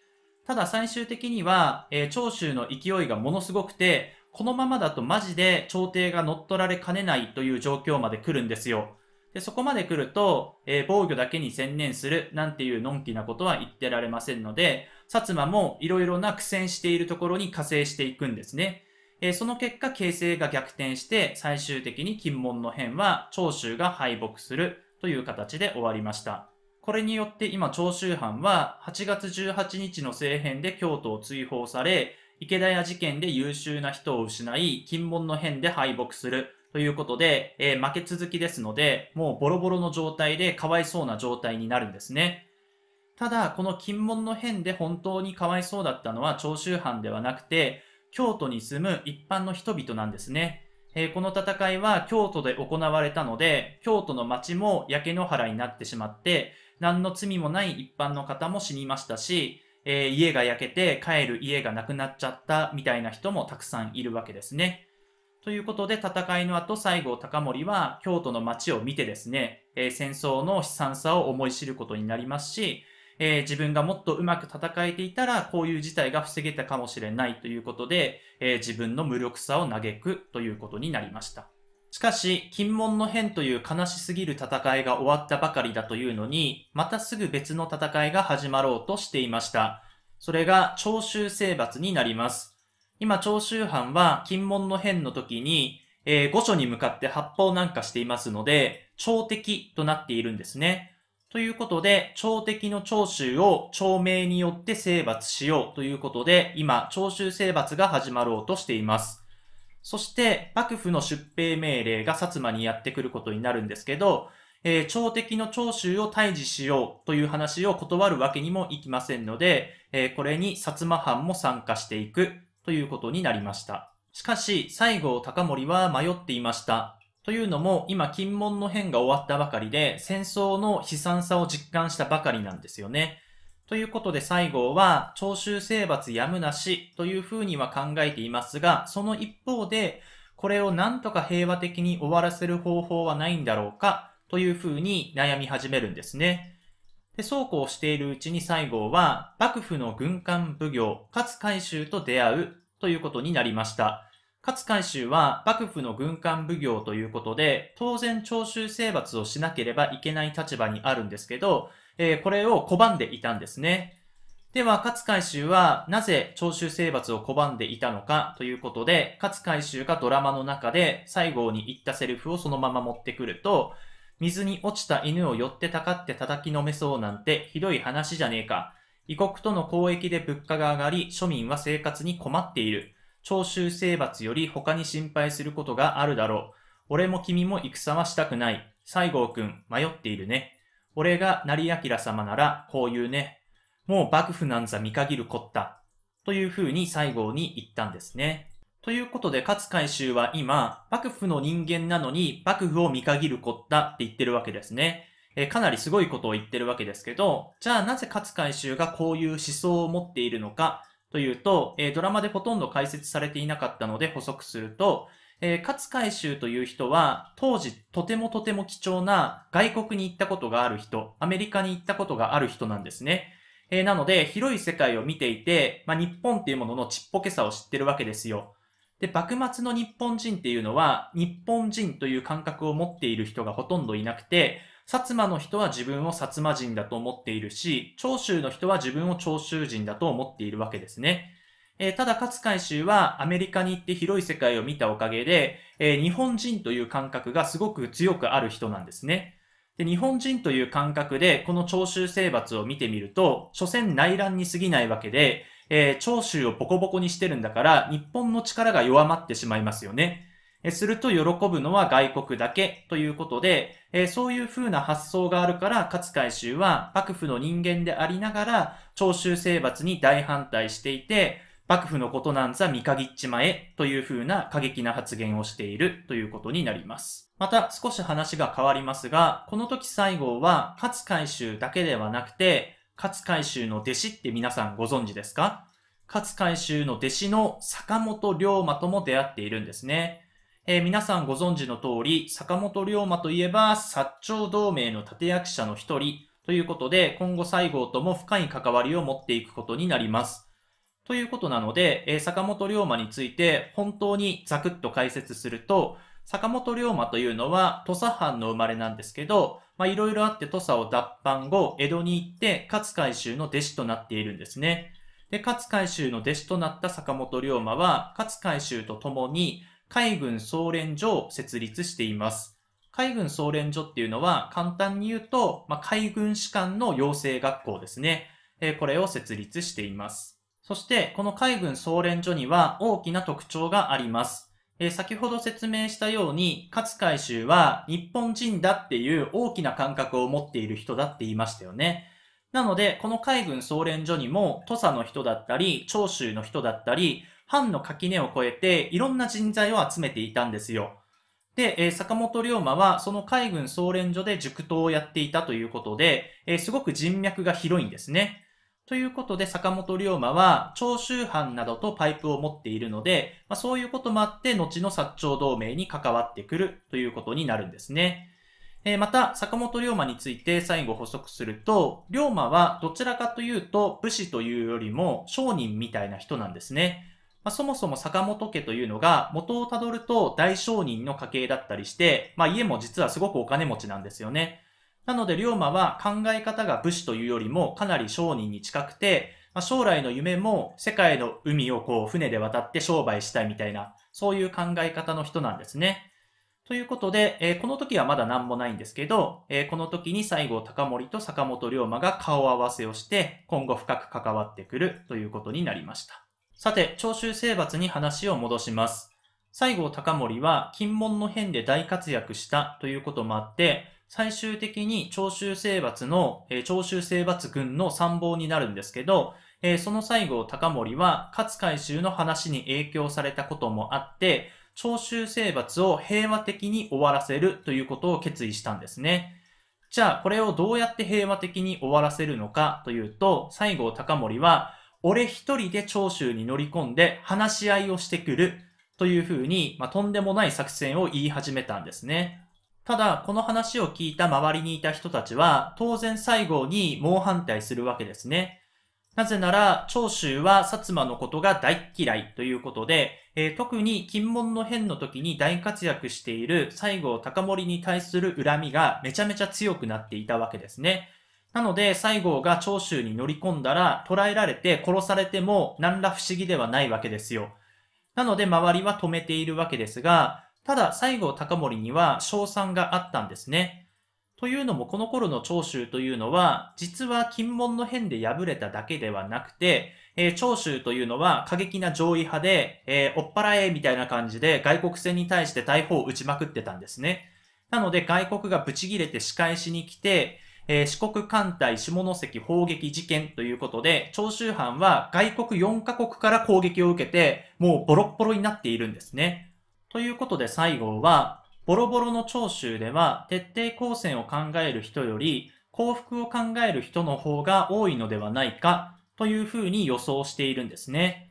ただ最終的には、えー、長州の勢いがものすごくて、このままだとマジで朝廷が乗っ取られかねないという状況まで来るんですよ。で、そこまで来ると、えー、防御だけに専念するなんていうのんきなことは言ってられませんので、薩摩もいろいろな苦戦しているところに加勢していくんですね。えー、その結果、形勢が逆転して、最終的に金門の変は長州が敗北するという形で終わりました。これによって今、長州藩は8月18日の政変で京都を追放され、池田屋事件で優秀な人を失い、金門の変で敗北するということで、えー、負け続きですので、もうボロボロの状態でかわいそうな状態になるんですね。ただ、この金門の変で本当にかわいそうだったのは長州藩ではなくて、京都に住む一般の人々なんですね。えー、この戦いは京都で行われたので、京都の町も焼け野原になってしまって、何の罪もない一般の方も死にましたし、えー、家が焼けて帰る家がなくなっちゃったみたいな人もたくさんいるわけですね。ということで戦いの後西郷隆盛は京都の町を見てですね、え戦争の悲惨さを思い知ることになりますし、えー、自分がもっとうまく戦えていたらこういう事態が防げたかもしれないということで、えー、自分の無力さを嘆くということになりました。しかし、金門の変という悲しすぎる戦いが終わったばかりだというのに、またすぐ別の戦いが始まろうとしていました。それが長州征伐になります。今、長州藩は金門の変の時に、えー、御所に向かって発砲なんかしていますので、朝敵となっているんですね。ということで、朝敵の長州を朝命によって征伐しようということで、今、長州征伐が始まろうとしています。そして、幕府の出兵命令が薩摩にやってくることになるんですけど、えー、朝敵の長州を退治しようという話を断るわけにもいきませんので、えー、これに薩摩藩も参加していくということになりました。しかし、西郷隆盛は迷っていました。というのも、今、金門の変が終わったばかりで、戦争の悲惨さを実感したばかりなんですよね。ということで西郷は、長州征伐やむなしというふうには考えていますが、その一方で、これをなんとか平和的に終わらせる方法はないんだろうか、というふうに悩み始めるんですね。で、そうこうしているうちに西郷は、幕府の軍艦奉行、勝海舟と出会うということになりました。勝海舟は幕府の軍艦奉行ということで、当然徴収征伐をしなければいけない立場にあるんですけど、えー、これを拒んでいたんですね。では、勝海舟はなぜ徴収征伐を拒んでいたのかということで、勝海舟がドラマの中で西郷に言ったセリフをそのまま持ってくると、水に落ちた犬を寄ってたかって叩きのめそうなんてひどい話じゃねえか。異国との交易で物価が上がり、庶民は生活に困っている。徴収征伐より他に心配することがあるだろう。俺も君も戦はしたくない。西郷くん、迷っているね。俺が成明様なら、こう言うね。もう幕府なんざ見限るこった。というふうに西郷に言ったんですね。ということで、勝海舟は今、幕府の人間なのに幕府を見限るこったって言ってるわけですね。えかなりすごいことを言ってるわけですけど、じゃあなぜ勝海舟がこういう思想を持っているのかというと、えドラマでほとんど解説されていなかったので補足すると、え勝海舟という人は、当時とてもとても貴重な外国に行ったことがある人、アメリカに行ったことがある人なんですね。えなので、広い世界を見ていて、まあ、日本っていうもののちっぽけさを知ってるわけですよ。で、幕末の日本人っていうのは、日本人という感覚を持っている人がほとんどいなくて、薩摩の人は自分を薩摩人だと思っているし、長州の人は自分を長州人だと思っているわけですね。えー、ただ勝海舟はアメリカに行って広い世界を見たおかげで、えー、日本人という感覚がすごく強くある人なんですね。で日本人という感覚でこの長州征伐を見てみると、所詮内乱に過ぎないわけで、えー、長州をボコボコにしてるんだから、日本の力が弱まってしまいますよね。えすると喜ぶのは外国だけということで、えそういう風な発想があるから、勝海舟は幕府の人間でありながら、長州征伐に大反対していて、幕府のことなんざ見限っちまえという風な過激な発言をしているということになります。また少し話が変わりますが、この時西郷は勝海舟だけではなくて、勝海舟の弟子って皆さんご存知ですか勝海舟の弟子の坂本龍馬とも出会っているんですね。えー、皆さんご存知の通り、坂本龍馬といえば、薩長同盟の立役者の一人ということで、今後西郷とも深い関わりを持っていくことになります。ということなので、えー、坂本龍馬について本当にザクッと解説すると、坂本龍馬というのは土佐藩の生まれなんですけど、まあ、いろいろあって土佐を脱藩後、江戸に行って勝海舟の弟子となっているんですね。で、勝海舟の弟子となった坂本龍馬は、勝海舟と共に海軍総連所を設立しています。海軍総連所っていうのは、簡単に言うと、まあ、海軍士官の養成学校ですね。えこれを設立しています。そして、この海軍総連所には大きな特徴があります。え先ほど説明したように、勝海舟は日本人だっていう大きな感覚を持っている人だって言いましたよね。なので、この海軍総連所にも、土佐の人だったり、長州の人だったり、藩の垣根を越えて、いろんな人材を集めていたんですよ。で、え坂本龍馬は、その海軍総連所で塾頭をやっていたということで、えすごく人脈が広いんですね。ということで、坂本龍馬は、長州藩などとパイプを持っているので、まあ、そういうこともあって、後の薩長同盟に関わってくるということになるんですね。えー、また、坂本龍馬について最後補足すると、龍馬はどちらかというと、武士というよりも商人みたいな人なんですね。まあ、そもそも坂本家というのが元をたどると大商人の家系だったりして、まあ、家も実はすごくお金持ちなんですよね。なので、龍馬は考え方が武士というよりもかなり商人に近くて、まあ、将来の夢も世界の海をこう船で渡って商売したいみたいな、そういう考え方の人なんですね。ということで、えー、この時はまだ何もないんですけど、えー、この時に西郷隆盛と坂本龍馬が顔合わせをして、今後深く関わってくるということになりました。さて、長州征伐に話を戻します。西郷隆盛は金門の変で大活躍したということもあって、最終的に長州征伐の、えー、長州征伐軍の参謀になるんですけど、えー、その最後、高森は勝海舟の話に影響されたこともあって、長州征伐を平和的に終わらせるということを決意したんですね。じゃあ、これをどうやって平和的に終わらせるのかというと、西郷隆盛は、俺一人で長州に乗り込んで話し合いをしてくるというふうに、まあ、とんでもない作戦を言い始めたんですね。ただ、この話を聞いた周りにいた人たちは、当然西郷に猛反対するわけですね。なぜなら、長州は薩摩のことが大嫌いということで、えー、特に金門の変の時に大活躍している西郷隆盛に対する恨みがめちゃめちゃ強くなっていたわけですね。なので、西郷が長州に乗り込んだら、捕らえられて殺されても何ら不思議ではないわけですよ。なので、周りは止めているわけですが、ただ、西郷隆盛には賞賛があったんですね。というのもこの頃の長州というのは、実は金門の変で敗れただけではなくて、えー、長州というのは過激な上位派で、えー、っ払えみたいな感じで外国船に対して大砲を撃ちまくってたんですね。なので外国がブチ切れて仕返しに来て、えー、四国艦隊下関砲撃事件ということで、長州藩は外国4カ国から攻撃を受けて、もうボロッボロになっているんですね。ということで最後は、ボロボロの長州では徹底抗戦を考える人より幸福を考える人の方が多いのではないかというふうに予想しているんですね。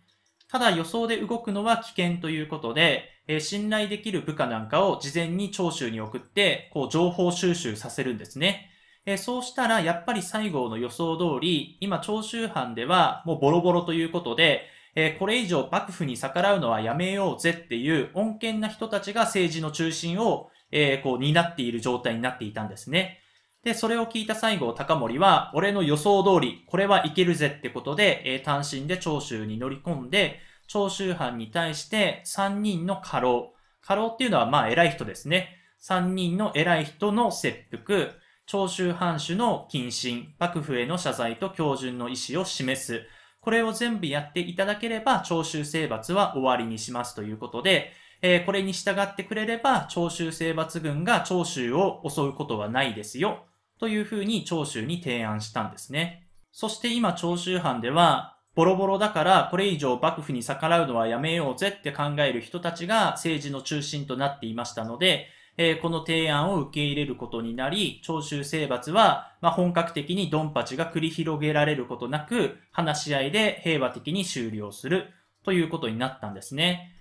ただ予想で動くのは危険ということで、えー、信頼できる部下なんかを事前に長州に送って、こう情報収集させるんですね。えー、そうしたらやっぱり西郷の予想通り、今長州藩ではもうボロボロということで、えー、これ以上幕府に逆らうのはやめようぜっていう穏健な人たちが政治の中心を、えー、こう担っている状態になっていたんですね。で、それを聞いた西郷隆盛は、俺の予想通り、これはいけるぜってことで、えー、単身で長州に乗り込んで、長州藩に対して3人の家老。家老っていうのはまあ偉い人ですね。3人の偉い人の切腹、長州藩主の謹慎、幕府への謝罪と教順の意思を示す。これを全部やっていただければ、徴収征伐は終わりにしますということで、えー、これに従ってくれれば、徴収征伐軍が長州を襲うことはないですよ、というふうに長州に提案したんですね。そして今、長州藩では、ボロボロだからこれ以上幕府に逆らうのはやめようぜって考える人たちが政治の中心となっていましたので、えー、この提案を受け入れることになり、長州征伐は、まあ、本格的にドンパチが繰り広げられることなく、話し合いで平和的に終了するということになったんですね。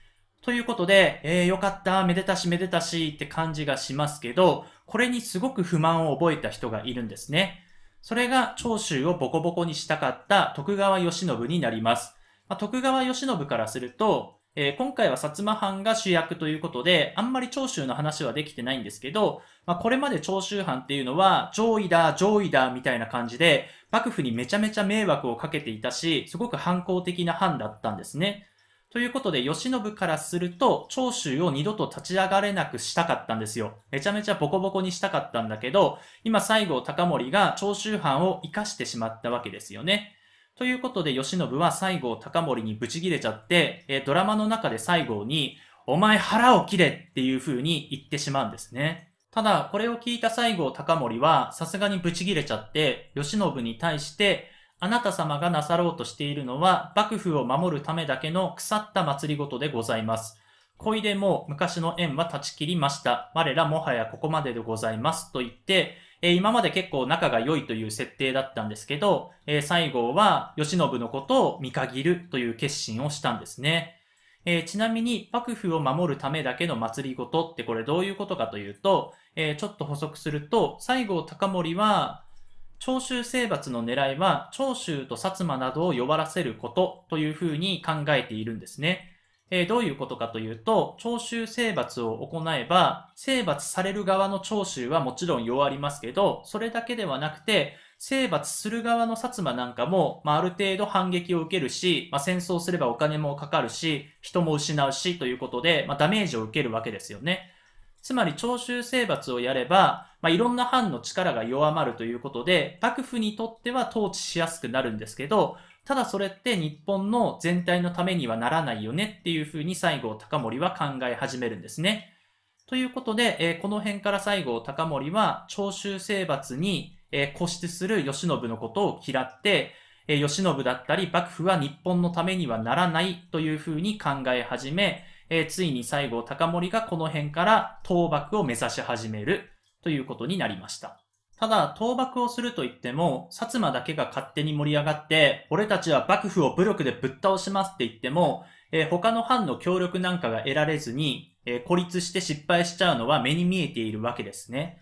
ということで、えー、よかった、めでたしめでたしって感じがしますけど、これにすごく不満を覚えた人がいるんですね。それが長州をボコボコにしたかった徳川慶喜になります。まあ、徳川慶喜からすると、えー、今回は薩摩藩が主役ということで、あんまり長州の話はできてないんですけど、まあ、これまで長州藩っていうのは、上位だ、上位だ、みたいな感じで、幕府にめちゃめちゃ迷惑をかけていたし、すごく反抗的な藩だったんですね。ということで、慶喜からすると、長州を二度と立ち上がれなくしたかったんですよ。めちゃめちゃボコボコにしたかったんだけど、今西郷隆盛が長州藩を生かしてしまったわけですよね。ということで、慶喜は西郷隆盛にブチギレちゃって、えドラマの中で西郷に、お前腹を切れっていう風に言ってしまうんですね。ただ、これを聞いた西郷隆盛は、さすがにブチギレちゃって、慶喜に対して、あなた様がなさろうとしているのは、幕府を守るためだけの腐った祭りごとでございます。恋でも昔の縁は断ち切りました。我らもはやここまででございます。と言って、えー、今まで結構仲が良いという設定だったんですけど、えー、西郷は慶喜のことを見限るという決心をしたんですね。えー、ちなみに、幕府を守るためだけの祭りごとってこれどういうことかというと、えー、ちょっと補足すると、西郷隆盛は、長州征伐の狙いは、長州と薩摩などを弱らせることというふうに考えているんですね。えー、どういうことかというと、徴収征伐を行えば、征伐される側の徴収はもちろん弱りますけど、それだけではなくて、征伐する側の薩摩なんかも、まあ、ある程度反撃を受けるし、まあ、戦争すればお金もかかるし、人も失うしということで、まあ、ダメージを受けるわけですよね。つまり徴収征伐をやれば、まあ、いろんな藩の力が弱まるということで、幕府にとっては統治しやすくなるんですけど、ただそれって日本の全体のためにはならないよねっていうふうに西郷隆盛は考え始めるんですね。ということで、えー、この辺から西郷隆盛は長州征伐に、えー、固執する慶喜のことを嫌って、えー、慶喜だったり幕府は日本のためにはならないというふうに考え始め、えー、ついに西郷隆盛がこの辺から倒幕を目指し始めるということになりました。ただ、倒幕をすると言っても、薩摩だけが勝手に盛り上がって、俺たちは幕府を武力でぶっ倒しますって言っても、えー、他の藩の協力なんかが得られずに、えー、孤立して失敗しちゃうのは目に見えているわけですね。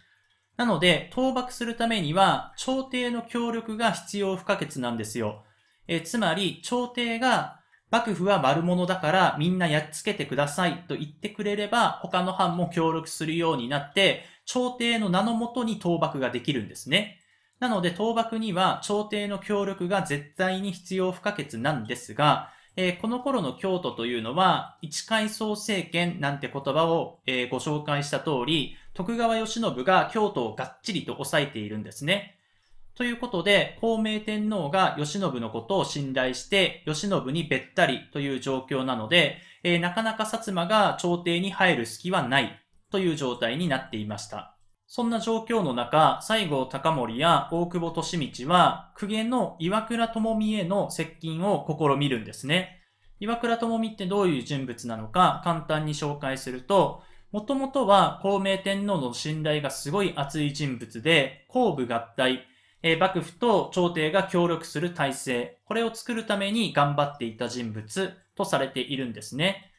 なので、倒幕するためには、朝廷の協力が必要不可欠なんですよ。えー、つまり、朝廷が、幕府は悪者だからみんなやっつけてくださいと言ってくれれば、他の藩も協力するようになって、朝廷の名のもとに倒幕ができるんですね。なので倒幕には朝廷の協力が絶対に必要不可欠なんですが、えー、この頃の京都というのは、一階層政権なんて言葉を、えー、ご紹介した通り、徳川義信が京都をがっちりと抑えているんですね。ということで、孔明天皇が義信のことを信頼して、義信にべったりという状況なので、えー、なかなか薩摩が朝廷に入る隙はないという状態になっていました。そんな状況の中、西郷隆盛や大久保利通は、公家の岩倉智美への接近を試みるんですね。岩倉智美ってどういう人物なのか簡単に紹介すると、もともとは孔明天皇の信頼がすごい厚い人物で、公部合体、え幕府と朝廷が協力する体制、これを作るために頑張っていた人物とされているんですね。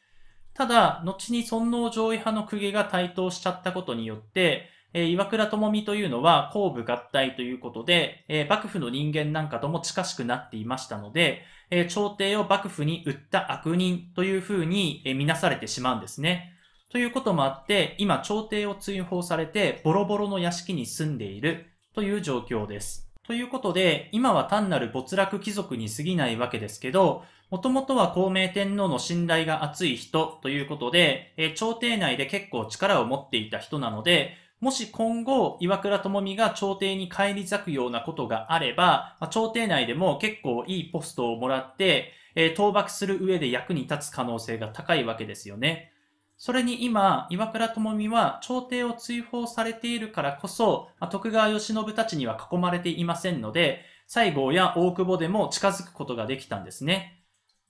ただ、後に尊王攘夷派の公家が台頭しちゃったことによって、えー、岩倉智美というのは公部合体ということで、えー、幕府の人間なんかとも近しくなっていましたので、えー、朝廷を幕府に売った悪人というふうに、え見なされてしまうんですね。ということもあって、今朝廷を追放されてボロボロの屋敷に住んでいるという状況です。ということで、今は単なる没落貴族に過ぎないわけですけど、もともとは孔明天皇の信頼が厚い人ということで、えー、朝廷内で結構力を持っていた人なので、もし今後、岩倉智美が朝廷に返り咲くようなことがあれば、まあ、朝廷内でも結構いいポストをもらって、えー、倒幕する上で役に立つ可能性が高いわけですよね。それに今、岩倉智美は朝廷を追放されているからこそ、徳川慶喜たちには囲まれていませんので、西郷や大久保でも近づくことができたんですね。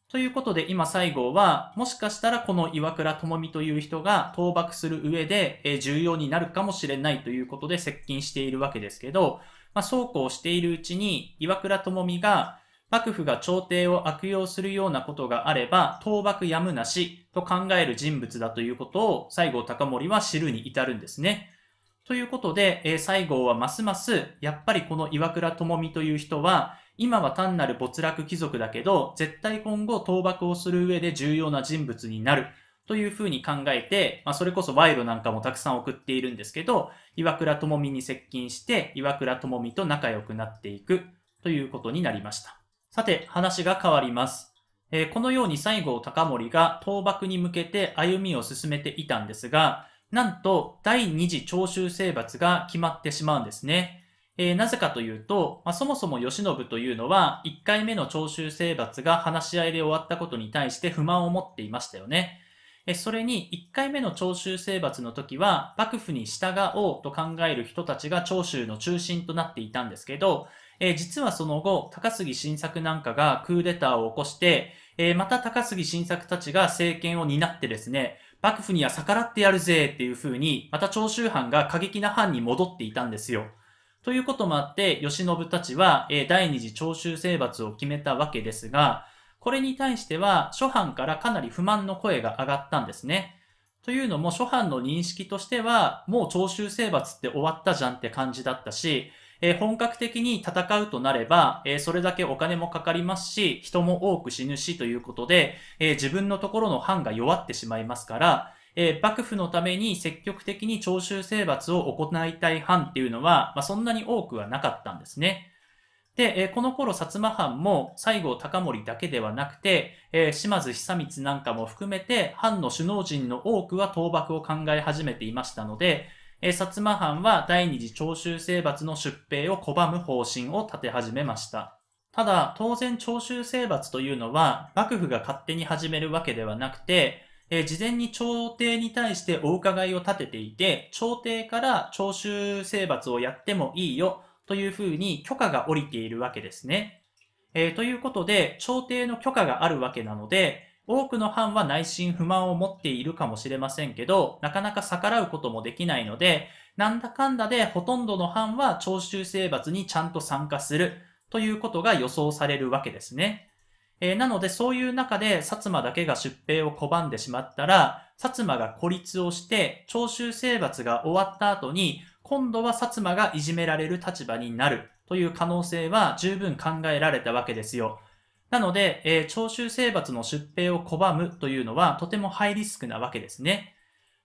ということで今西郷は、もしかしたらこの岩倉智美という人が倒幕する上で重要になるかもしれないということで接近しているわけですけど、まあ、そうこうしているうちに岩倉智美が幕府が朝廷を悪用するようなことがあれば倒幕やむなしと考える人物だということを西郷隆盛は知るに至るんですね。ということで、西郷はますますやっぱりこの岩倉智美という人は今は単なる没落貴族だけど、絶対今後倒幕をする上で重要な人物になるというふうに考えて、まあ、それこそ賄賂なんかもたくさん送っているんですけど、岩倉智美に接近して、岩倉智美と仲良くなっていくということになりました。さて、話が変わります。えー、このように西郷隆盛が倒幕に向けて歩みを進めていたんですが、なんと第二次長州征伐が決まってしまうんですね。えー、なぜかというと、まあ、そもそも慶喜というのは、1回目の長州征伐が話し合いで終わったことに対して不満を持っていましたよね。えそれに、1回目の長州征伐の時は、幕府に従おうと考える人たちが長州の中心となっていたんですけど、え実はその後、高杉晋作なんかがクーデターを起こして、えまた高杉晋作たちが政権を担ってですね、幕府には逆らってやるぜっていう風に、また長州藩が過激な藩に戻っていたんですよ。ということもあって、慶喜たちは、え第二次長州征伐を決めたわけですが、これに対しては、諸藩からかなり不満の声が上がったんですね。というのも、諸藩の認識としては、もう長州征伐って終わったじゃんって感じだったし、えー、本格的に戦うとなれば、えー、それだけお金もかかりますし、人も多く死ぬしということで、えー、自分のところの藩が弱ってしまいますから、えー、幕府のために積極的に徴収征伐を行いたい藩っていうのは、まあ、そんなに多くはなかったんですね。で、えー、この頃薩摩藩も西郷隆盛だけではなくて、えー、島津久光なんかも含めて藩の首脳陣の多くは倒幕を考え始めていましたので、えー、薩摩藩は第二次徴収征伐の出兵を拒む方針を立て始めました。ただ、当然徴収征伐というのは幕府が勝手に始めるわけではなくて、えー、事前に朝廷に対してお伺いを立てていて、朝廷から徴収征伐をやってもいいよというふうに許可が下りているわけですね。えー、ということで、朝廷の許可があるわけなので、多くの藩は内心不満を持っているかもしれませんけど、なかなか逆らうこともできないので、なんだかんだでほとんどの藩は徴収征伐にちゃんと参加するということが予想されるわけですね。えー、なので、そういう中で、薩摩だけが出兵を拒んでしまったら、薩摩が孤立をして、長州征伐が終わった後に、今度は薩摩がいじめられる立場になるという可能性は十分考えられたわけですよ。なので、えー、長州征伐の出兵を拒むというのはとてもハイリスクなわけですね。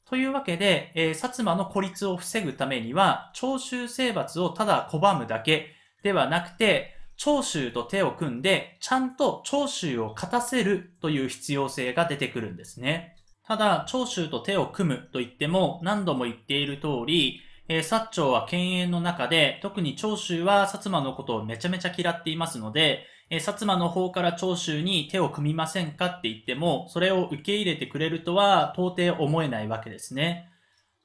というわけで、えー、薩摩の孤立を防ぐためには、長州征伐をただ拒むだけではなくて、長州と手を組んで、ちゃんと長州を勝たせるという必要性が出てくるんですね。ただ、長州と手を組むと言っても何度も言っている通り、えー、薩長は犬猿の中で、特に長州は薩摩のことをめちゃめちゃ嫌っていますので、えー、薩摩の方から長州に手を組みませんかって言っても、それを受け入れてくれるとは到底思えないわけですね。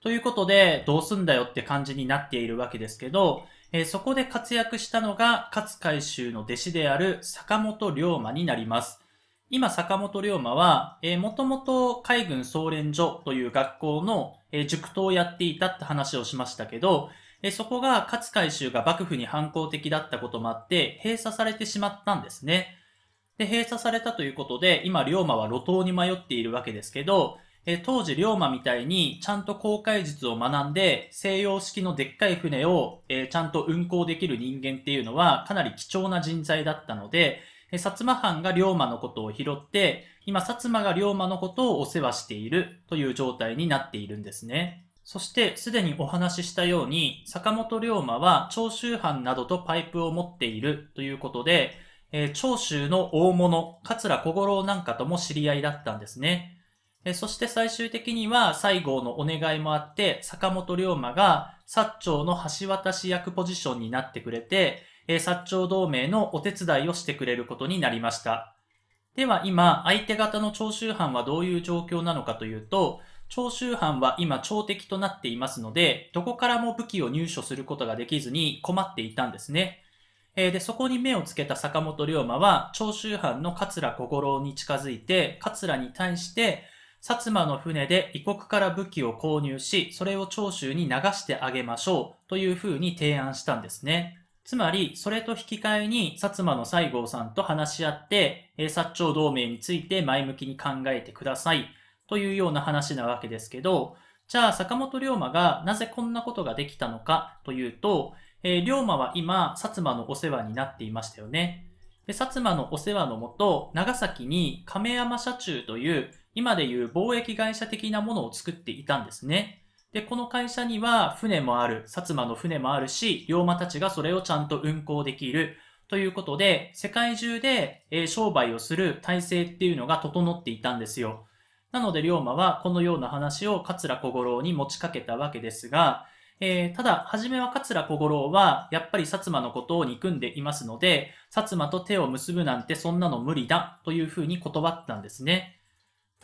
ということで、どうすんだよって感じになっているわけですけど、えそこで活躍したのが勝海舟の弟子である坂本龍馬になります。今、坂本龍馬は、えー、もともと海軍総連所という学校の、えー、塾頭をやっていたって話をしましたけど、えー、そこが勝海舟が幕府に反抗的だったこともあって、閉鎖されてしまったんですね。で、閉鎖されたということで、今、龍馬は路頭に迷っているわけですけど、え当時、龍馬みたいにちゃんと航海術を学んで、西洋式のでっかい船を、えちゃんと運航できる人間っていうのは、かなり貴重な人材だったので、え薩摩藩が龍馬のことを拾って、今薩摩が龍馬のことをお世話しているという状態になっているんですね。そして、すでにお話ししたように、坂本龍馬は長州藩などとパイプを持っているということで、え長州の大物、桂小五郎なんかとも知り合いだったんですね。えそして最終的には西郷のお願いもあって、坂本龍馬が薩長の橋渡し役ポジションになってくれて、え薩長同盟のお手伝いをしてくれることになりました。では今、相手方の長州藩はどういう状況なのかというと、長州藩は今朝敵となっていますので、どこからも武器を入手することができずに困っていたんですね。えー、で、そこに目をつけた坂本龍馬は、長州藩の桂小五郎に近づいて、桂に対して、薩摩の船で異国から武器を購入し、それを長州に流してあげましょうというふうに提案したんですね。つまり、それと引き換えに薩摩の西郷さんと話し合って、え薩長同盟について前向きに考えてくださいというような話なわけですけど、じゃあ坂本龍馬がなぜこんなことができたのかというと、えー、龍馬は今、薩摩のお世話になっていましたよね。で薩摩のお世話のもと、長崎に亀山社中という今でいう貿易会社的なものを作っていたんですね。で、この会社には船もある、薩摩の船もあるし、龍馬たちがそれをちゃんと運航できる。ということで、世界中で商売をする体制っていうのが整っていたんですよ。なので、龍馬はこのような話を桂小五郎に持ちかけたわけですが、えー、ただ、初めは桂小五郎は、やっぱり薩摩のことを憎んでいますので、薩摩と手を結ぶなんてそんなの無理だ、というふうに断ったんですね。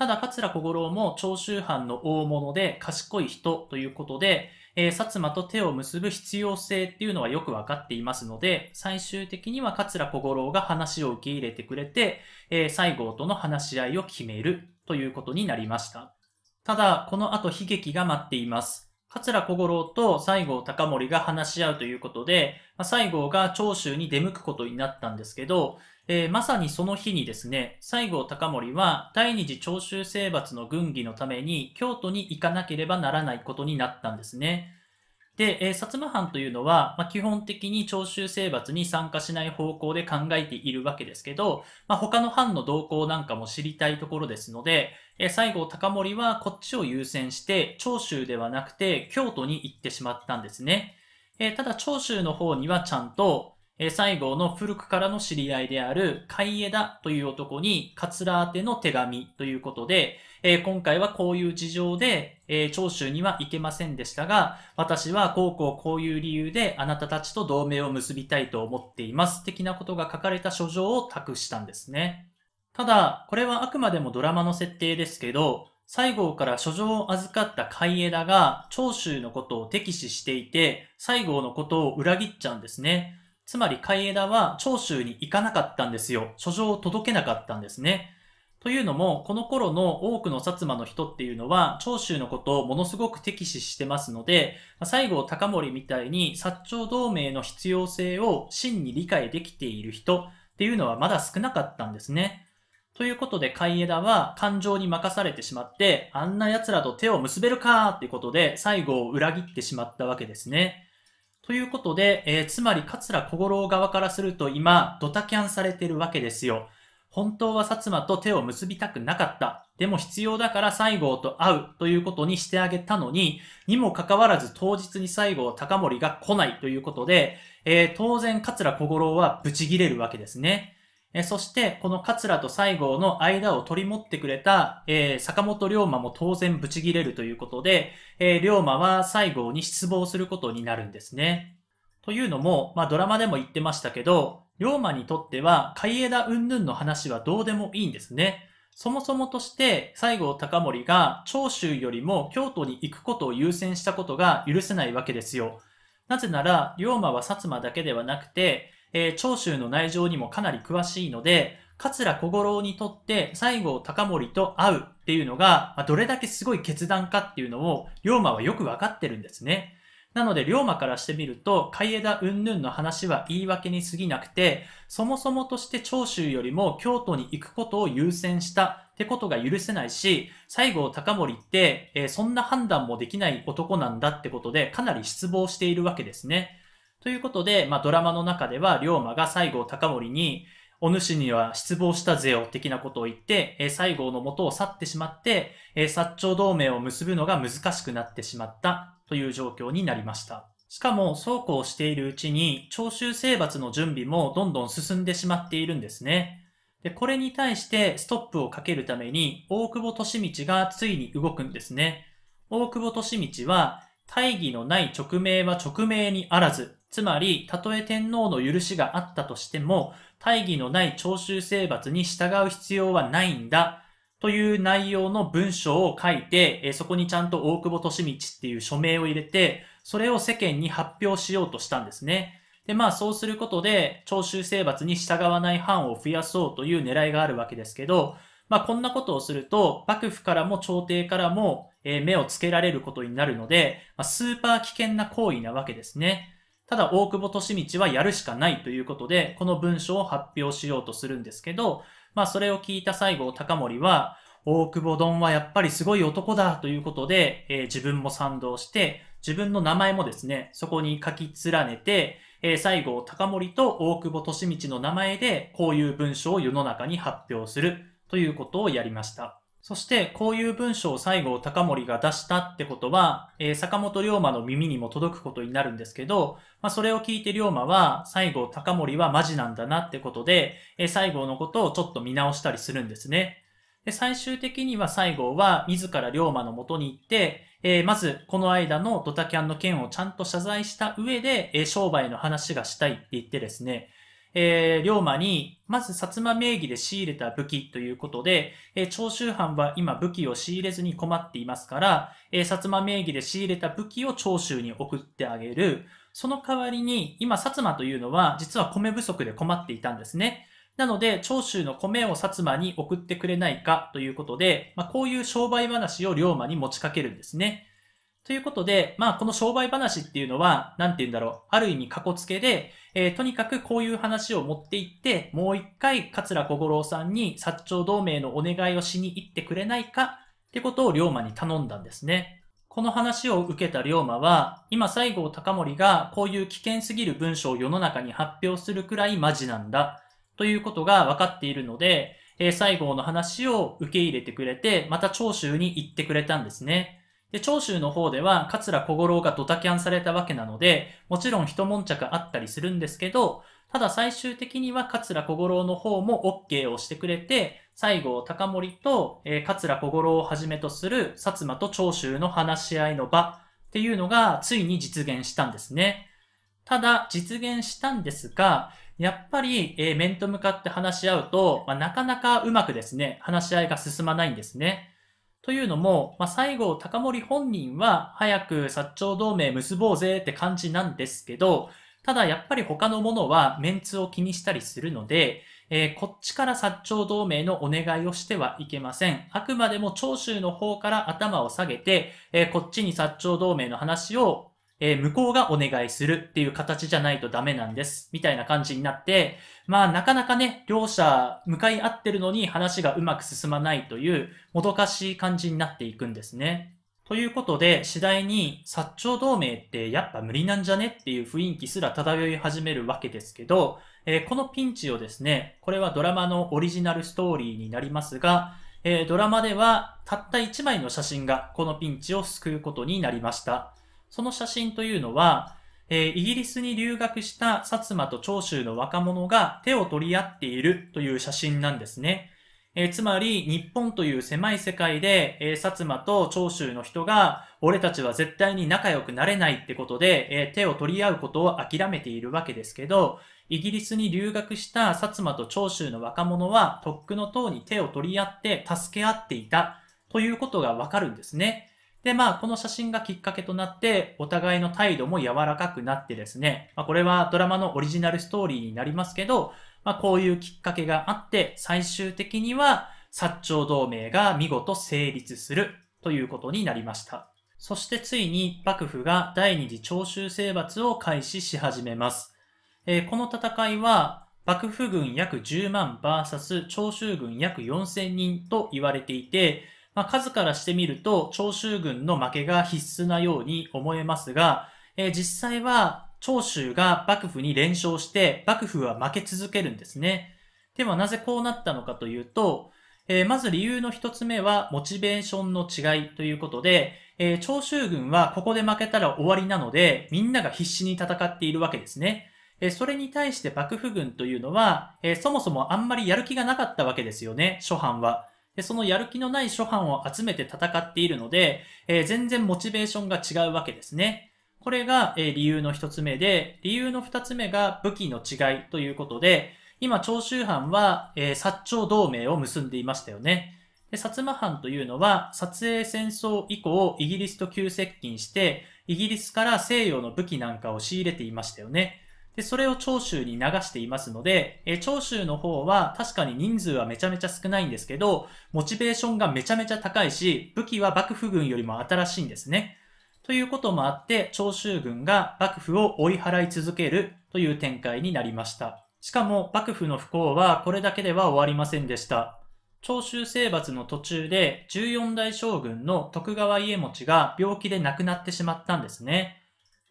ただ桂小五郎も長州藩の大物で賢い人ということで、えー、薩摩と手を結ぶ必要性っていうのはよくわかっていますので、最終的には桂小五郎が話を受け入れてくれて、えー、西郷との話し合いを決めるということになりました。ただ、この後悲劇が待っています。桂小五郎と西郷隆盛が話し合うということで、まあ、西郷が長州に出向くことになったんですけど、えー、まさにその日にですね、西郷隆盛は第二次長州征伐の軍議のために京都に行かなければならないことになったんですね。で、えー、薩摩藩というのは、まあ、基本的に長州征伐に参加しない方向で考えているわけですけど、まあ、他の藩の動向なんかも知りたいところですので、えー、西郷隆盛はこっちを優先して長州ではなくて京都に行ってしまったんですね。えー、ただ長州の方にはちゃんとえ最後の古くからの知り合いである海江田という男にカツラ宛ての手紙ということで、え今回はこういう事情で、え長州には行けませんでしたが、私はこうこうこういう理由であなたたちと同盟を結びたいと思っています的なことが書かれた書状を託したんですね。ただ、これはあくまでもドラマの設定ですけど、西郷から書状を預かった海江田が長州のことを敵視していて、西郷のことを裏切っちゃうんですね。つまり海江田は長州に行かなかったんですよ。書状を届けなかったんですね。というのも、この頃の多くの薩摩の人っていうのは、長州のことをものすごく敵視してますので、西郷隆盛みたいに薩長同盟の必要性を真に理解できている人っていうのはまだ少なかったんですね。ということで、海江田は感情に任されてしまって、あんな奴らと手を結べるかーってことで、西郷を裏切ってしまったわけですね。ということで、えー、つまり桂小五郎側からすると今、ドタキャンされてるわけですよ。本当は薩摩と手を結びたくなかった。でも必要だから西郷と会うということにしてあげたのに、にもかかわらず当日に西郷隆盛が来ないということで、えー、当然桂小五郎はブチギレるわけですね。えそして、この桂と西郷の間を取り持ってくれた、えー、坂本龍馬も当然ブチギレるということで、えー、龍馬は西郷に失望することになるんですね。というのも、まあドラマでも言ってましたけど、龍馬にとっては海江田云々の話はどうでもいいんですね。そもそもとして西郷隆盛が長州よりも京都に行くことを優先したことが許せないわけですよ。なぜなら、龍馬は薩摩だけではなくて、えー、長州の内情にもかなり詳しいので、桂小五郎にとって西郷隆盛と会うっていうのが、まあ、どれだけすごい決断かっていうのを、龍馬はよくわかってるんですね。なので、龍馬からしてみると、海江田云々の話は言い訳に過ぎなくて、そもそもとして長州よりも京都に行くことを優先したってことが許せないし、西郷隆盛って、えー、そんな判断もできない男なんだってことで、かなり失望しているわけですね。ということで、まあ、ドラマの中では、龍馬が西郷隆盛に、お主には失望したぜよ、的なことを言って、えー、西郷の元を去ってしまって、えー、薩長同盟を結ぶのが難しくなってしまったという状況になりました。しかも、そうこうしているうちに、長州征伐の準備もどんどん進んでしまっているんですね。で、これに対してストップをかけるために、大久保利道がついに動くんですね。大久保利道は、大義のない直命は直命にあらずつまり、たとえ天皇の許しがあったとしても、大義のない徴収征伐に従う必要はないんだ、という内容の文章を書いて、そこにちゃんと大久保利道っていう署名を入れて、それを世間に発表しようとしたんですね。で、まあそうすることで、徴収征伐に従わない藩を増やそうという狙いがあるわけですけど、まあこんなことをすると、幕府からも朝廷からも、え目をつけられることになるので、まあ、スーパー危険な行為なわけですね。ただ大久保利通はやるしかないということで、この文章を発表しようとするんですけど、まあそれを聞いた西郷隆盛は、大久保丼はやっぱりすごい男だということで、えー、自分も賛同して、自分の名前もですね、そこに書き連ねて、えー、西郷隆盛と大久保利通の名前で、こういう文章を世の中に発表するということをやりました。そしてこういう文章を西郷隆盛が出したってことは、えー、坂本龍馬の耳にも届くことになるんですけど、まあ、それを聞いて龍馬は西郷隆盛はマジなんだなってことで、えー、西郷のことをちょっと見直したりするんですね。で最終的には西郷は自ら龍馬の元に行って、えー、まずこの間のドタキャンの件をちゃんと謝罪した上で、えー、商売の話がしたいって言ってですね、えー、龍馬に、まず薩摩名義で仕入れた武器ということで、えー、長州藩は今武器を仕入れずに困っていますから、えー、薩摩名義で仕入れた武器を長州に送ってあげる。その代わりに、今薩摩というのは実は米不足で困っていたんですね。なので、長州の米を薩摩に送ってくれないかということで、まあ、こういう商売話を龍馬に持ちかけるんですね。ということで、まあ、この商売話っていうのは、なんて言うんだろう。ある意味、過去つけで、えー、とにかくこういう話を持っていって、もう一回、桂小五郎さんに、薩長同盟のお願いをしに行ってくれないか、ってことを龍馬に頼んだんですね。この話を受けた龍馬は、今西郷隆盛がこういう危険すぎる文章を世の中に発表するくらいマジなんだ、ということが分かっているので、えー、西郷の話を受け入れてくれて、また長州に行ってくれたんですね。で、長州の方では、桂小五郎がドタキャンされたわけなので、もちろん一悶着あったりするんですけど、ただ最終的には桂小五郎の方も OK をしてくれて、最後、高森と、えー、桂小五郎をはじめとする薩摩と長州の話し合いの場っていうのがついに実現したんですね。ただ、実現したんですが、やっぱり、えー、面と向かって話し合うと、まあ、なかなかうまくですね、話し合いが進まないんですね。というのも、まあ、西郷隆盛本人は早く薩長同盟結ぼうぜって感じなんですけど、ただやっぱり他のものはメンツを気にしたりするので、えー、こっちから薩長同盟のお願いをしてはいけません。あくまでも長州の方から頭を下げて、えー、こっちに薩長同盟の話をえー、向こうがお願いするっていう形じゃないとダメなんです、みたいな感じになって、まあなかなかね、両者向かい合ってるのに話がうまく進まないという、もどかしい感じになっていくんですね。ということで、次第に、薩長同盟ってやっぱ無理なんじゃねっていう雰囲気すら漂い始めるわけですけど、えー、このピンチをですね、これはドラマのオリジナルストーリーになりますが、えー、ドラマではたった1枚の写真がこのピンチを救うことになりました。その写真というのは、えー、イギリスに留学した薩摩と長州の若者が手を取り合っているという写真なんですね。えー、つまり、日本という狭い世界で、えー、薩摩と長州の人が、俺たちは絶対に仲良くなれないってことで、えー、手を取り合うことを諦めているわけですけど、イギリスに留学した薩摩と長州の若者は、とっくの塔に手を取り合って助け合っていたということがわかるんですね。で、まあ、この写真がきっかけとなって、お互いの態度も柔らかくなってですね、まあ、これはドラマのオリジナルストーリーになりますけど、まあ、こういうきっかけがあって、最終的には、薩長同盟が見事成立するということになりました。そしてついに幕府が第二次長州征伐を開始し始めます。えー、この戦いは、幕府軍約10万 VS 長州軍約4000人と言われていて、まあ、数からしてみると、長州軍の負けが必須なように思えますが、えー、実際は長州が幕府に連勝して、幕府は負け続けるんですね。ではなぜこうなったのかというと、えー、まず理由の一つ目はモチベーションの違いということで、えー、長州軍はここで負けたら終わりなので、みんなが必死に戦っているわけですね。えー、それに対して幕府軍というのは、えそもそもあんまりやる気がなかったわけですよね、諸藩は。で、そのやる気のない諸藩を集めて戦っているので、えー、全然モチベーションが違うわけですね。これが、えー、理由の一つ目で、理由の二つ目が武器の違いということで、今、長州藩は、えー、薩長同盟を結んでいましたよね。で、薩摩藩というのは、撮影戦争以降、イギリスと急接近して、イギリスから西洋の武器なんかを仕入れていましたよね。で、それを長州に流していますので、えー、長州の方は確かに人数はめちゃめちゃ少ないんですけど、モチベーションがめちゃめちゃ高いし、武器は幕府軍よりも新しいんですね。ということもあって、長州軍が幕府を追い払い続けるという展開になりました。しかも、幕府の不幸はこれだけでは終わりませんでした。長州征伐の途中で14代将軍の徳川家持が病気で亡くなってしまったんですね。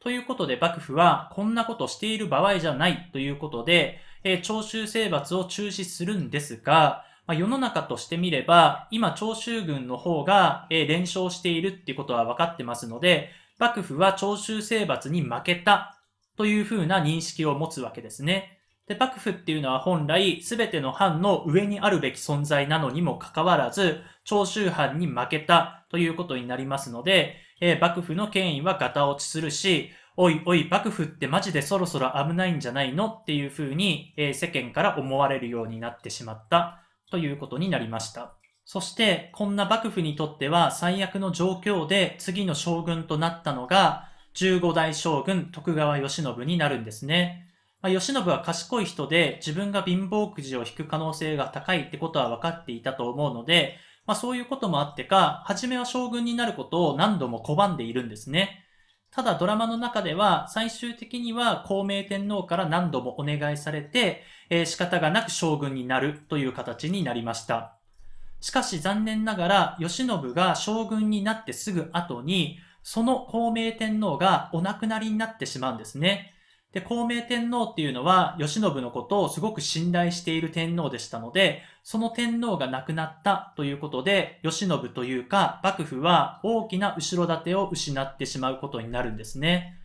ということで幕府はこんなことしている場合じゃないということで、えー、徴収征伐を中止するんですが、まあ、世の中としてみれば、今徴収軍の方が、えー、連勝しているっていうことは分かってますので、幕府は徴収征伐に負けたというふうな認識を持つわけですね。で、幕府っていうのは本来全ての藩の上にあるべき存在なのにもかかわらず、長州藩に負けたということになりますので、えー、幕府の権威はガタ落ちするし、おいおい、幕府ってマジでそろそろ危ないんじゃないのっていうふうに、えー、世間から思われるようになってしまったということになりました。そして、こんな幕府にとっては最悪の状況で次の将軍となったのが、15代将軍徳川慶喜になるんですね。まあ、吉信は賢い人で自分が貧乏くじを引く可能性が高いってことは分かっていたと思うので、まあそういうこともあってか、初めは将軍になることを何度も拒んでいるんですね。ただドラマの中では最終的には孔明天皇から何度もお願いされて、えー、仕方がなく将軍になるという形になりました。しかし残念ながら慶喜が将軍になってすぐ後に、その孔明天皇がお亡くなりになってしまうんですね。で、孔明天皇っていうのは、慶喜のことをすごく信頼している天皇でしたので、その天皇が亡くなったということで、慶喜というか、幕府は大きな後ろ盾を失ってしまうことになるんですね。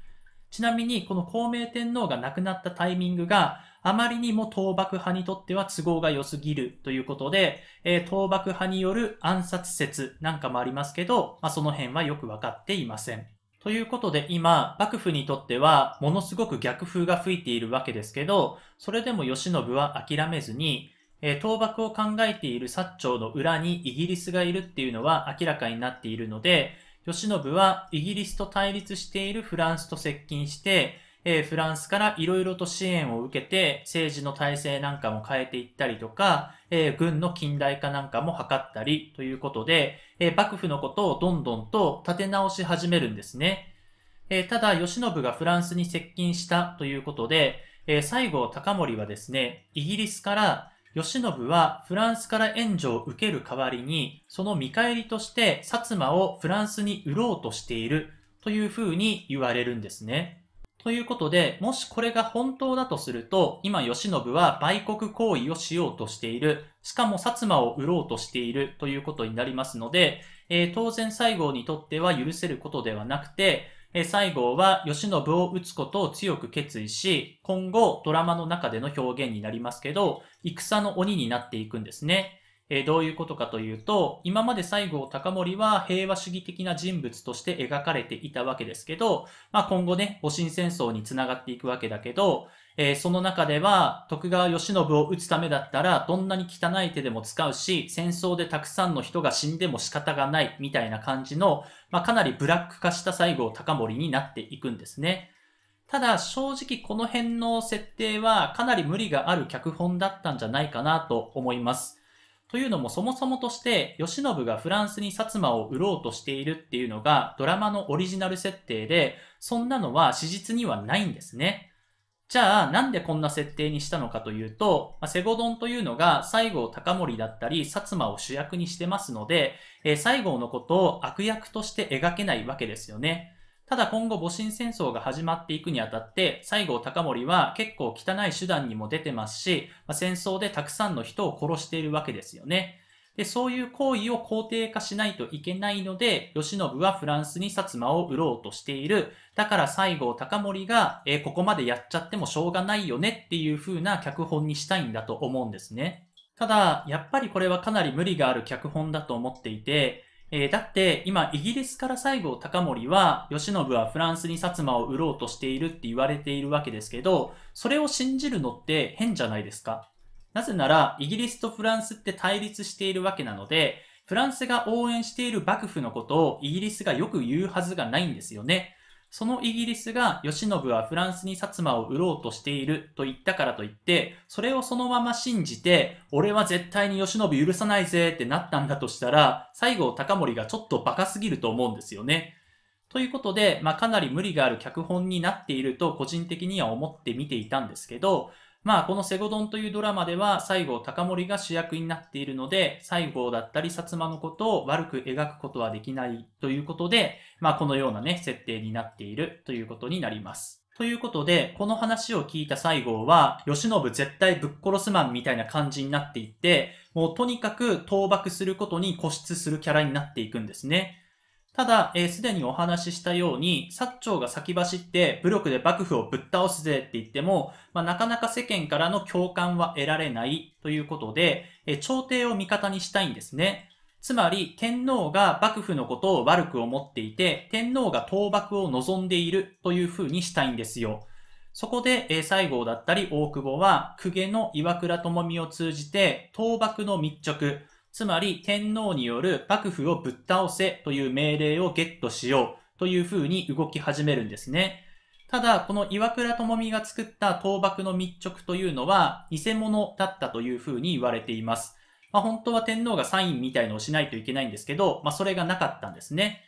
ちなみに、この孔明天皇が亡くなったタイミングが、あまりにも倒幕派にとっては都合が良すぎるということで、えー、倒幕派による暗殺説なんかもありますけど、まあ、その辺はよくわかっていません。ということで今、幕府にとってはものすごく逆風が吹いているわけですけど、それでも慶喜は諦めずに、えー、倒幕を考えている薩長の裏にイギリスがいるっていうのは明らかになっているので、慶喜はイギリスと対立しているフランスと接近して、えー、フランスからいろいろと支援を受けて、政治の体制なんかも変えていったりとか、えー、軍の近代化なんかも図ったりということで、えー、幕府のことをどんどんと立て直し始めるんですね。えー、ただ、慶喜がフランスに接近したということで、えー、西郷隆盛はですね、イギリスから、慶喜はフランスから援助を受ける代わりに、その見返りとして薩摩をフランスに売ろうとしているというふうに言われるんですね。ということで、もしこれが本当だとすると、今慶喜は売国行為をしようとしている、しかも薩摩を売ろうとしているということになりますので、えー、当然西郷にとっては許せることではなくて、えー、西郷は慶喜を撃つことを強く決意し、今後ドラマの中での表現になりますけど、戦の鬼になっていくんですね。えー、どういうことかというと、今まで西郷隆盛は平和主義的な人物として描かれていたわけですけど、まあ、今後ね、戊辰戦争につながっていくわけだけど、えー、その中では徳川慶喜を撃つためだったらどんなに汚い手でも使うし、戦争でたくさんの人が死んでも仕方がないみたいな感じの、まあ、かなりブラック化した西郷隆盛になっていくんですね。ただ正直この辺の設定はかなり無理がある脚本だったんじゃないかなと思います。というのもそもそもとして慶喜がフランスに薩摩を売ろうとしているっていうのがドラマのオリジナル設定で、そんなのは史実にはないんですね。じゃあなんでこんな設定にしたのかというと、まあ、セゴドンというのが西郷隆盛だったり薩摩を主役にしてますので、えー、西郷のことを悪役として描けないわけですよね。ただ今後戊辰戦争が始まっていくにあたって、西郷隆盛は結構汚い手段にも出てますし、まあ、戦争でたくさんの人を殺しているわけですよね。で、そういう行為を肯定化しないといけないので、慶喜はフランスに薩摩を売ろうとしている。だから西郷隆盛が、えー、ここまでやっちゃってもしょうがないよねっていう風な脚本にしたいんだと思うんですね。ただ、やっぱりこれはかなり無理がある脚本だと思っていて、えー、だって今イギリスから西郷隆盛は慶喜はフランスに薩摩を売ろうとしているって言われているわけですけどそれを信じるのって変じゃないですかなぜならイギリスとフランスって対立しているわけなのでフランスが応援している幕府のことをイギリスがよく言うはずがないんですよねそのイギリスが、慶喜はフランスに薩摩を売ろうとしていると言ったからといって、それをそのまま信じて、俺は絶対に慶喜許さないぜってなったんだとしたら、西郷隆盛がちょっとバカすぎると思うんですよね。ということで、まあ、かなり無理がある脚本になっていると個人的には思って見ていたんですけど、まあ、このセゴドンというドラマでは、西郷隆盛が主役になっているので、西郷だったり薩摩のことを悪く描くことはできないということで、まあ、このようなね、設定になっているということになります。ということで、この話を聞いた西郷は、慶喜絶対ぶっ殺すマンみたいな感じになっていって、もうとにかく倒幕することに固執するキャラになっていくんですね。ただ、す、えー、で、にお話ししたように、薩長が先走って武力で幕府をぶっ倒すぜって言っても、まあ、なかなか世間からの共感は得られないということで、えー、朝廷を味方にしたいんですね。つまり、天皇が幕府のことを悪く思っていて、天皇が倒幕を望んでいるというふうにしたいんですよ。そこで、えー、西郷だったり大久保は、公家の岩倉智美を通じて、倒幕の密着、つまり天皇による幕府をぶっ倒せという命令をゲットしようというふうに動き始めるんですね。ただ、この岩倉智美が作った倒幕の密直というのは偽物だったというふうに言われています。まあ、本当は天皇がサインみたいのをしないといけないんですけど、まあ、それがなかったんですね。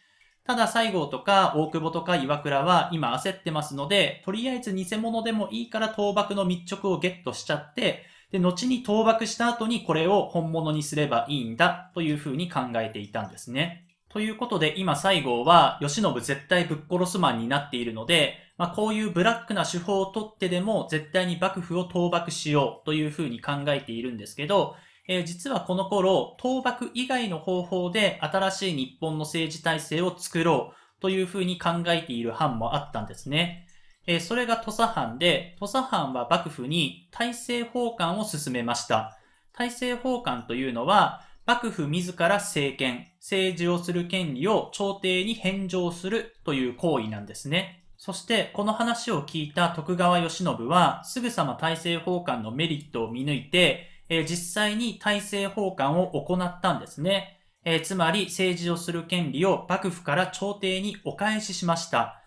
ただ西郷とか大久保とか岩倉は今焦ってますので、とりあえず偽物でもいいから倒幕の密直をゲットしちゃって、で、後に倒幕した後にこれを本物にすればいいんだというふうに考えていたんですね。ということで、今西郷は、慶喜絶対ぶっ殺すマンになっているので、まあ、こういうブラックな手法をとってでも、絶対に幕府を倒幕しようというふうに考えているんですけど、えー、実はこの頃、倒幕以外の方法で新しい日本の政治体制を作ろうというふうに考えている藩もあったんですね。えそれが土佐藩で、土佐藩は幕府に大政奉還を進めました。大政奉還というのは、幕府自ら政権、政治をする権利を朝廷に返上するという行為なんですね。そして、この話を聞いた徳川慶喜は、すぐさま大政奉還のメリットを見抜いて、え実際に大政奉還を行ったんですね。えつまり、政治をする権利を幕府から朝廷にお返ししました。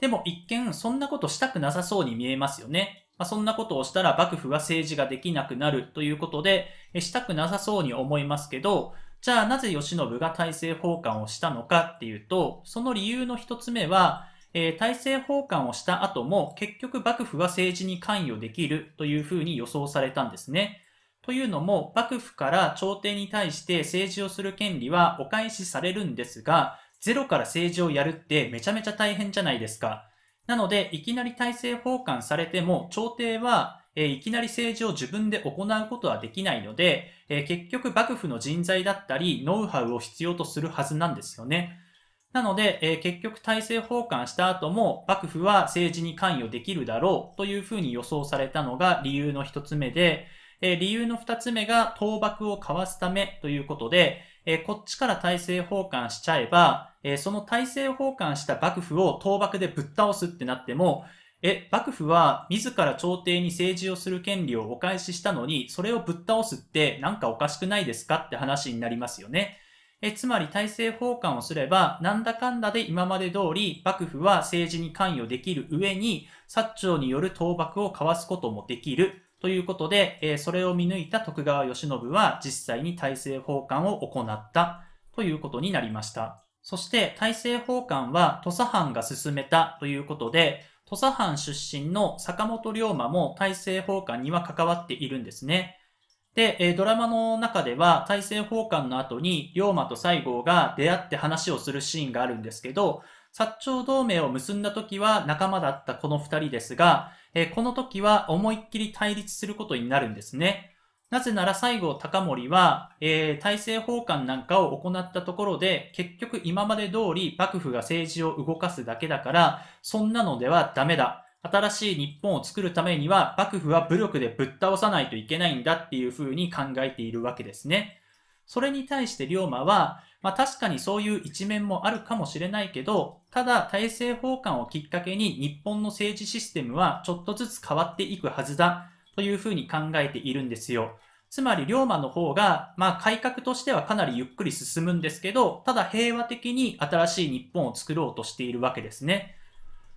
でも一見そんなことしたくなさそうに見えますよね。まあ、そんなことをしたら幕府は政治ができなくなるということで、したくなさそうに思いますけど、じゃあなぜ吉信が大政奉還をしたのかっていうと、その理由の一つ目は、えー、大政奉還をした後も結局幕府は政治に関与できるというふうに予想されたんですね。というのも、幕府から朝廷に対して政治をする権利はお返しされるんですが、ゼロから政治をやるってめちゃめちゃ大変じゃないですか。なので、いきなり体制奉還されても、朝廷は、えいきなり政治を自分で行うことはできないので、え結局幕府の人材だったり、ノウハウを必要とするはずなんですよね。なので、え結局体制奉還した後も幕府は政治に関与できるだろうというふうに予想されたのが理由の一つ目で、え理由の二つ目が倒幕をかわすためということで、えこっちから体制奉還しちゃえば、えー、その体制奉還した幕府を倒幕でぶっ倒すってなっても、え、幕府は自ら朝廷に政治をする権利をお返ししたのに、それをぶっ倒すってなんかおかしくないですかって話になりますよね。え、つまり体制奉還をすれば、なんだかんだで今まで通り幕府は政治に関与できる上に、薩長による倒幕を交わすこともできる。ということで、えそれを見抜いた徳川慶喜は実際に体制奉還を行ったということになりました。そして大政奉還は土佐藩が進めたということで、土佐藩出身の坂本龍馬も大政奉還には関わっているんですね。で、ドラマの中では大政奉還の後に龍馬と西郷が出会って話をするシーンがあるんですけど、薩長同盟を結んだ時は仲間だったこの二人ですが、この時は思いっきり対立することになるんですね。なぜなら西郷隆盛は、えー、体制奉還なんかを行ったところで、結局今まで通り幕府が政治を動かすだけだから、そんなのではダメだ。新しい日本を作るためには、幕府は武力でぶっ倒さないといけないんだっていうふうに考えているわけですね。それに対して龍馬は、まあ確かにそういう一面もあるかもしれないけど、ただ体制奉還をきっかけに日本の政治システムはちょっとずつ変わっていくはずだ。というふうに考えているんですよ。つまり、龍馬の方が、まあ、改革としてはかなりゆっくり進むんですけど、ただ平和的に新しい日本を作ろうとしているわけですね。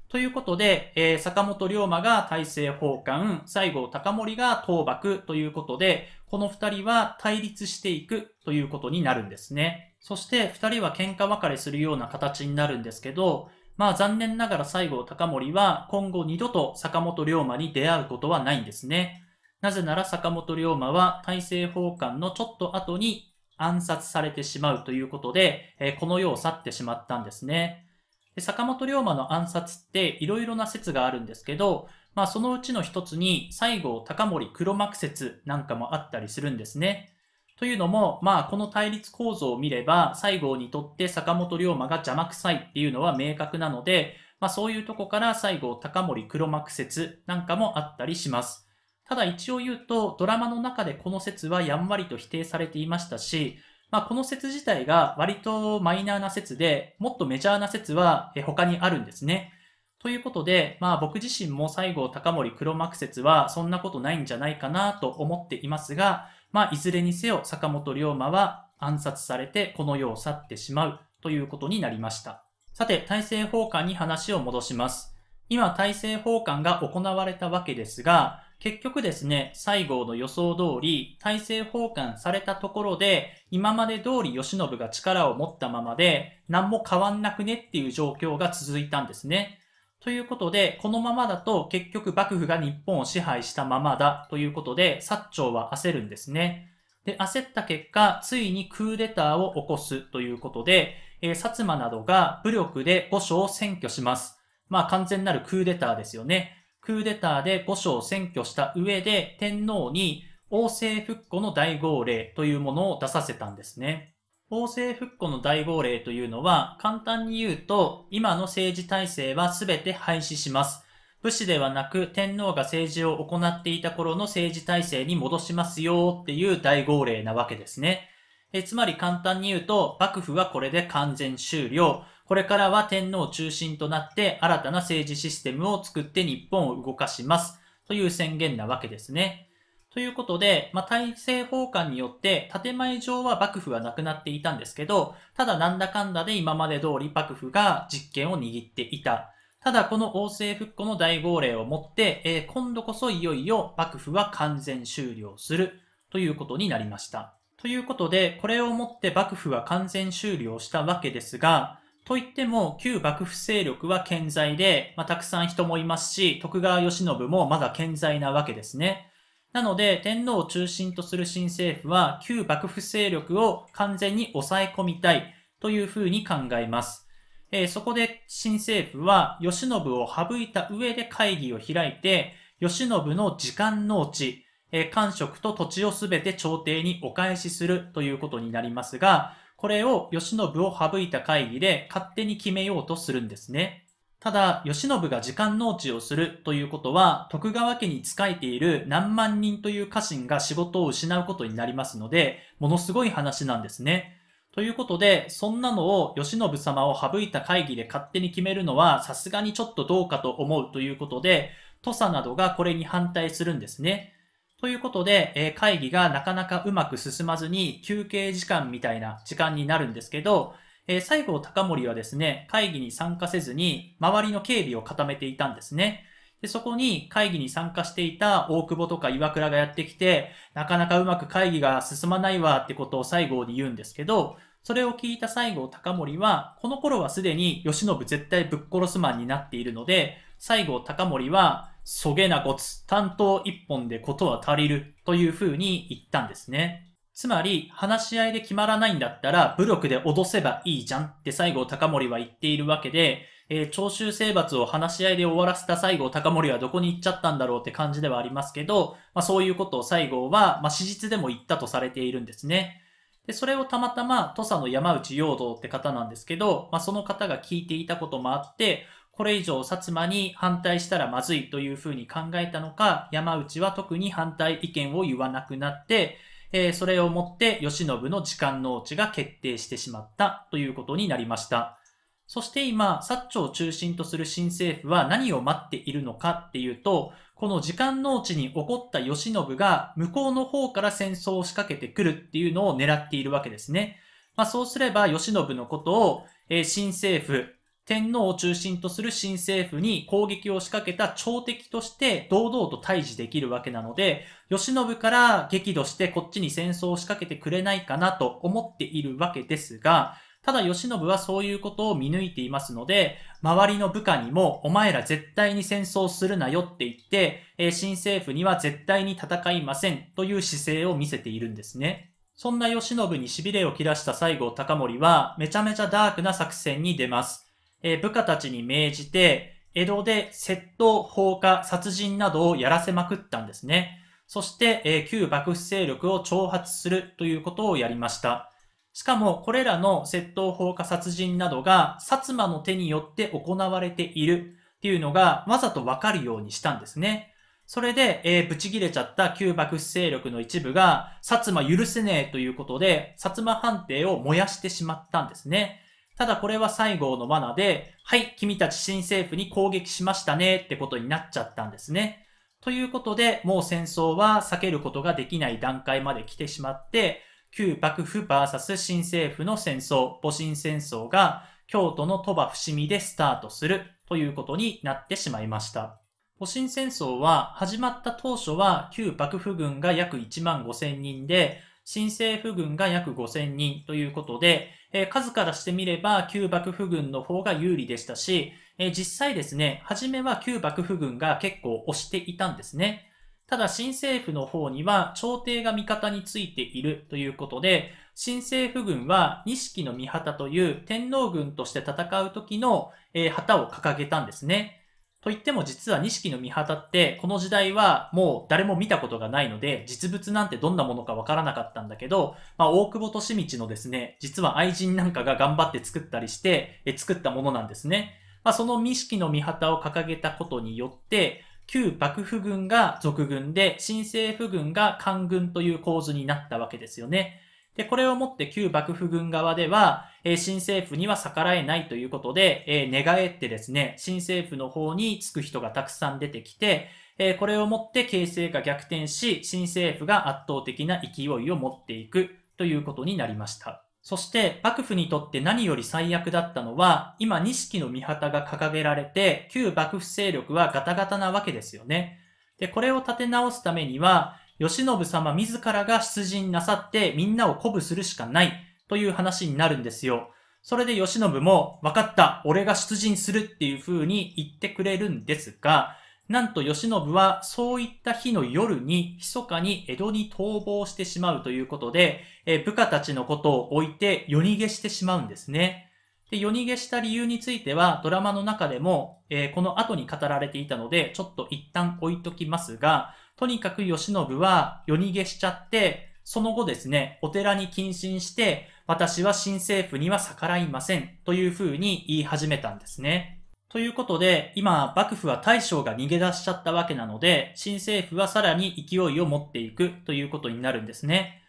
ということで、えー、坂本龍馬が大政奉還、西郷隆盛が倒幕ということで、この二人は対立していくということになるんですね。そして二人は喧嘩別れするような形になるんですけど、まあ残念ながら西郷隆盛は今後二度と坂本龍馬に出会うことはないんですね。なぜなら坂本龍馬は大政奉還のちょっと後に暗殺されてしまうということで、えこの世を去ってしまったんですね。で坂本龍馬の暗殺っていろいろな説があるんですけど、まあそのうちの一つに西郷隆盛黒幕説なんかもあったりするんですね。というのも、まあ、この対立構造を見れば、西郷にとって坂本龍馬が邪魔くさいっていうのは明確なので、まあ、そういうとこから西郷高森黒幕説なんかもあったりします。ただ一応言うと、ドラマの中でこの説はやんわりと否定されていましたし、まあ、この説自体が割とマイナーな説で、もっとメジャーな説は他にあるんですね。ということで、まあ僕自身も西郷隆盛黒幕説はそんなことないんじゃないかなと思っていますが、まあ、いずれにせよ坂本龍馬は暗殺されてこの世を去ってしまうということになりました。さて、大政奉還に話を戻します。今、大政奉還が行われたわけですが、結局ですね、西郷の予想通り、大政奉還されたところで、今まで通り慶喜が力を持ったままで、何も変わんなくねっていう状況が続いたんですね。ということで、このままだと結局幕府が日本を支配したままだということで、薩長は焦るんですね。で、焦った結果、ついにクーデターを起こすということで、えー、薩摩などが武力で五所を占拠します。まあ完全なるクーデターですよね。クーデターで五所を占拠した上で天皇に王政復古の大号令というものを出させたんですね。法制復古の大号令というのは、簡単に言うと、今の政治体制は全て廃止します。武士ではなく天皇が政治を行っていた頃の政治体制に戻しますよっていう大号令なわけですね。えつまり簡単に言うと、幕府はこれで完全終了。これからは天皇中心となって新たな政治システムを作って日本を動かします。という宣言なわけですね。ということで、まあ、大政奉還によって建前上は幕府はなくなっていたんですけど、ただなんだかんだで今まで通り幕府が実権を握っていた。ただこの王政復古の大号令をもって、えー、今度こそいよいよ幕府は完全終了するということになりました。ということで、これをもって幕府は完全終了したわけですが、といっても、旧幕府勢力は健在で、まあ、たくさん人もいますし、徳川慶喜もまだ健在なわけですね。なので、天皇を中心とする新政府は、旧幕府勢力を完全に抑え込みたいというふうに考えます。えー、そこで新政府は、慶喜を省いた上で会議を開いて、慶喜の時間農地、えー、官職と土地をすべて朝廷にお返しするということになりますが、これを慶喜を省いた会議で勝手に決めようとするんですね。ただ、慶喜が時間農地をするということは、徳川家に仕えている何万人という家臣が仕事を失うことになりますので、ものすごい話なんですね。ということで、そんなのを慶喜様を省いた会議で勝手に決めるのは、さすがにちょっとどうかと思うということで、土佐などがこれに反対するんですね。ということで、え会議がなかなかうまく進まずに休憩時間みたいな時間になるんですけど、えー、西郷隆盛はですね、会議に参加せずに、周りの警備を固めていたんですね。で、そこに会議に参加していた大久保とか岩倉がやってきて、なかなかうまく会議が進まないわってことを西郷に言うんですけど、それを聞いた西郷隆盛は、この頃はすでに慶喜絶対ぶっ殺すマンになっているので、西郷隆盛は、そげなごつ、担当一本でことは足りるというふうに言ったんですね。つまり、話し合いで決まらないんだったら、武力で脅せばいいじゃんって西郷隆盛は言っているわけで、えー、徴収征伐を話し合いで終わらせた西郷隆盛はどこに行っちゃったんだろうって感じではありますけど、まあ、そういうことを西郷は、まあ、史実でも言ったとされているんですね。で、それをたまたま土佐の山内陽道って方なんですけど、まあ、その方が聞いていたこともあって、これ以上薩摩に反対したらまずいというふうに考えたのか、山内は特に反対意見を言わなくなって、えー、それをもって慶喜の時間の地ちが決定してしまったということになりました。そして今、薩長を中心とする新政府は何を待っているのかっていうと、この時間農地に起こった慶喜が向こうの方から戦争を仕掛けてくるっていうのを狙っているわけですね。まあそうすれば慶喜のことを、えー、新政府、天皇を中心とする新政府に攻撃を仕掛けた朝敵として堂々と対峙できるわけなので、慶喜から激怒してこっちに戦争を仕掛けてくれないかなと思っているわけですが、ただ慶喜はそういうことを見抜いていますので、周りの部下にもお前ら絶対に戦争するなよって言って、え新政府には絶対に戦いませんという姿勢を見せているんですね。そんな慶喜に痺れを切らした西郷隆盛は、めちゃめちゃダークな作戦に出ます。えー、部下たちに命じて、江戸で窃盗、放火、殺人などをやらせまくったんですね。そして、えー、旧幕府勢力を挑発するということをやりました。しかも、これらの窃盗放火殺人などが、薩摩の手によって行われているっていうのが、わざとわかるようにしたんですね。それで、えー、ち切れちゃった旧幕府勢力の一部が、薩摩許せねえということで、薩摩判定を燃やしてしまったんですね。ただこれは西郷の罠で、はい、君たち新政府に攻撃しましたねってことになっちゃったんですね。ということで、もう戦争は避けることができない段階まで来てしまって、旧幕府 VS 新政府の戦争、戊辰戦争が京都の鳥羽伏見でスタートするということになってしまいました。戊辰戦争は始まった当初は旧幕府軍が約1万5千人で、新政府軍が約5千人ということで、え数からしてみれば旧幕府軍の方が有利でしたし、え実際ですね、初めは旧幕府軍が結構押していたんですね。ただ新政府の方には朝廷が味方についているということで、新政府軍は錦の御旗という天皇軍として戦う時の、え旗を掲げたんですね。と言っても実は錦の御旗ってこの時代はもう誰も見たことがないので実物なんてどんなものかわからなかったんだけど、まあ、大久保利通のですね実は愛人なんかが頑張って作ったりしてえ作ったものなんですね、まあ、その錦の御旗を掲げたことによって旧幕府軍が賊軍で新政府軍が官軍という構図になったわけですよねで、これをもって旧幕府軍側では、えー、新政府には逆らえないということで、えー、寝返ってですね、新政府の方につく人がたくさん出てきて、えー、これをもって形勢が逆転し、新政府が圧倒的な勢いを持っていくということになりました。そして、幕府にとって何より最悪だったのは、今、錦の御旗が掲げられて、旧幕府勢力はガタガタなわけですよね。で、これを立て直すためには、慶喜様自らが出陣なさってみんなを鼓舞するしかないという話になるんですよ。それで慶喜も、分かった、俺が出陣するっていう風に言ってくれるんですが、なんと慶喜はそういった日の夜に密かに江戸に逃亡してしまうということで、え部下たちのことを置いて夜逃げしてしまうんですね。で、夜逃げした理由についてはドラマの中でも、えー、この後に語られていたので、ちょっと一旦置いときますが、とにかく慶喜は夜逃げしちゃって、その後ですね、お寺に謹慎して、私は新政府には逆らいませんというふうに言い始めたんですね。ということで、今、幕府は大将が逃げ出しちゃったわけなので、新政府はさらに勢いを持っていくということになるんですね。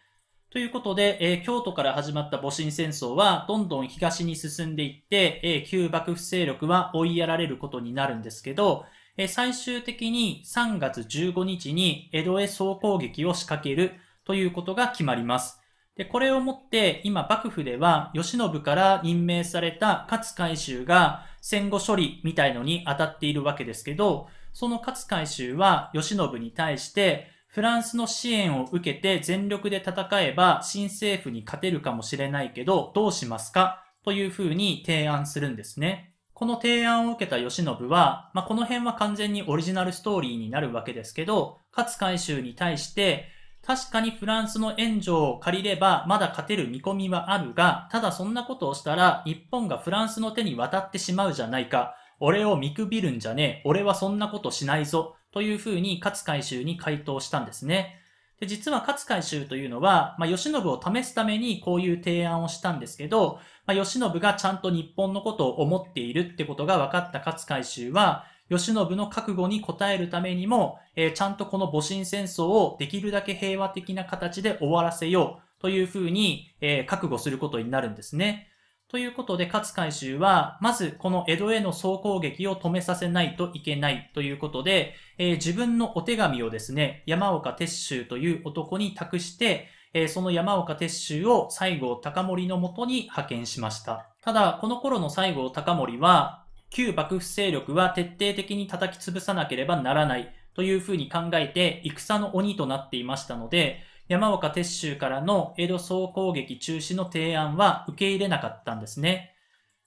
ということで、えー、京都から始まった戊辰戦争は、どんどん東に進んでいって、えー、旧幕府勢力は追いやられることになるんですけど、最終的に3月15日に江戸へ総攻撃を仕掛けるということが決まります。で、これをもって今幕府では慶喜から任命された勝海舟が戦後処理みたいのに当たっているわけですけど、その勝海舟は慶喜に対してフランスの支援を受けて全力で戦えば新政府に勝てるかもしれないけどどうしますかというふうに提案するんですね。この提案を受けた慶喜は、まあ、この辺は完全にオリジナルストーリーになるわけですけど、勝海舟に対して、確かにフランスの援助を借りればまだ勝てる見込みはあるが、ただそんなことをしたら日本がフランスの手に渡ってしまうじゃないか。俺を見くびるんじゃねえ。俺はそんなことしないぞ。というふうに勝海舟に回答したんですね。で実は勝海舟というのは、まあ、慶喜を試すためにこういう提案をしたんですけど、まあ、慶喜がちゃんと日本のことを思っているってことが分かった勝海舟は、慶喜の覚悟に応えるためにも、えー、ちゃんとこの戊辰戦争をできるだけ平和的な形で終わらせようというふうに、えー、覚悟することになるんですね。ということで、勝海舟は、まずこの江戸への総攻撃を止めさせないといけないということで、えー、自分のお手紙をですね、山岡鉄舟という男に託して、えー、その山岡鉄舟を西郷隆盛のもとに派遣しました。ただ、この頃の西郷隆盛は、旧幕府勢力は徹底的に叩き潰さなければならないというふうに考えて、戦の鬼となっていましたので、山岡鉄州からの江戸総攻撃中止の提案は受け入れなかったんですね。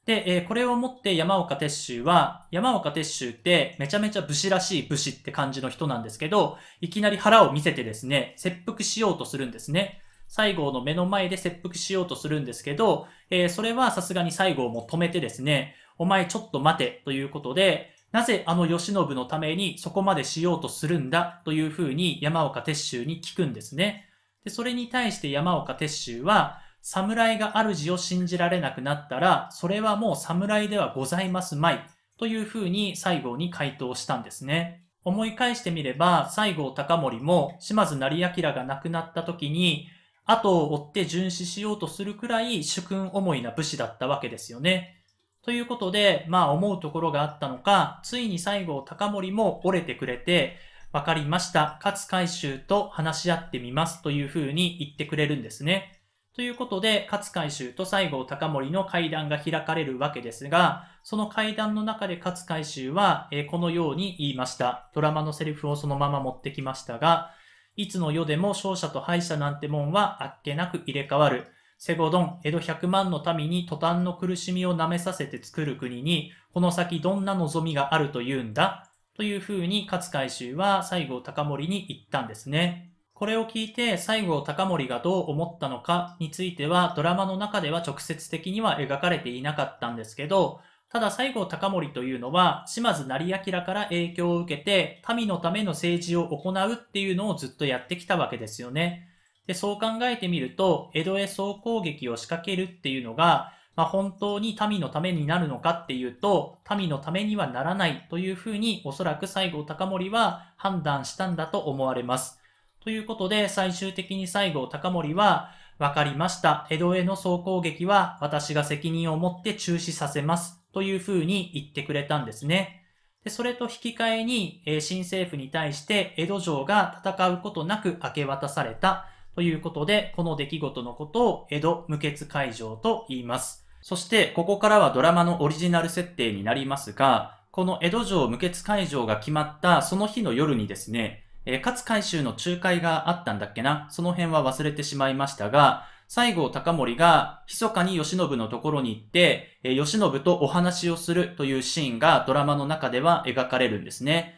で、えこれをもって山岡鉄州は、山岡鉄州ってめちゃめちゃ武士らしい武士って感じの人なんですけど、いきなり腹を見せてですね、切腹しようとするんですね。西郷の目の前で切腹しようとするんですけど、えそれはさすがに西郷も止めてですね、お前ちょっと待てということで、なぜあの慶喜のためにそこまでしようとするんだというふうに山岡鉄州に聞くんですね。でそれに対して山岡鉄舟は、侍が主を信じられなくなったら、それはもう侍ではございますまい。というふうに西郷に回答したんですね。思い返してみれば、西郷隆盛も島津成明が亡くなった時に、後を追って巡視しようとするくらい主君思いな武士だったわけですよね。ということで、まあ思うところがあったのか、ついに西郷隆盛も折れてくれて、わかりました。勝海舟と話し合ってみますというふうに言ってくれるんですね。ということで、勝海舟と西郷隆盛の会談が開かれるわけですが、その会談の中で勝海舟は、えこのように言いました。ドラマのセリフをそのまま持ってきましたが、いつの世でも勝者と敗者なんてもんはあっけなく入れ替わる。セゴドン、江戸100万の民に途端の苦しみを舐めさせて作る国に、この先どんな望みがあるというんだというふうに勝海舟は西郷隆盛に言ったんですね。これを聞いて西郷隆盛がどう思ったのかについてはドラマの中では直接的には描かれていなかったんですけど、ただ西郷隆盛というのは島津成明から影響を受けて民のための政治を行うっていうのをずっとやってきたわけですよね。で、そう考えてみると、江戸へ総攻撃を仕掛けるっていうのがまあ、本当に民のためになるのかっていうと、民のためにはならないというふうに、おそらく西郷隆盛は判断したんだと思われます。ということで、最終的に西郷隆盛は、わかりました。江戸への総攻撃は私が責任を持って中止させます。というふうに言ってくれたんですね。でそれと引き換えに、えー、新政府に対して江戸城が戦うことなく明け渡されたということで、この出来事のことを江戸無血会場と言います。そしてここからはドラマのオリジナル設定になりますが、この江戸城無血会場が決まったその日の夜にですね、え勝海舟の仲介があったんだっけなその辺は忘れてしまいましたが、西郷隆盛が密かに慶喜のところに行って、え慶喜とお話をするというシーンがドラマの中では描かれるんですね。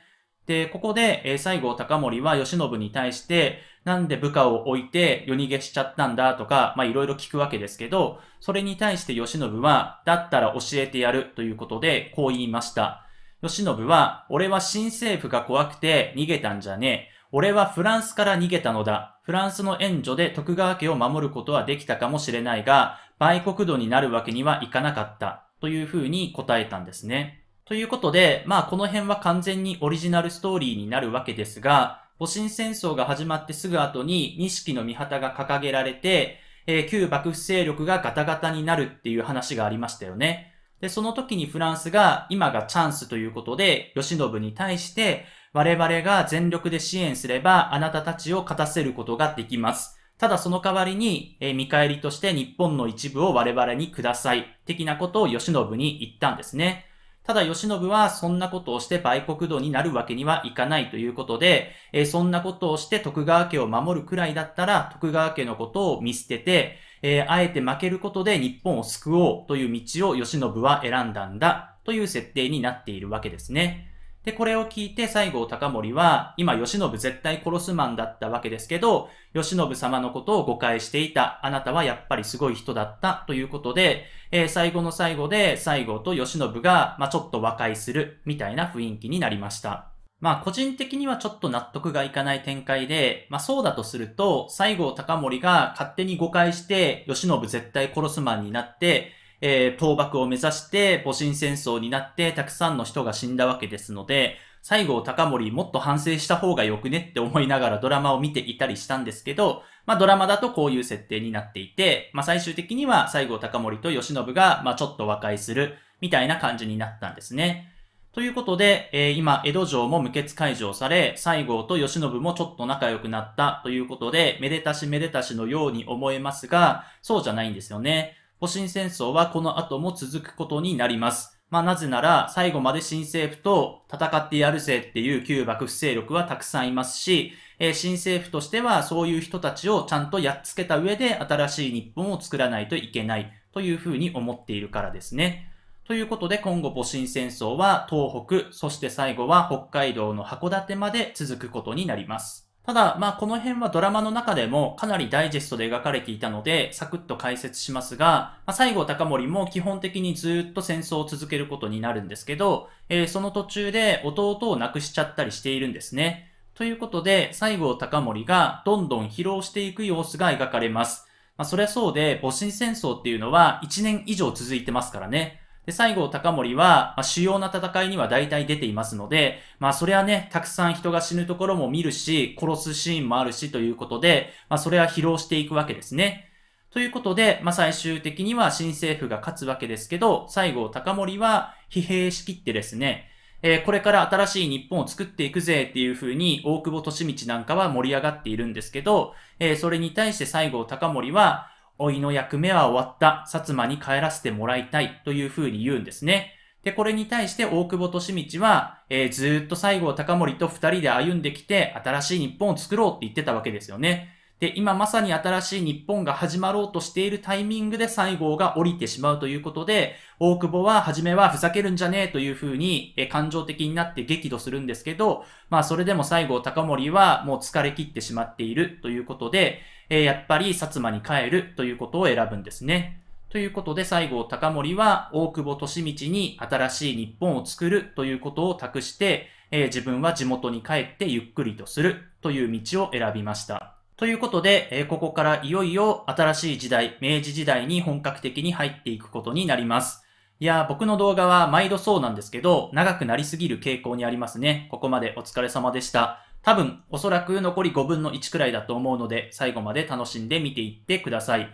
で、ここで、え西郷隆盛は慶喜に対して、なんで部下を置いて夜逃げしちゃったんだとか、まあいろいろ聞くわけですけど、それに対して慶喜は、だったら教えてやるということで、こう言いました。慶喜は、俺は新政府が怖くて逃げたんじゃねえ。俺はフランスから逃げたのだ。フランスの援助で徳川家を守ることはできたかもしれないが、売国度になるわけにはいかなかった。というふうに答えたんですね。ということで、まあこの辺は完全にオリジナルストーリーになるわけですが、戊辰戦争が始まってすぐ後に錦の御旗が掲げられて、えー、旧幕府勢力がガタガタになるっていう話がありましたよね。で、その時にフランスが今がチャンスということで、慶喜に対して、我々が全力で支援すればあなたたちを勝たせることができます。ただその代わりに、えー、見返りとして日本の一部を我々にください。的なことを慶喜に言ったんですね。ただ、慶喜はそんなことをして売国道になるわけにはいかないということで、えそんなことをして徳川家を守るくらいだったら、徳川家のことを見捨てて、えあえて負けることで日本を救おうという道を慶喜は選んだんだという設定になっているわけですね。で、これを聞いて西郷隆盛は、今、慶喜絶対殺すマンだったわけですけど、慶喜様のことを誤解していた。あなたはやっぱりすごい人だった。ということで、えー、最後の最後で西郷と慶喜が、まあ、ちょっと和解する、みたいな雰囲気になりました。まあ個人的にはちょっと納得がいかない展開で、まあそうだとすると、西郷隆盛が勝手に誤解して、慶喜絶対殺すマンになって、えー、倒幕を目指して戊辰戦争になってたくさんの人が死んだわけですので、西郷隆盛もっと反省した方がよくねって思いながらドラマを見ていたりしたんですけど、まあドラマだとこういう設定になっていて、まあ最終的には西郷隆盛と慶喜が、まあちょっと和解するみたいな感じになったんですね。ということで、えー、今、江戸城も無血解除され、西郷と慶喜もちょっと仲良くなったということで、めでたしめでたしのように思えますが、そうじゃないんですよね。戊辰戦争はこの後も続くことになります。まあなぜなら、最後まで新政府と戦ってやるぜっていう旧幕府勢力はたくさんいますし、えー、新政府としてはそういう人たちをちゃんとやっつけた上で新しい日本を作らないといけないというふうに思っているからですね。ということで今後戊辰戦争は東北、そして最後は北海道の函館まで続くことになります。ただ、まあ、この辺はドラマの中でもかなりダイジェストで描かれていたので、サクッと解説しますが、まあ、西郷隆盛も基本的にずっと戦争を続けることになるんですけど、えー、その途中で弟を亡くしちゃったりしているんですね。ということで、西郷隆盛がどんどん疲労していく様子が描かれます。まあ、そりゃそうで、母親戦争っていうのは1年以上続いてますからね。で、西郷隆盛は、まあ、主要な戦いには大体出ていますので、まあそれはね、たくさん人が死ぬところも見るし、殺すシーンもあるしということで、まあそれは疲労していくわけですね。ということで、まあ最終的には新政府が勝つわけですけど、西郷隆盛は疲弊しきってですね、えー、これから新しい日本を作っていくぜっていう風に大久保利道なんかは盛り上がっているんですけど、えー、それに対して西郷隆盛は、老いの役目は終わった、薩摩に帰らせてもらいたいというふうに言うんですね。で、これに対して大久保利通は、えー、ずっと西郷隆盛と二人で歩んできて、新しい日本を作ろうって言ってたわけですよね。で、今まさに新しい日本が始まろうとしているタイミングで西郷が降りてしまうということで、大久保は初めはふざけるんじゃねえというふうに、え感情的になって激怒するんですけど、まあそれでも西郷隆盛はもう疲れ切ってしまっているということで、えやっぱり薩摩に帰るということを選ぶんですね。ということで西郷隆盛は大久保利通に新しい日本を作るということを託して、え自分は地元に帰ってゆっくりとするという道を選びました。ということで、えここからいよいよ新しい時代、明治時代に本格的に入っていくことになります。いやー、僕の動画は毎度そうなんですけど、長くなりすぎる傾向にありますね。ここまでお疲れ様でした。多分、おそらく残り5分の1くらいだと思うので、最後まで楽しんで見ていってください。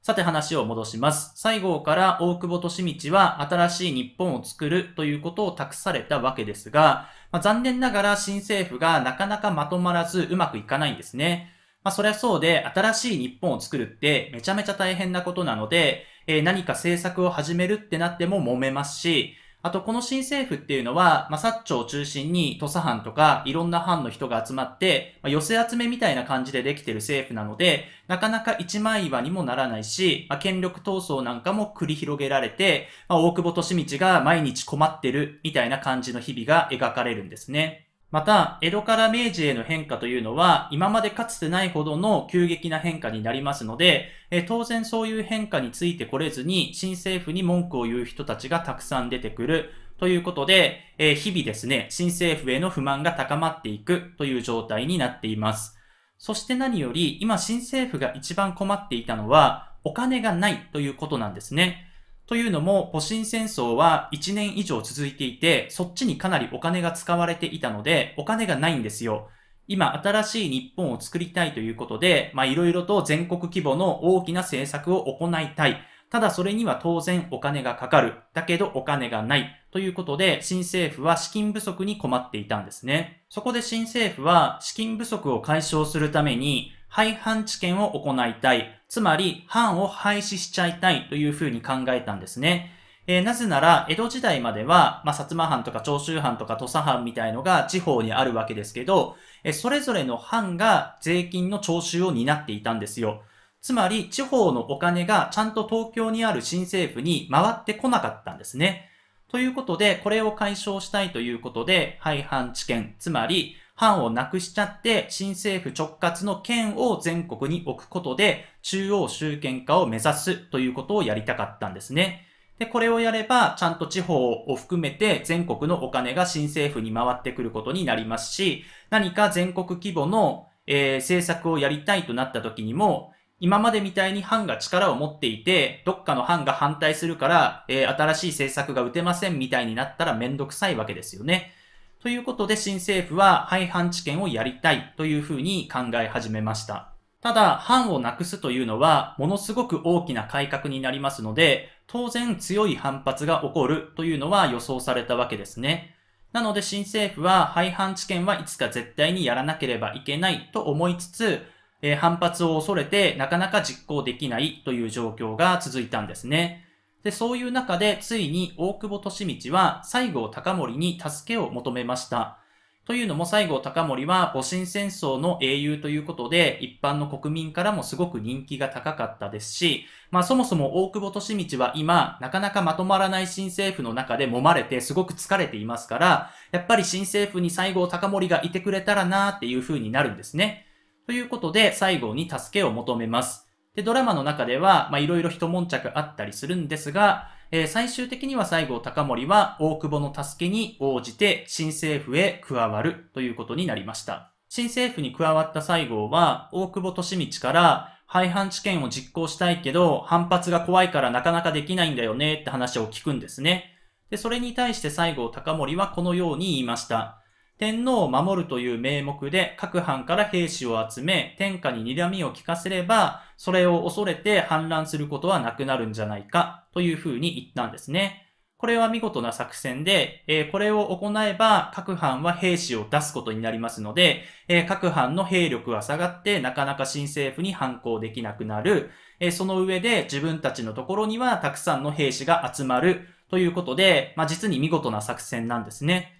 さて話を戻します。西郷から大久保利通は新しい日本を作るということを託されたわけですが、まあ、残念ながら新政府がなかなかまとまらずうまくいかないんですね。まあ、そりゃそうで、新しい日本を作るってめちゃめちゃ大変なことなので、えー、何か政策を始めるってなっても揉めますし、あとこの新政府っていうのは、まあ、薩長を中心に土佐藩とかいろんな藩の人が集まって、まあ、寄せ集めみたいな感じでできてる政府なので、なかなか一枚岩にもならないし、まあ、権力闘争なんかも繰り広げられて、まあ、大久保利通が毎日困ってるみたいな感じの日々が描かれるんですね。また、江戸から明治への変化というのは、今までかつてないほどの急激な変化になりますので、当然そういう変化についてこれずに、新政府に文句を言う人たちがたくさん出てくる。ということで、日々ですね、新政府への不満が高まっていくという状態になっています。そして何より、今新政府が一番困っていたのは、お金がないということなんですね。というのも、戊辰戦争は1年以上続いていて、そっちにかなりお金が使われていたので、お金がないんですよ。今、新しい日本を作りたいということで、まあ、いろいろと全国規模の大きな政策を行いたい。ただ、それには当然お金がかかる。だけど、お金がない。ということで、新政府は資金不足に困っていたんですね。そこで新政府は、資金不足を解消するために、廃藩置県を行いたい、つまり藩を廃止しちゃいたいというふうに考えたんですね。えー、なぜなら、江戸時代までは、まあ、薩摩藩とか長州藩とか土佐藩みたいのが地方にあるわけですけど、えー、それぞれの藩が税金の徴収を担っていたんですよ。つまり、地方のお金がちゃんと東京にある新政府に回ってこなかったんですね。ということで、これを解消したいということで、廃藩置県、つまり、藩をなくしちゃって、新政府直轄の県を全国に置くことで、中央集権化を目指すということをやりたかったんですね。で、これをやれば、ちゃんと地方を含めて全国のお金が新政府に回ってくることになりますし、何か全国規模の、えー、政策をやりたいとなった時にも、今までみたいに藩が力を持っていて、どっかの藩が反対するから、えー、新しい政策が打てませんみたいになったらめんどくさいわけですよね。ということで新政府は廃藩置県をやりたいというふうに考え始めました。ただ、藩をなくすというのはものすごく大きな改革になりますので、当然強い反発が起こるというのは予想されたわけですね。なので新政府は廃藩置県はいつか絶対にやらなければいけないと思いつつ、えー、反発を恐れてなかなか実行できないという状況が続いたんですね。で、そういう中で、ついに大久保利通は西郷隆盛に助けを求めました。というのも西郷隆盛は戊辰戦争の英雄ということで、一般の国民からもすごく人気が高かったですし、まあそもそも大久保利通は今、なかなかまとまらない新政府の中で揉まれてすごく疲れていますから、やっぱり新政府に西郷隆盛がいてくれたらなーっていう風になるんですね。ということで、西郷に助けを求めます。で、ドラマの中では、ま、いろいろ一悶着あったりするんですが、えー、最終的には西郷隆盛は大久保の助けに応じて新政府へ加わるということになりました。新政府に加わった西郷は、大久保利道から、廃藩置県を実行したいけど、反発が怖いからなかなかできないんだよねって話を聞くんですね。で、それに対して西郷隆盛はこのように言いました。天皇を守るという名目で各藩から兵士を集め、天下に睨みを利かせれば、それを恐れて反乱することはなくなるんじゃないか、というふうに言ったんですね。これは見事な作戦で、えー、これを行えば各藩は兵士を出すことになりますので、えー、各藩の兵力は下がってなかなか新政府に反抗できなくなる、えー、その上で自分たちのところにはたくさんの兵士が集まるということで、まあ、実に見事な作戦なんですね。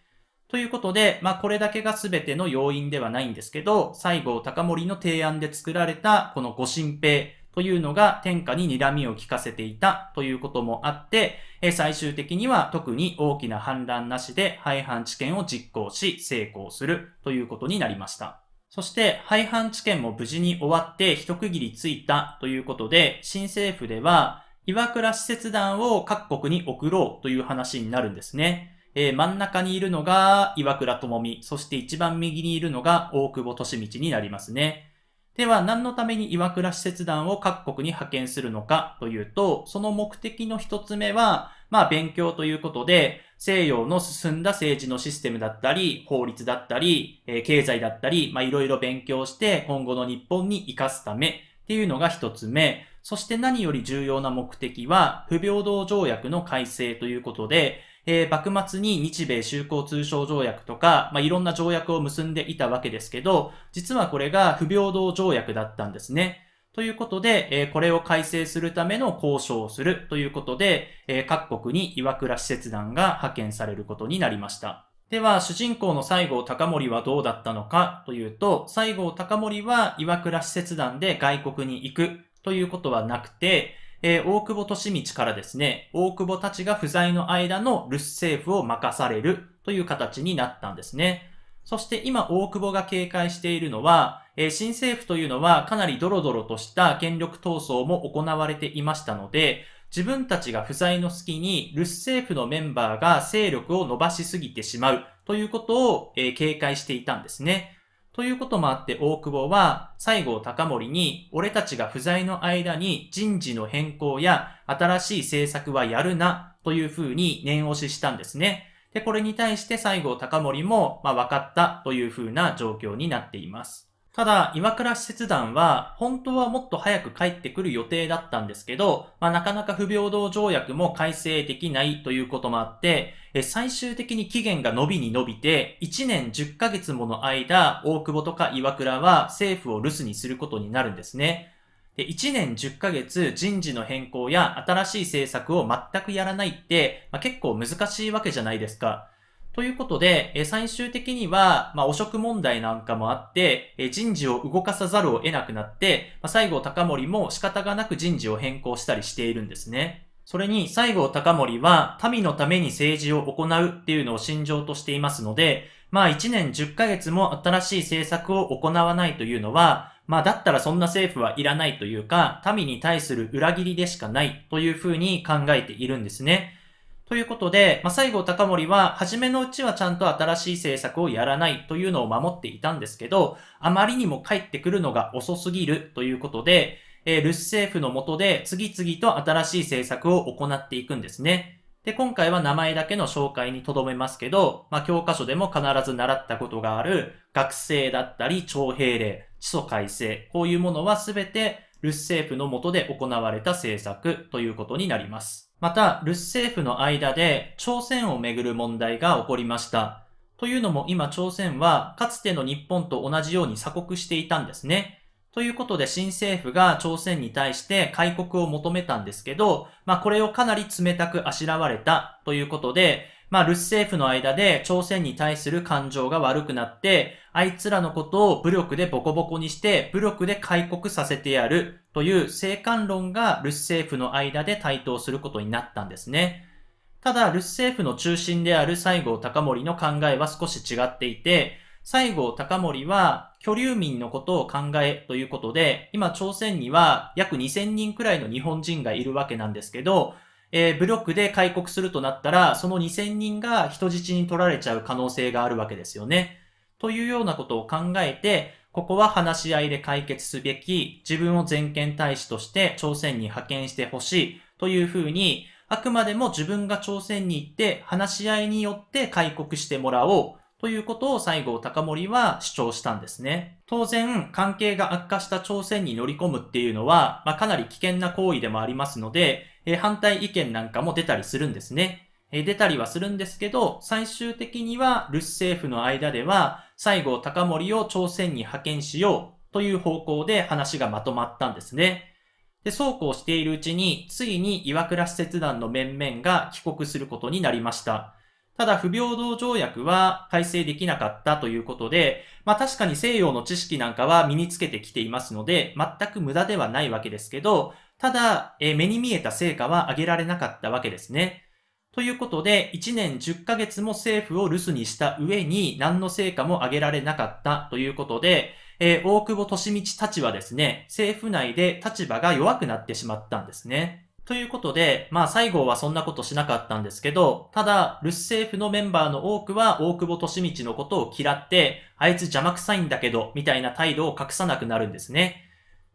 ということで、まあ、これだけが全ての要因ではないんですけど、西郷隆盛の提案で作られたこの御神兵というのが天下に睨みを効かせていたということもあって、え最終的には特に大きな反乱なしで廃藩置県を実行し成功するということになりました。そして廃藩置県も無事に終わって一区切りついたということで、新政府では岩倉使節団を各国に送ろうという話になるんですね。えー、真ん中にいるのが岩倉智美、そして一番右にいるのが大久保利道になりますね。では、何のために岩倉使節団を各国に派遣するのかというと、その目的の一つ目は、まあ、勉強ということで、西洋の進んだ政治のシステムだったり、法律だったり、えー、経済だったり、まあ、いろいろ勉強して、今後の日本に活かすためっていうのが一つ目。そして何より重要な目的は、不平等条約の改正ということで、えー、幕末に日米修好通商条約とか、まあ、いろんな条約を結んでいたわけですけど、実はこれが不平等条約だったんですね。ということで、えー、これを改正するための交渉をするということで、えー、各国に岩倉使節団が派遣されることになりました。では、主人公の西郷隆盛はどうだったのかというと、西郷隆盛は岩倉使節団で外国に行くということはなくて、えー、大久保利道からですね、大久保たちが不在の間の留守政府を任されるという形になったんですね。そして今大久保が警戒しているのは、えー、新政府というのはかなりドロドロとした権力闘争も行われていましたので、自分たちが不在の隙に留守政府のメンバーが勢力を伸ばしすぎてしまうということを、えー、警戒していたんですね。ということもあって大久保は西郷隆盛に俺たちが不在の間に人事の変更や新しい政策はやるなというふうに念押ししたんですね。で、これに対して西郷隆盛も、まあ、分かったというふうな状況になっています。ただ、岩倉使節団は、本当はもっと早く帰ってくる予定だったんですけど、まあ、なかなか不平等条約も改正できないということもあって、え最終的に期限が伸びに伸びて、1年10ヶ月もの間、大久保とか岩倉は政府を留守にすることになるんですね。で1年10ヶ月人事の変更や新しい政策を全くやらないって、まあ、結構難しいわけじゃないですか。ということで、え最終的には、まあ、汚職問題なんかもあって、え人事を動かさざるを得なくなって、まあ、西郷隆盛も仕方がなく人事を変更したりしているんですね。それに、西郷隆盛は、民のために政治を行うっていうのを信条としていますので、まあ1年10ヶ月も新しい政策を行わないというのは、まあだったらそんな政府はいらないというか、民に対する裏切りでしかないというふうに考えているんですね。ということで、まあ、西郷隆盛は、初めのうちはちゃんと新しい政策をやらないというのを守っていたんですけど、あまりにも帰ってくるのが遅すぎるということで、えー、留守政府の下で次々と新しい政策を行っていくんですね。で、今回は名前だけの紹介に留めますけど、まあ、教科書でも必ず習ったことがある、学生だったり、徴兵令、地礎改正、こういうものはすべて、留守政府の下で行われた政策ということになります。また、ルス政府の間で朝鮮をめぐる問題が起こりました。というのも今朝鮮はかつての日本と同じように鎖国していたんですね。ということで新政府が朝鮮に対して開国を求めたんですけど、まあこれをかなり冷たくあしらわれたということで、まあ、ルス政府の間で朝鮮に対する感情が悪くなって、あいつらのことを武力でボコボコにして、武力で開国させてやるという政官論がルス政府の間で対等することになったんですね。ただ、ルス政府の中心である西郷隆盛の考えは少し違っていて、西郷隆盛は、居留民のことを考えということで、今朝鮮には約2000人くらいの日本人がいるわけなんですけど、えー、武力で開国するとなったら、その2000人が人質に取られちゃう可能性があるわけですよね。というようなことを考えて、ここは話し合いで解決すべき、自分を全権大使として朝鮮に派遣してほしいというふうに、あくまでも自分が朝鮮に行って話し合いによって開国してもらおうということを西郷隆盛は主張したんですね。当然、関係が悪化した朝鮮に乗り込むっていうのは、まあ、かなり危険な行為でもありますので、え反対意見なんかも出たりするんですね。え出たりはするんですけど、最終的には留守政府の間では、西郷隆盛を朝鮮に派遣しようという方向で話がまとまったんですね。で、そうこうしているうちに、ついに岩倉使節団の面々が帰国することになりました。ただ、不平等条約は改正できなかったということで、まあ確かに西洋の知識なんかは身につけてきていますので、全く無駄ではないわけですけど、ただ、え目に見えた成果は上げられなかったわけですね。ということで、1年10ヶ月も政府を留守にした上に何の成果も上げられなかったということで、えー、大久保利道たちはですね、政府内で立場が弱くなってしまったんですね。ということで、まあ西郷はそんなことしなかったんですけど、ただ、留守政府のメンバーの多くは大久保利道のことを嫌って、あいつ邪魔くさいんだけど、みたいな態度を隠さなくなるんですね。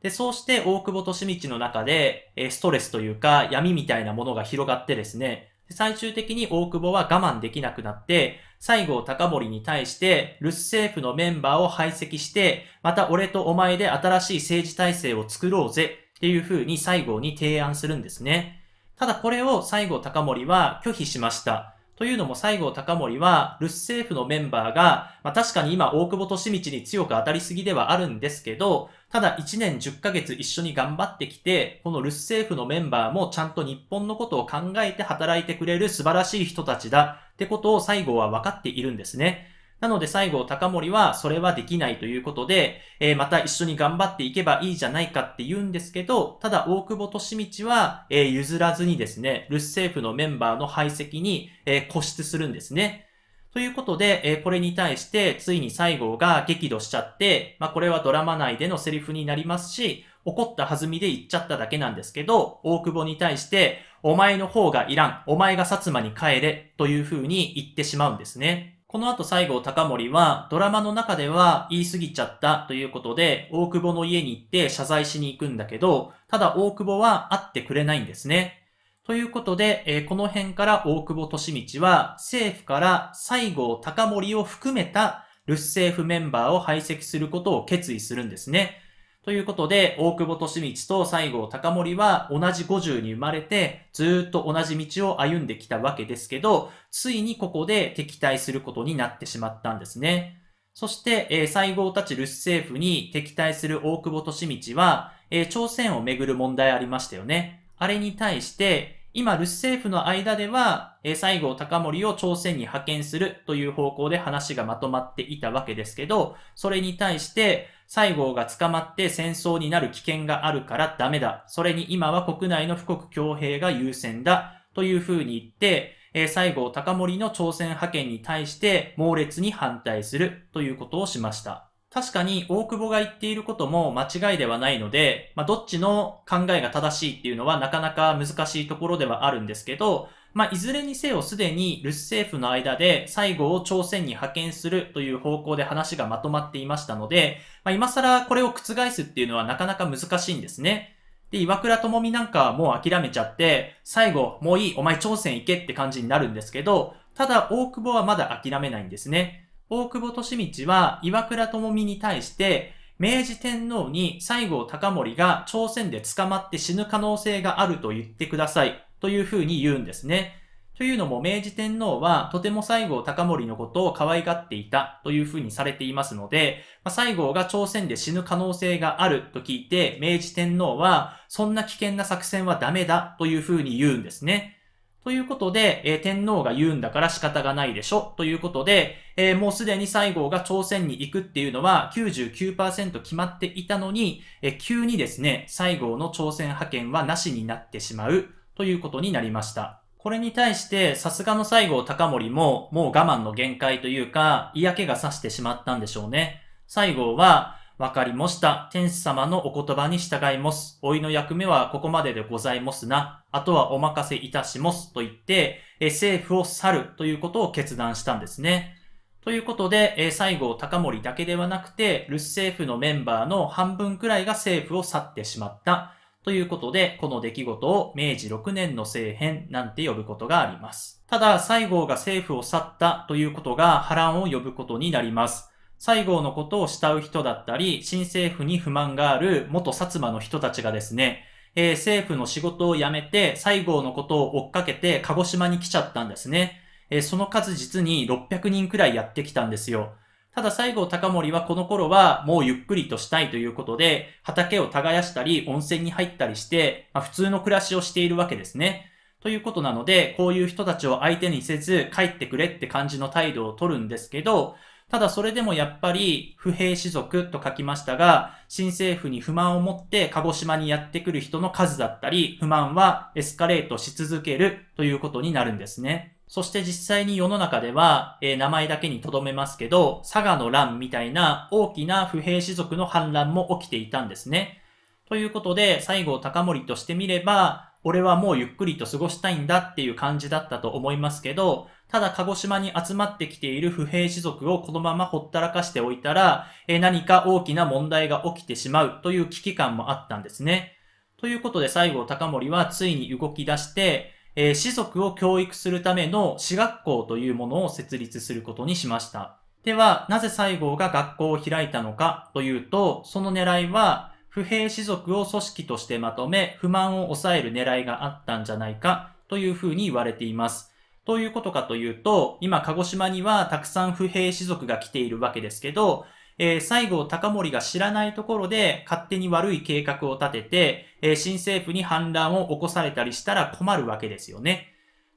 で、そうして大久保利通の中で、えストレスというか闇みたいなものが広がってですね、最終的に大久保は我慢できなくなって、西郷隆盛に対して留守政府のメンバーを排斥して、また俺とお前で新しい政治体制を作ろうぜっていう風に西郷に提案するんですね。ただこれを西郷隆盛は拒否しました。というのも西郷隆盛は、留守政府のメンバーが、まあ、確かに今大久保利通に強く当たりすぎではあるんですけど、ただ1年10ヶ月一緒に頑張ってきて、この留守政府のメンバーもちゃんと日本のことを考えて働いてくれる素晴らしい人たちだってことを西郷は分かっているんですね。なので最後、高森はそれはできないということで、えー、また一緒に頑張っていけばいいじゃないかって言うんですけど、ただ大久保利道は、えー、譲らずにですね、ルス政府のメンバーの排斥に、えー、固執するんですね。ということで、えこれに対して、ついに西郷が激怒しちゃって、まあ、これはドラマ内でのセリフになりますし、怒った弾みで言っちゃっただけなんですけど、大久保に対して、お前の方がいらん、お前が薩摩に帰れ、という風に言ってしまうんですね。この後最後、高森は、ドラマの中では言い過ぎちゃったということで、大久保の家に行って謝罪しに行くんだけど、ただ大久保は会ってくれないんですね。ということで、えー、この辺から大久保利道は、政府から西郷隆盛を含めた、留守政府メンバーを排斥することを決意するんですね。ということで、大久保利通と西郷隆盛は同じ50に生まれて、ずっと同じ道を歩んできたわけですけど、ついにここで敵対することになってしまったんですね。そして、えー、西郷たち留守政府に敵対する大久保利通は、えー、朝鮮をめぐる問題ありましたよね。あれに対して、今、留守政府の間では、えー、西郷隆盛を朝鮮に派遣するという方向で話がまとまっていたわけですけど、それに対して、西郷が捕まって戦争になる危険があるからダメだ。それに今は国内の富国強兵が優先だ。というふうに言って、えー、西郷隆盛の朝鮮派遣に対して猛烈に反対するということをしました。確かに大久保が言っていることも間違いではないので、まあ、どっちの考えが正しいっていうのはなかなか難しいところではあるんですけど、まあ、いずれにせよすでにルス政府の間で最後を朝鮮に派遣するという方向で話がまとまっていましたので、まあ、今更これを覆すっていうのはなかなか難しいんですね。で、岩倉智美なんかはもう諦めちゃって、最後、もういい、お前朝鮮行けって感じになるんですけど、ただ大久保はまだ諦めないんですね。大久保利通は岩倉智美に対して、明治天皇に西郷隆盛が朝鮮で捕まって死ぬ可能性があると言ってください。というふうに言うんですね。というのも明治天皇はとても西郷隆盛のことを可愛がっていたというふうにされていますので、ま西郷が朝鮮で死ぬ可能性があると聞いて明治天皇はそんな危険な作戦はダメだというふうに言うんですね。ということで、えー、天皇が言うんだから仕方がないでしょということで、えー、もうすでに西郷が朝鮮に行くっていうのは99%決まっていたのに、えー、急にですね、西郷の朝鮮派遣はなしになってしまうということになりました。これに対して、さすがの西郷隆盛も、もう我慢の限界というか、嫌気がさしてしまったんでしょうね。西郷は、わかりました。天使様のお言葉に従います。おいの役目はここまででございますな。あとはお任せいたします。と言って、え政府を去るということを決断したんですね。ということで、え西郷隆盛だけではなくて、留守政府のメンバーの半分くらいが政府を去ってしまった。ということで、この出来事を明治6年の政変なんて呼ぶことがあります。ただ、西郷が政府を去ったということが波乱を呼ぶことになります。西郷のことを慕う人だったり、新政府に不満がある元薩摩の人たちがですね、えー、政府の仕事を辞めて、西郷のことを追っかけて鹿児島に来ちゃったんですね。えー、その数実に600人くらいやってきたんですよ。ただ西郷隆盛はこの頃はもうゆっくりとしたいということで、畑を耕したり温泉に入ったりして、まあ、普通の暮らしをしているわけですね。ということなので、こういう人たちを相手にせず帰ってくれって感じの態度を取るんですけど、ただそれでもやっぱり不平士族と書きましたが、新政府に不満を持って鹿児島にやってくる人の数だったり、不満はエスカレートし続けるということになるんですね。そして実際に世の中では、えー、名前だけに留めますけど、佐賀の乱みたいな大きな不平士族の反乱も起きていたんですね。ということで、西郷隆盛としてみれば、俺はもうゆっくりと過ごしたいんだっていう感じだったと思いますけど、ただ鹿児島に集まってきている不平士族をこのままほったらかしておいたら、えー、何か大きな問題が起きてしまうという危機感もあったんですね。ということで西郷隆盛はついに動き出して、えー、士族を教育するための私学校というものを設立することにしました。では、なぜ西郷が学校を開いたのかというと、その狙いは、不平士族を組織としてまとめ、不満を抑える狙いがあったんじゃないかというふうに言われています。ということかというと、今鹿児島にはたくさん不平士族が来ているわけですけど、えー、西郷隆盛が知らないところで勝手に悪い計画を立てて、えー、新政府に反乱を起こされたりしたら困るわけですよね。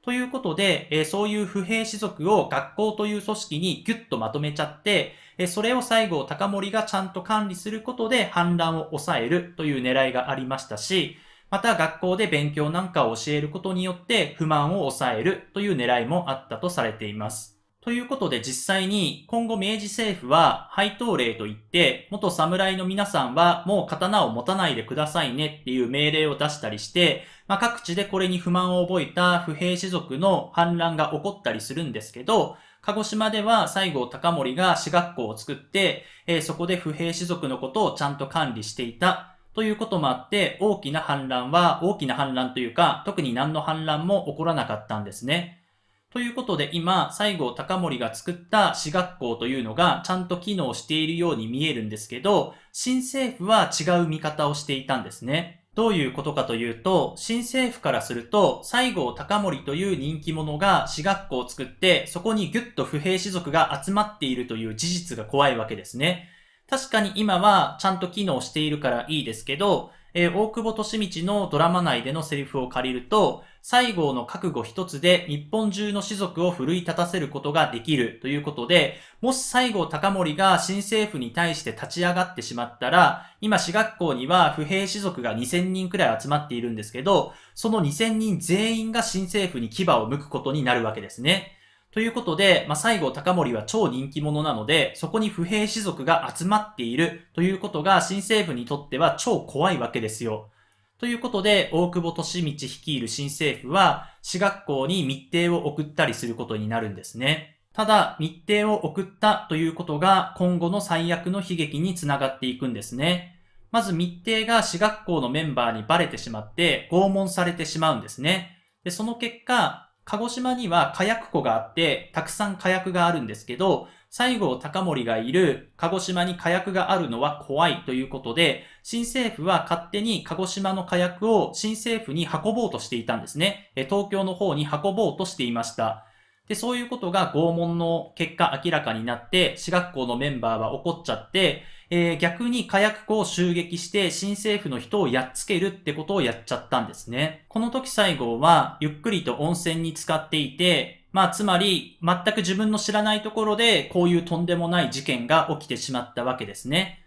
ということで、えー、そういう不平士族を学校という組織にギュッとまとめちゃって、えそれを西郷隆盛がちゃんと管理することで反乱を抑えるという狙いがありましたし、また学校で勉強なんかを教えることによって不満を抑えるという狙いもあったとされています。ということで実際に今後明治政府は配当令といって元侍の皆さんはもう刀を持たないでくださいねっていう命令を出したりして、まあ、各地でこれに不満を覚えた不平士族の反乱が起こったりするんですけど、鹿児島では西郷隆盛が私学校を作って、えー、そこで不平士族のことをちゃんと管理していたということもあって大きな反乱は大きな反乱というか特に何の反乱も起こらなかったんですね。ということで今、西郷隆盛が作った私学校というのがちゃんと機能しているように見えるんですけど、新政府は違う見方をしていたんですね。どういうことかというと、新政府からすると、西郷隆盛という人気者が私学校を作って、そこにぎゅっと不平士族が集まっているという事実が怖いわけですね。確かに今はちゃんと機能しているからいいですけど、えー、大久保利道のドラマ内でのセリフを借りると、西郷の覚悟一つで日本中の士族を奮い立たせることができるということで、もし西郷隆盛が新政府に対して立ち上がってしまったら、今私学校には不平士族が2000人くらい集まっているんですけど、その2000人全員が新政府に牙を剥くことになるわけですね。ということで、まあ、西郷隆盛は超人気者なので、そこに不平士族が集まっているということが新政府にとっては超怖いわけですよ。ということで、大久保利道率いる新政府は、私学校に密偵を送ったりすることになるんですね。ただ、密偵を送ったということが、今後の最悪の悲劇につながっていくんですね。まず密偵が私学校のメンバーにバレてしまって、拷問されてしまうんですね。で、その結果、鹿児島には火薬庫があって、たくさん火薬があるんですけど、西郷隆盛がいる鹿児島に火薬があるのは怖いということで、新政府は勝手に鹿児島の火薬を新政府に運ぼうとしていたんですね。東京の方に運ぼうとしていました。で、そういうことが拷問の結果明らかになって、私学校のメンバーは怒っちゃって、えー、逆に火薬庫を襲撃して新政府の人をやっつけるってことをやっちゃったんですね。この時西郷はゆっくりと温泉に浸かっていて、まあ、つまり、全く自分の知らないところで、こういうとんでもない事件が起きてしまったわけですね。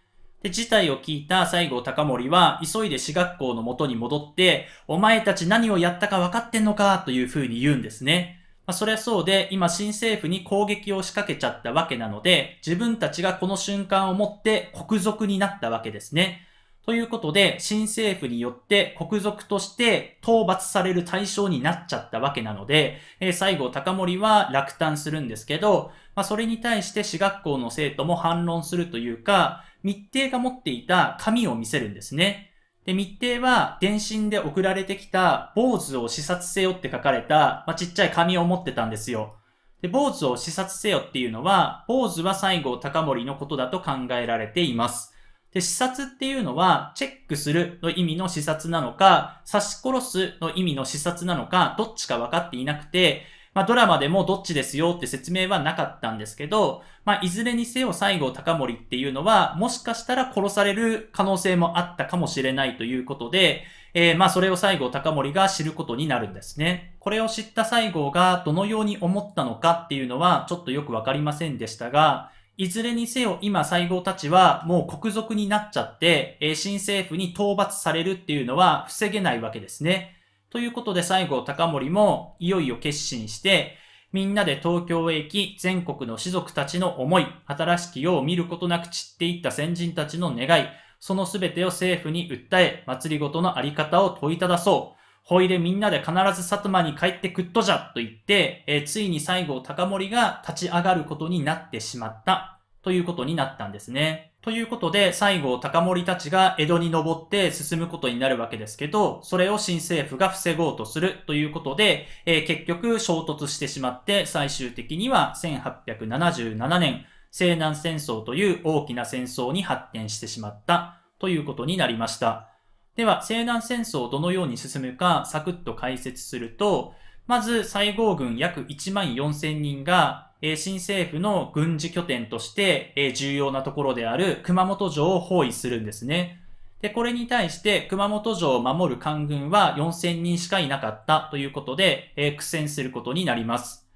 で、事態を聞いた西郷隆盛は、急いで私学校の元に戻って、お前たち何をやったか分かってんのか、という風に言うんですね。まあ、それはそうで、今新政府に攻撃を仕掛けちゃったわけなので、自分たちがこの瞬間をもって国賊になったわけですね。ということで、新政府によって国賊として討伐される対象になっちゃったわけなので、えー、最後、高森は落胆するんですけど、まあ、それに対して私学校の生徒も反論するというか、密偵が持っていた紙を見せるんですね。で、密定は、電信で送られてきた、坊主を視察せよって書かれた、まあ、ちっちゃい紙を持ってたんですよ。で、坊主を視察せよっていうのは、坊主は西郷隆盛のことだと考えられています。で、視察っていうのは、チェックするの意味の視察なのか、刺し殺すの意味の視察なのか、どっちか分かっていなくて、まあ、ドラマでもどっちですよって説明はなかったんですけど、まあ、いずれにせよ西郷隆盛っていうのは、もしかしたら殺される可能性もあったかもしれないということで、えー、まあ、それを西郷隆盛が知ることになるんですね。これを知った西郷がどのように思ったのかっていうのは、ちょっとよくわかりませんでしたが、いずれにせよ今西郷たちはもう国賊になっちゃって、え新政府に討伐されるっていうのは防げないわけですね。ということで最後、高森もいよいよ決心して、みんなで東京へ行き、全国の士族たちの思い、新しき世を見ることなく散っていった先人たちの願い、そのすべてを政府に訴え、祭りごとのあり方を問いただそう。ほいでみんなで必ず薩摩に帰ってくっとじゃと言って、えー、ついに最後、高森が立ち上がることになってしまった、ということになったんですね。ということで、最後、高森たちが江戸に登って進むことになるわけですけど、それを新政府が防ごうとするということで、えー、結局衝突してしまって、最終的には1877年、西南戦争という大きな戦争に発展してしまったということになりました。では、西南戦争をどのように進むか、サクッと解説すると、まず、西郷軍約1万4000人が新政府の軍事拠点として、重要なところである熊本城を包囲するんですね。で、これに対して熊本城を守る官軍は4000人しかいなかったということで、苦戦することになります。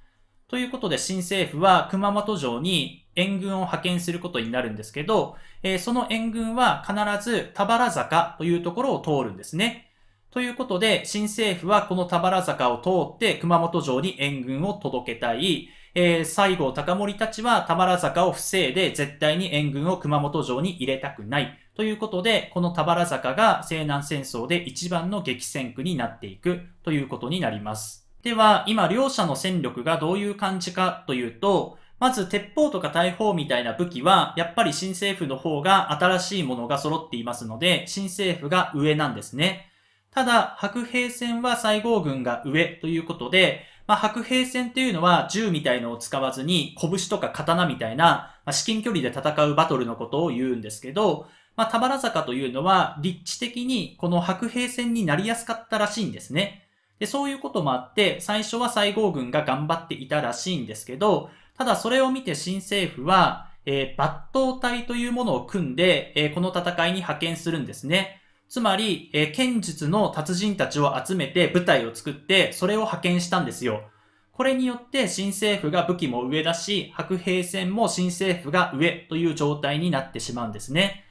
ということで、新政府は熊本城に援軍を派遣することになるんですけど、その援軍は必ず田原坂というところを通るんですね。ということで、新政府はこの田原坂を通って熊本城に援軍を届けたい。えー、西郷隆盛たちは田原坂を防いで絶対に援軍を熊本城に入れたくない。ということで、この田原坂が西南戦争で一番の激戦区になっていくということになります。では、今両者の戦力がどういう感じかというと、まず鉄砲とか大砲みたいな武器は、やっぱり新政府の方が新しいものが揃っていますので、新政府が上なんですね。ただ、白兵戦は西郷軍が上ということで、まあ、白兵戦っていうのは銃みたいのを使わずに拳とか刀みたいな、まあ、至近距離で戦うバトルのことを言うんですけど、まあ、田原坂というのは立地的にこの白兵戦になりやすかったらしいんですね。で、そういうこともあって、最初は西郷軍が頑張っていたらしいんですけど、ただそれを見て新政府は、えー、抜刀隊というものを組んで、えー、この戦いに派遣するんですね。つまり、えー、剣術の達人たちを集めて部隊を作って、それを派遣したんですよ。これによって新政府が武器も上だし、白兵戦も新政府が上という状態になってしまうんですね。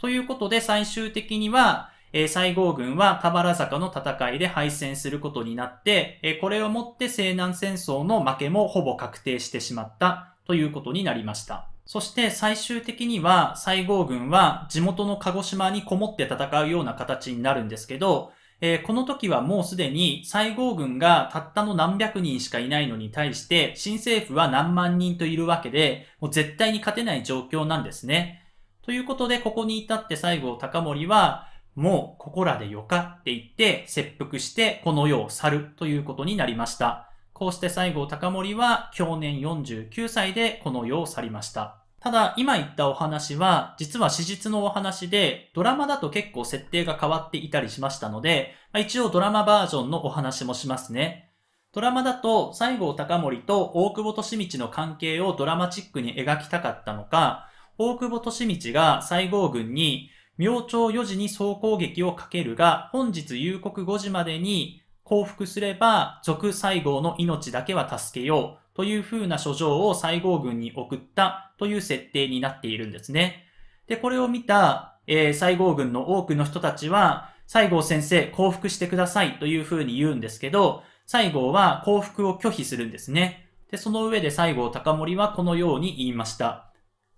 ということで最終的には、えー、西郷軍は田原坂の戦いで敗戦することになって、えー、これをもって西南戦争の負けもほぼ確定してしまったということになりました。そして最終的には西郷軍は地元の鹿児島にこもって戦うような形になるんですけど、えー、この時はもうすでに西郷軍がたったの何百人しかいないのに対して、新政府は何万人といるわけで、もう絶対に勝てない状況なんですね。ということで、ここに至って西郷隆盛は、もうここらでよかって言って切腹してこの世を去るということになりました。こうして西郷隆盛は去年49歳でこの世を去りました。ただ、今言ったお話は、実は史実のお話で、ドラマだと結構設定が変わっていたりしましたので、一応ドラマバージョンのお話もしますね。ドラマだと、西郷隆盛と大久保利道の関係をドラマチックに描きたかったのか、大久保利道が西郷軍に、明朝4時に総攻撃をかけるが、本日夕刻5時までに降伏すれば、俗西郷の命だけは助けよう。という風な書状を西郷軍に送ったという設定になっているんですね。で、これを見た、えー、西郷軍の多くの人たちは、西郷先生、降伏してくださいという風に言うんですけど、西郷は降伏を拒否するんですね。で、その上で西郷隆盛はこのように言いました。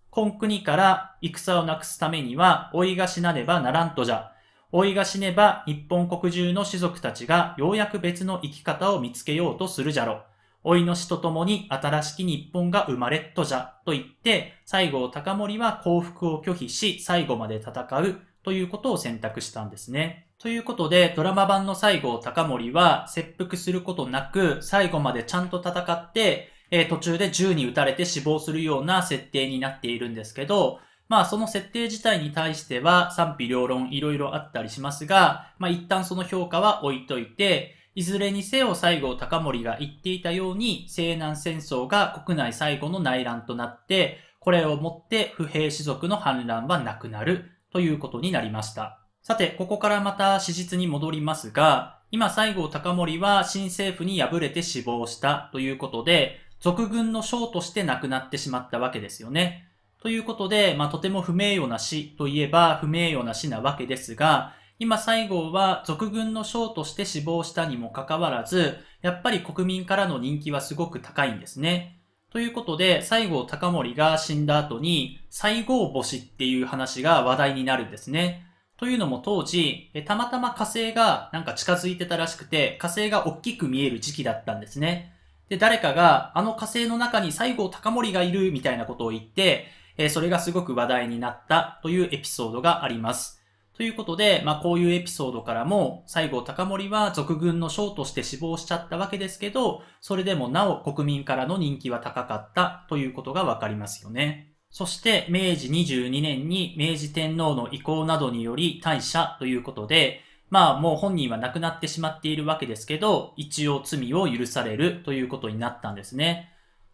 今国から戦をなくすためには、老いが死なねばならんとじゃ。老いが死ねば、日本国中の士族たちがようやく別の生き方を見つけようとするじゃろ。おいの死とともに新しき日本が生まれっとじゃと言って、西郷隆盛は降伏を拒否し、最後まで戦うということを選択したんですね。ということで、ドラマ版の西郷隆盛は切腹することなく、最後までちゃんと戦って、えー、途中で銃に撃たれて死亡するような設定になっているんですけど、まあその設定自体に対しては賛否両論いろいろあったりしますが、まあ一旦その評価は置いといて、いずれにせよ西郷隆盛が言っていたように西南戦争が国内最後の内乱となって、これをもって不平士族の反乱はなくなるということになりました。さて、ここからまた史実に戻りますが、今西郷隆盛は新政府に敗れて死亡したということで、俗軍の将として亡くなってしまったわけですよね。ということで、まあ、とても不名誉な死といえば不名誉な死なわけですが、今西郷は俗軍の将として死亡したにもかかわらず、やっぱり国民からの人気はすごく高いんですね。ということで、西郷隆盛が死んだ後に、西郷星っていう話が話題になるんですね。というのも当時、たまたま火星がなんか近づいてたらしくて、火星が大きく見える時期だったんですね。で、誰かが、あの火星の中に西郷隆盛がいるみたいなことを言って、えそれがすごく話題になったというエピソードがあります。ということで、まあ、こういうエピソードからも、西郷隆盛は俗軍の将として死亡しちゃったわけですけど、それでもなお国民からの人気は高かったということがわかりますよね。そして、明治22年に明治天皇の意向などにより大社ということで、まあもう本人は亡くなってしまっているわけですけど、一応罪を許されるということになったんですね。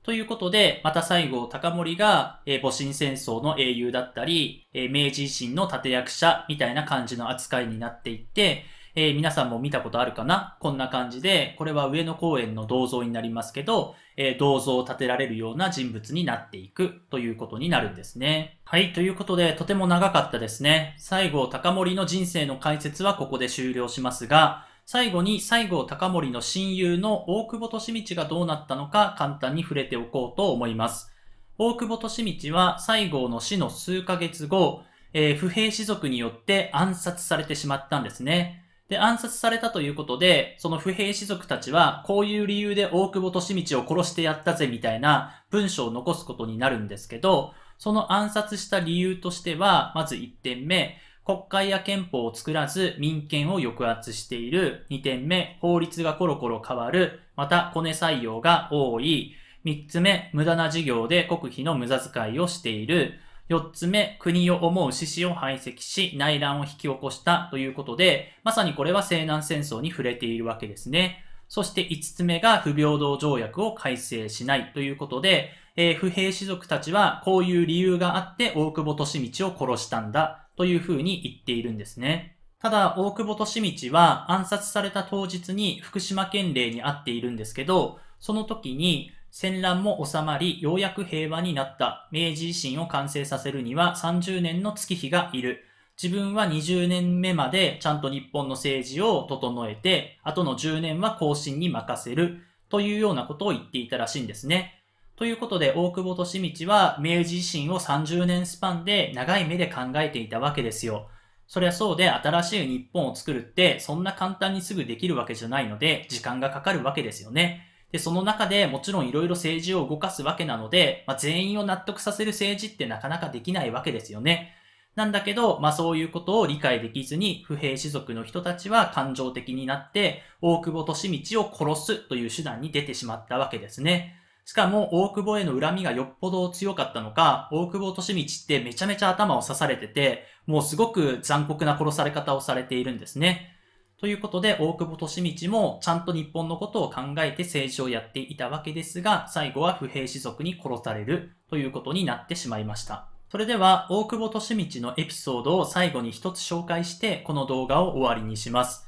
ということで、また西郷隆盛が、えー、戊辰戦争の英雄だったり、えー、明治維新の立役者みたいな感じの扱いになっていって、えー、皆さんも見たことあるかなこんな感じで、これは上野公園の銅像になりますけど、えー、銅像を建てられるような人物になっていくということになるんですね。はい、ということで、とても長かったですね。西郷隆盛の人生の解説はここで終了しますが、最後に西郷隆盛の親友の大久保利通がどうなったのか簡単に触れておこうと思います。大久保利通は西郷の死の数ヶ月後、えー、不平士族によって暗殺されてしまったんですね。で、暗殺されたということで、その不平士族たちは、こういう理由で大久保利通を殺してやったぜみたいな文章を残すことになるんですけど、その暗殺した理由としては、まず1点目、国会や憲法を作らず民権を抑圧している。2点目、法律がコロコロ変わる。また、コネ採用が多い。3つ目、無駄な事業で国費の無駄遣いをしている。4つ目、国を思う獅子を排斥し、内乱を引き起こしたということで、まさにこれは西南戦争に触れているわけですね。そして5つ目が不平等条約を改正しないということで、えー、不平士族たちはこういう理由があって大久保利道を殺したんだというふうに言っているんですね。ただ、大久保利通は暗殺された当日に福島県令に会っているんですけど、その時に戦乱も収まり、ようやく平和になった。明治維新を完成させるには30年の月日がいる。自分は20年目までちゃんと日本の政治を整えて、あとの10年は更新に任せるというようなことを言っていたらしいんですね。ということで、大久保利通は明治維新を30年スパンで長い目で考えていたわけですよ。そりゃそうで新しい日本を作るってそんな簡単にすぐできるわけじゃないので時間がかかるわけですよね。で、その中でもちろんいろいろ政治を動かすわけなので、まあ、全員を納得させる政治ってなかなかできないわけですよね。なんだけど、まあそういうことを理解できずに、不平士族の人たちは感情的になって、大久保利通を殺すという手段に出てしまったわけですね。しかも、大久保への恨みがよっぽど強かったのか、大久保利道ってめちゃめちゃ頭を刺されてて、もうすごく残酷な殺され方をされているんですね。ということで、大久保利道もちゃんと日本のことを考えて政治をやっていたわけですが、最後は不平士族に殺されるということになってしまいました。それでは、大久保利道のエピソードを最後に一つ紹介して、この動画を終わりにします。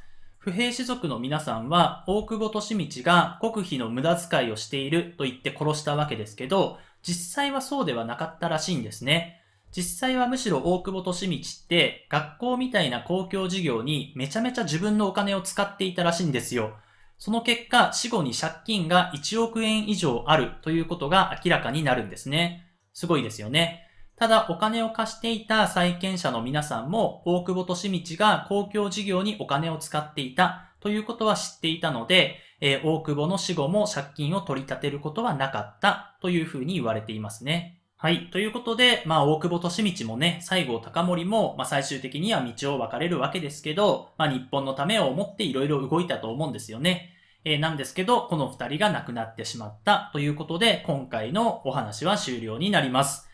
不平士族の皆さんは、大久保利道が国費の無駄遣いをしていると言って殺したわけですけど、実際はそうではなかったらしいんですね。実際はむしろ大久保利道って、学校みたいな公共事業にめちゃめちゃ自分のお金を使っていたらしいんですよ。その結果、死後に借金が1億円以上あるということが明らかになるんですね。すごいですよね。ただお金を貸していた債権者の皆さんも大久保利道が公共事業にお金を使っていたということは知っていたので、えー、大久保の死後も借金を取り立てることはなかったというふうに言われていますね。はい。ということで、まあ、大久保利道もね、西郷隆盛も、まあ、最終的には道を分かれるわけですけど、まあ、日本のためを思っていろいろ動いたと思うんですよね。えー、なんですけど、この二人が亡くなってしまったということで、今回のお話は終了になります。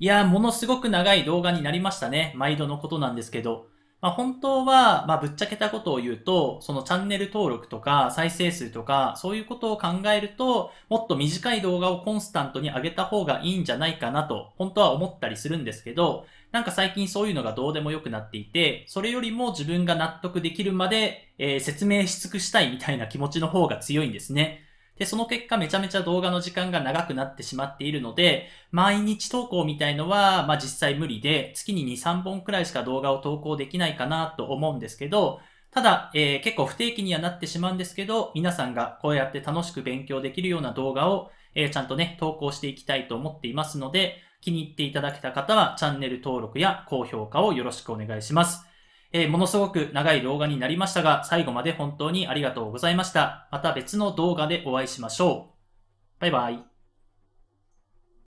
いやものすごく長い動画になりましたね。毎度のことなんですけど。まあ、本当は、まあ、ぶっちゃけたことを言うと、そのチャンネル登録とか再生数とか、そういうことを考えると、もっと短い動画をコンスタントに上げた方がいいんじゃないかなと、本当は思ったりするんですけど、なんか最近そういうのがどうでもよくなっていて、それよりも自分が納得できるまで、えー、説明し尽くしたいみたいな気持ちの方が強いんですね。で、その結果めちゃめちゃ動画の時間が長くなってしまっているので、毎日投稿みたいのは、まあ実際無理で、月に2、3本くらいしか動画を投稿できないかなと思うんですけど、ただ、えー、結構不定期にはなってしまうんですけど、皆さんがこうやって楽しく勉強できるような動画を、えー、ちゃんとね、投稿していきたいと思っていますので、気に入っていただけた方はチャンネル登録や高評価をよろしくお願いします。えー、ものすごく長い動画になりましたが、最後まで本当にありがとうございました。また別の動画でお会いしましょう。バイバイ。